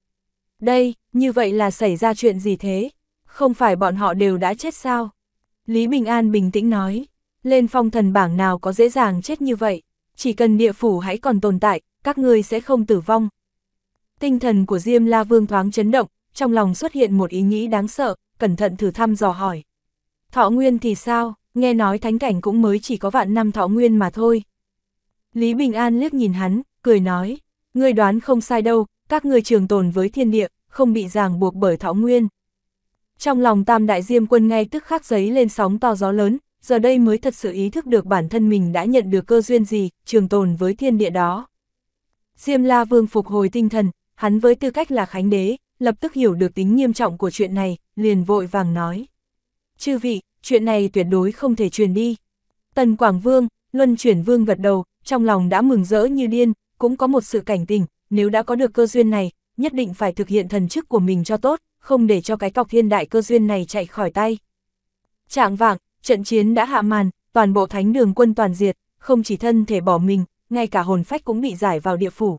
Đây, như vậy là xảy ra chuyện gì thế? Không phải bọn họ đều đã chết sao? Lý Bình An bình tĩnh nói, lên phong thần bảng nào có dễ dàng chết như vậy, chỉ cần địa phủ hãy còn tồn tại, các ngươi sẽ không tử vong. Tinh thần của Diêm La Vương thoáng chấn động, trong lòng xuất hiện một ý nghĩ đáng sợ, cẩn thận thử thăm dò hỏi. Thọ Nguyên thì sao, nghe nói thánh cảnh cũng mới chỉ có vạn năm Thọ Nguyên mà thôi. Lý Bình An liếc nhìn hắn, cười nói, Ngươi đoán không sai đâu, các ngươi trường tồn với thiên địa, không bị ràng buộc bởi thảo nguyên. Trong lòng tam đại diêm quân ngay tức khắc giấy lên sóng to gió lớn, giờ đây mới thật sự ý thức được bản thân mình đã nhận được cơ duyên gì, trường tồn với thiên địa đó. Diêm la vương phục hồi tinh thần, hắn với tư cách là khánh đế, lập tức hiểu được tính nghiêm trọng của chuyện này, liền vội vàng nói. Chư vị, chuyện này tuyệt đối không thể truyền đi. Tần Quảng Vương, Luân chuyển Vương gật đầu, trong lòng đã mừng rỡ như điên, cũng có một sự cảnh tình, nếu đã có được cơ duyên này, nhất định phải thực hiện thần chức của mình cho tốt, không để cho cái cọc thiên đại cơ duyên này chạy khỏi tay. Trạng vạng, trận chiến đã hạ màn, toàn bộ thánh đường quân toàn diệt, không chỉ thân thể bỏ mình, ngay cả hồn phách cũng bị giải vào địa phủ.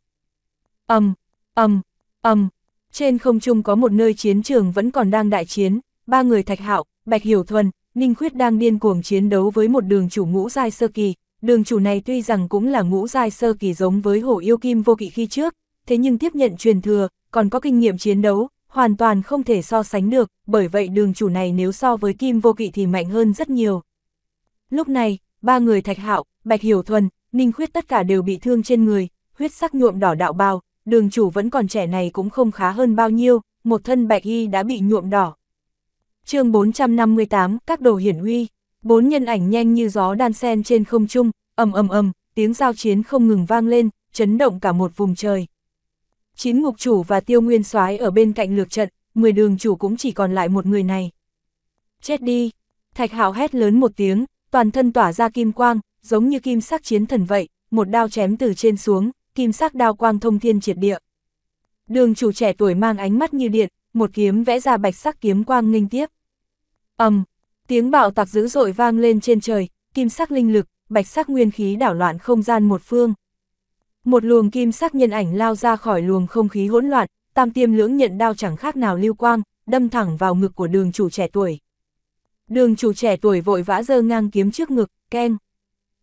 Âm, âm, âm, trên không trung có một nơi chiến trường vẫn còn đang đại chiến, ba người Thạch Hạo, Bạch Hiểu Thuần, Ninh Khuyết đang điên cuồng chiến đấu với một đường chủ ngũ giai sơ kỳ, Đường chủ này tuy rằng cũng là ngũ giai sơ kỳ giống với hổ yêu kim vô kỵ khi trước, thế nhưng tiếp nhận truyền thừa, còn có kinh nghiệm chiến đấu, hoàn toàn không thể so sánh được, bởi vậy đường chủ này nếu so với kim vô kỵ thì mạnh hơn rất nhiều. Lúc này, ba người Thạch Hạo, Bạch Hiểu Thuần, Ninh Khuyết tất cả đều bị thương trên người, huyết sắc nhuộm đỏ đạo bào, đường chủ vẫn còn trẻ này cũng không khá hơn bao nhiêu, một thân bạch y đã bị nhuộm đỏ. chương 458, các đồ hiển uy Bốn nhân ảnh nhanh như gió đan sen trên không trung, ầm ầm ầm, tiếng giao chiến không ngừng vang lên, chấn động cả một vùng trời. Chín ngục chủ và tiêu nguyên soái ở bên cạnh lược trận, mười đường chủ cũng chỉ còn lại một người này. Chết đi! Thạch hạo hét lớn một tiếng, toàn thân tỏa ra kim quang, giống như kim sắc chiến thần vậy, một đao chém từ trên xuống, kim sắc đao quang thông thiên triệt địa. Đường chủ trẻ tuổi mang ánh mắt như điện, một kiếm vẽ ra bạch sắc kiếm quang nghênh tiếp. Ầm, um, Tiếng bạo tạc dữ dội vang lên trên trời, kim sắc linh lực, bạch sắc nguyên khí đảo loạn không gian một phương. Một luồng kim sắc nhân ảnh lao ra khỏi luồng không khí hỗn loạn, tam tiêm lưỡng nhận đao chẳng khác nào lưu quang, đâm thẳng vào ngực của đường chủ trẻ tuổi. Đường chủ trẻ tuổi vội vã dơ ngang kiếm trước ngực, keng.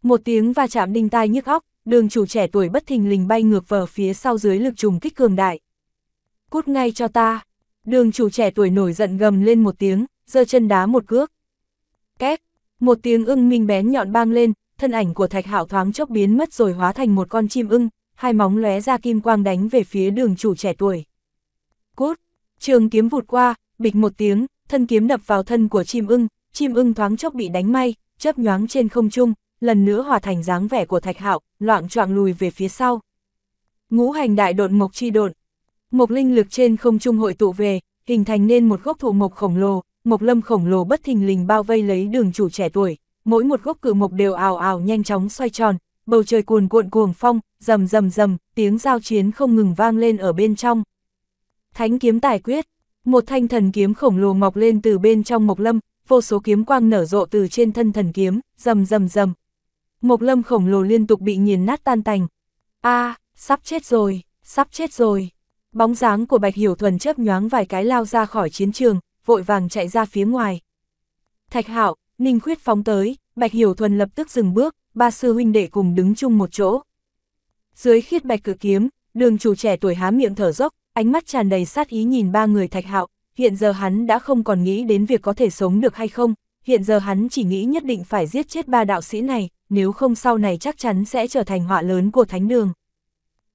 Một tiếng va chạm đinh tai nhức óc, đường chủ trẻ tuổi bất thình lình bay ngược vào phía sau dưới lực trùng kích cường đại. Cút ngay cho ta. Đường chủ trẻ tuổi nổi giận gầm lên một tiếng, giơ chân đá một cước. Két, một tiếng ưng minh bén nhọn bang lên, thân ảnh của Thạch Hạo thoáng chốc biến mất rồi hóa thành một con chim ưng, hai móng lóe ra kim quang đánh về phía đường chủ trẻ tuổi. Cút, trường kiếm vụt qua, bịch một tiếng, thân kiếm đập vào thân của chim ưng, chim ưng thoáng chốc bị đánh may, chớp nhoáng trên không trung, lần nữa hòa thành dáng vẻ của Thạch Hạo, loạn choạng lùi về phía sau. Ngũ hành đại độn mộc chi độn. Mộc linh lực trên không trung hội tụ về, hình thành nên một gốc thụ mộc khổng lồ, Mộc lâm khổng lồ bất thình lình bao vây lấy đường chủ trẻ tuổi, mỗi một gốc cự mộc đều ào ào nhanh chóng xoay tròn, bầu trời cuồn cuộn cuồng phong, rầm rầm rầm, tiếng giao chiến không ngừng vang lên ở bên trong. Thánh kiếm tài quyết, một thanh thần kiếm khổng lồ mọc lên từ bên trong mộc lâm, vô số kiếm quang nở rộ từ trên thân thần kiếm, rầm rầm rầm. Mộc lâm khổng lồ liên tục bị nghiền nát tan tành. A, sắp chết rồi, sắp chết rồi. Bóng dáng của Bạch Hiểu Thuần chớp nhoáng vài cái lao ra khỏi chiến trường, vội vàng chạy ra phía ngoài. Thạch Hạo, Ninh Khuyết phóng tới, Bạch Hiểu Thuần lập tức dừng bước, ba sư huynh đệ cùng đứng chung một chỗ. Dưới khiết bạch cử kiếm, đường chủ trẻ tuổi há miệng thở dốc, ánh mắt tràn đầy sát ý nhìn ba người Thạch Hạo, hiện giờ hắn đã không còn nghĩ đến việc có thể sống được hay không, hiện giờ hắn chỉ nghĩ nhất định phải giết chết ba đạo sĩ này, nếu không sau này chắc chắn sẽ trở thành họa lớn của thánh đường.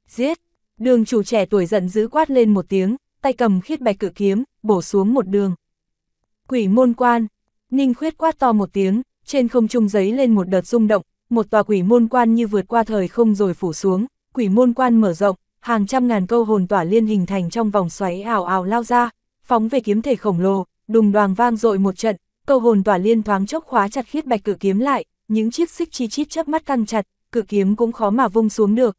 Giết! Đường chủ trẻ tuổi giận dữ quát lên một tiếng, tay cầm khiết bạch cự kiếm, bổ xuống một đường. Quỷ môn quan, Ninh Khuyết quát to một tiếng, trên không trung giấy lên một đợt rung động, một tòa quỷ môn quan như vượt qua thời không rồi phủ xuống, quỷ môn quan mở rộng, hàng trăm ngàn câu hồn tỏa liên hình thành trong vòng xoáy ảo ảo lao ra, phóng về kiếm thể khổng lồ, đùng đoàng vang dội một trận, câu hồn tỏa liên thoáng chốc khóa chặt khiết bạch cự kiếm lại, những chiếc xích chi chít chớp mắt căng chặt, cự kiếm cũng khó mà vung xuống được,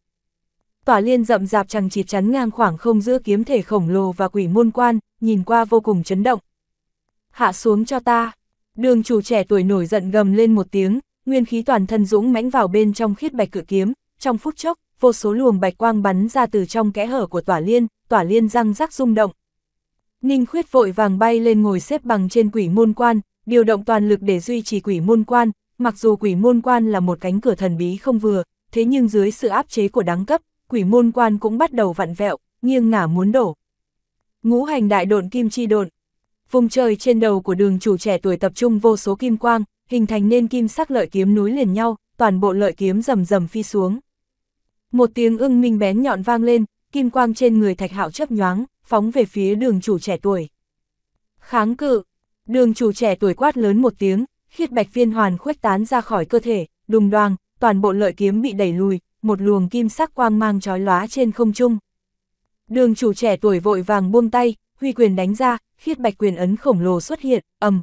tỏa liên rậm rạp chẳng chịt chắn ngang khoảng không giữa kiếm thể khổng lồ và quỷ môn quan, nhìn qua vô cùng chấn động. Hạ xuống cho ta. Đường chủ trẻ tuổi nổi giận gầm lên một tiếng, nguyên khí toàn thân dũng mãnh vào bên trong khiết bạch cự kiếm, trong phút chốc, vô số luồng bạch quang bắn ra từ trong kẽ hở của tỏa liên, tỏa liên răng rắc rung động. Ninh khuyết vội vàng bay lên ngồi xếp bằng trên quỷ môn quan, điều động toàn lực để duy trì quỷ môn quan, mặc dù quỷ môn quan là một cánh cửa thần bí không vừa, thế nhưng dưới sự áp chế của đáng cấp, quỷ môn quan cũng bắt đầu vặn vẹo, nghiêng ngả muốn đổ. Ngũ hành đại độn kim chi độn. Vùng trời trên đầu của đường chủ trẻ tuổi tập trung vô số kim quang, hình thành nên kim sắc lợi kiếm núi liền nhau, toàn bộ lợi kiếm rầm rầm phi xuống. Một tiếng ưng minh bén nhọn vang lên, kim quang trên người Thạch Hạo chấp nhoáng, phóng về phía đường chủ trẻ tuổi. Kháng cự, đường chủ trẻ tuổi quát lớn một tiếng, khiết bạch viên hoàn khuếch tán ra khỏi cơ thể, đùng đoàng, toàn bộ lợi kiếm bị đẩy lùi, một luồng kim sắc quang mang trói lóa trên không trung. Đường chủ trẻ tuổi vội vàng buông tay, huy quyền đánh ra, khiết bạch quyền ấn khổng lồ xuất hiện, ầm.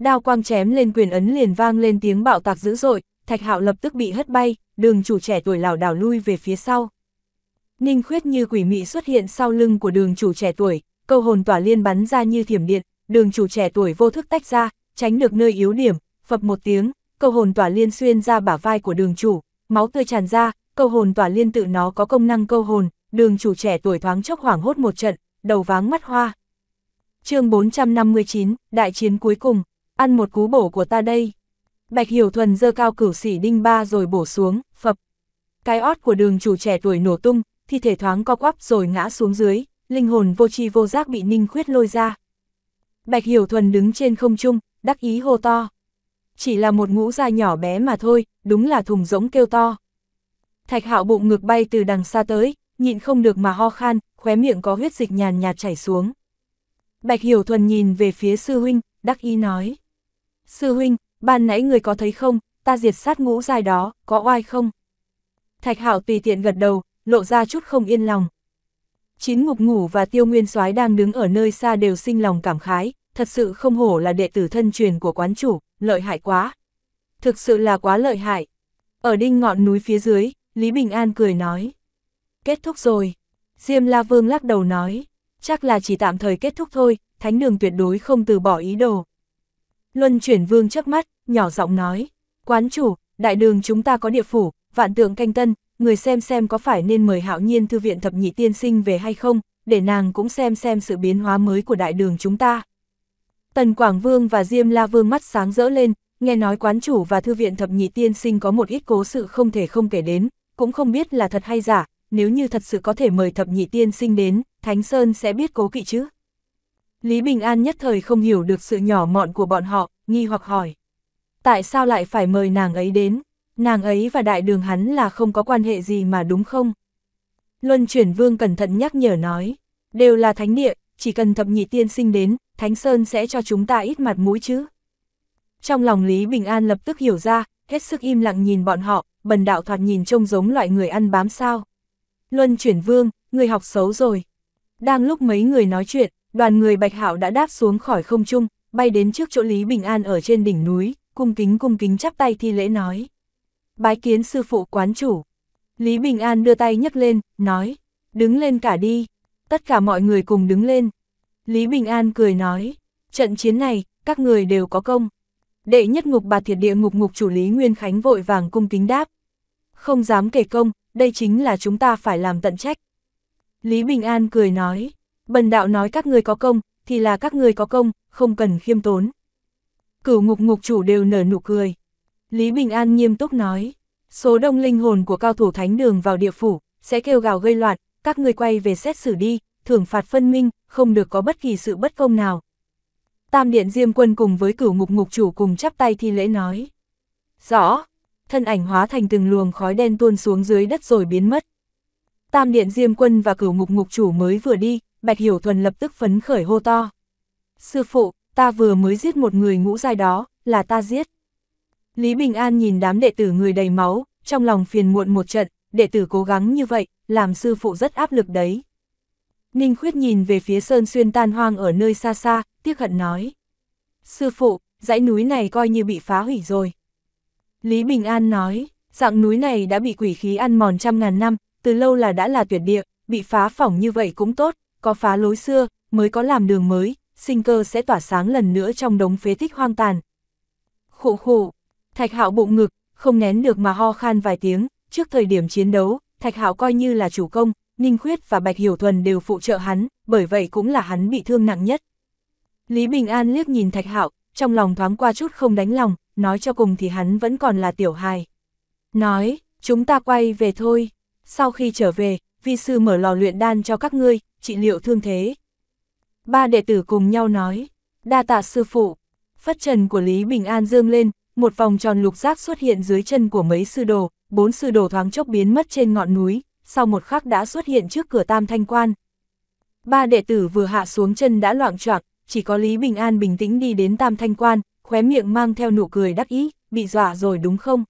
Đao quang chém lên quyền ấn liền vang lên tiếng bạo tạc dữ dội, Thạch Hạo lập tức bị hất bay, đường chủ trẻ tuổi lảo đảo lui về phía sau. Ninh khuyết như quỷ mị xuất hiện sau lưng của đường chủ trẻ tuổi, câu hồn tỏa liên bắn ra như thiểm điện, đường chủ trẻ tuổi vô thức tách ra, tránh được nơi yếu điểm, phập một tiếng, câu hồn tỏa liên xuyên ra bả vai của đường chủ, máu tươi tràn ra, câu hồn tỏa liên tự nó có công năng câu hồn, đường chủ trẻ tuổi thoáng chốc hoảng hốt một trận, đầu váng mắt hoa. chương 459, đại chiến cuối cùng, ăn một cú bổ của ta đây. Bạch Hiểu Thuần dơ cao cửu sỉ đinh ba rồi bổ xuống, phập. Cái ót của đường chủ trẻ tuổi nổ tung, thi thể thoáng co quắp rồi ngã xuống dưới, linh hồn vô tri vô giác bị ninh khuyết lôi ra. Bạch Hiểu Thuần đứng trên không trung, đắc ý hô to chỉ là một ngũ gia nhỏ bé mà thôi, đúng là thùng rỗng kêu to. Thạch hạo bụng ngực bay từ đằng xa tới, nhịn không được mà ho khan, khóe miệng có huyết dịch nhàn nhạt chảy xuống. Bạch Hiểu Thuần nhìn về phía sư huynh, đắc ý nói. Sư huynh, ban nãy người có thấy không, ta diệt sát ngũ dài đó, có oai không? Thạch Hạo tùy tiện gật đầu, lộ ra chút không yên lòng. Chín ngục ngủ và tiêu nguyên soái đang đứng ở nơi xa đều sinh lòng cảm khái, thật sự không hổ là đệ tử thân truyền của quán chủ, lợi hại quá. Thực sự là quá lợi hại. Ở đinh ngọn núi phía dưới, Lý Bình An cười nói. Kết thúc rồi. Diêm La Vương lắc đầu nói. Chắc là chỉ tạm thời kết thúc thôi, thánh đường tuyệt đối không từ bỏ ý đồ. Luân chuyển vương chớp mắt, nhỏ giọng nói. Quán chủ, đại đường chúng ta có địa phủ, vạn tượng canh tân, người xem xem có phải nên mời hạo nhiên thư viện thập nhị tiên sinh về hay không, để nàng cũng xem xem sự biến hóa mới của đại đường chúng ta. Tần Quảng Vương và Diêm La Vương mắt sáng rỡ lên, nghe nói quán chủ và thư viện thập nhị tiên sinh có một ít cố sự không thể không kể đến, cũng không biết là thật hay giả, nếu như thật sự có thể mời thập nhị tiên sinh đến, Thánh Sơn sẽ biết cố kỵ chứ. Lý Bình An nhất thời không hiểu được sự nhỏ mọn của bọn họ, nghi hoặc hỏi. Tại sao lại phải mời nàng ấy đến? Nàng ấy và đại đường hắn là không có quan hệ gì mà đúng không? Luân chuyển vương cẩn thận nhắc nhở nói, đều là thánh địa, chỉ cần thập nhị tiên sinh đến, Thánh Sơn sẽ cho chúng ta ít mặt mũi chứ. Trong lòng Lý Bình An lập tức hiểu ra, hết sức im lặng nhìn bọn họ, bần đạo thoạt nhìn trông giống loại người ăn bám sao. Luân chuyển vương, người học xấu rồi. Đang lúc mấy người nói chuyện, đoàn người Bạch Hạo đã đáp xuống khỏi không trung, bay đến trước chỗ Lý Bình An ở trên đỉnh núi, cung kính cung kính chắp tay thi lễ nói. Bái kiến sư phụ quán chủ. Lý Bình An đưa tay nhấc lên, nói, đứng lên cả đi. Tất cả mọi người cùng đứng lên, Lý Bình An cười nói, trận chiến này, các người đều có công. Đệ nhất ngục bà thiệt địa ngục ngục chủ lý Nguyên Khánh vội vàng cung kính đáp. Không dám kể công, đây chính là chúng ta phải làm tận trách. Lý Bình An cười nói, bần đạo nói các người có công, thì là các người có công, không cần khiêm tốn. Cửu ngục ngục chủ đều nở nụ cười. Lý Bình An nghiêm túc nói, số đông linh hồn của cao thủ thánh đường vào địa phủ, sẽ kêu gào gây loạn, các người quay về xét xử đi, thưởng phạt phân minh, không được có bất kỳ sự bất công nào. Tam điện Diêm Quân cùng với cửu ngục ngục chủ cùng chắp tay thi lễ nói. Rõ, thân ảnh hóa thành từng luồng khói đen tuôn xuống dưới đất rồi biến mất. Tam điện Diêm Quân và cửu ngục ngục chủ mới vừa đi, Bạch Hiểu Thuần lập tức phấn khởi hô to. Sư phụ, ta vừa mới giết một người ngũ dai đó, là ta giết. Lý Bình An nhìn đám đệ tử người đầy máu, trong lòng phiền muộn một trận, đệ tử cố gắng như vậy, làm sư phụ rất áp lực đấy. Ninh Khuyết nhìn về phía sơn xuyên tan hoang ở nơi xa xa, tiếc hận nói. Sư phụ, dãy núi này coi như bị phá hủy rồi. Lý Bình An nói, dạng núi này đã bị quỷ khí ăn mòn trăm ngàn năm, từ lâu là đã là tuyệt địa, bị phá phỏng như vậy cũng tốt, có phá lối xưa, mới có làm đường mới, sinh cơ sẽ tỏa sáng lần nữa trong đống phế tích hoang tàn. Khụ khụ, thạch hạo bụng ngực, không nén được mà ho khan vài tiếng, trước thời điểm chiến đấu, thạch hạo coi như là chủ công, Ninh Khuyết và Bạch Hiểu Thuần đều phụ trợ hắn, bởi vậy cũng là hắn bị thương nặng nhất. Lý Bình An liếc nhìn Thạch Hạo, trong lòng thoáng qua chút không đánh lòng, nói cho cùng thì hắn vẫn còn là tiểu hài. Nói, chúng ta quay về thôi, sau khi trở về, vi sư mở lò luyện đan cho các ngươi, trị liệu thương thế. Ba đệ tử cùng nhau nói, đa tạ sư phụ, phất trần của Lý Bình An dương lên, một vòng tròn lục giác xuất hiện dưới chân của mấy sư đồ, bốn sư đồ thoáng chốc biến mất trên ngọn núi, sau một khắc đã xuất hiện trước cửa tam thanh quan. Ba đệ tử vừa hạ xuống chân đã loạn choạc, chỉ có Lý Bình An bình tĩnh đi đến tam thanh quan, khóe miệng mang theo nụ cười đắc ý, bị dọa rồi đúng không?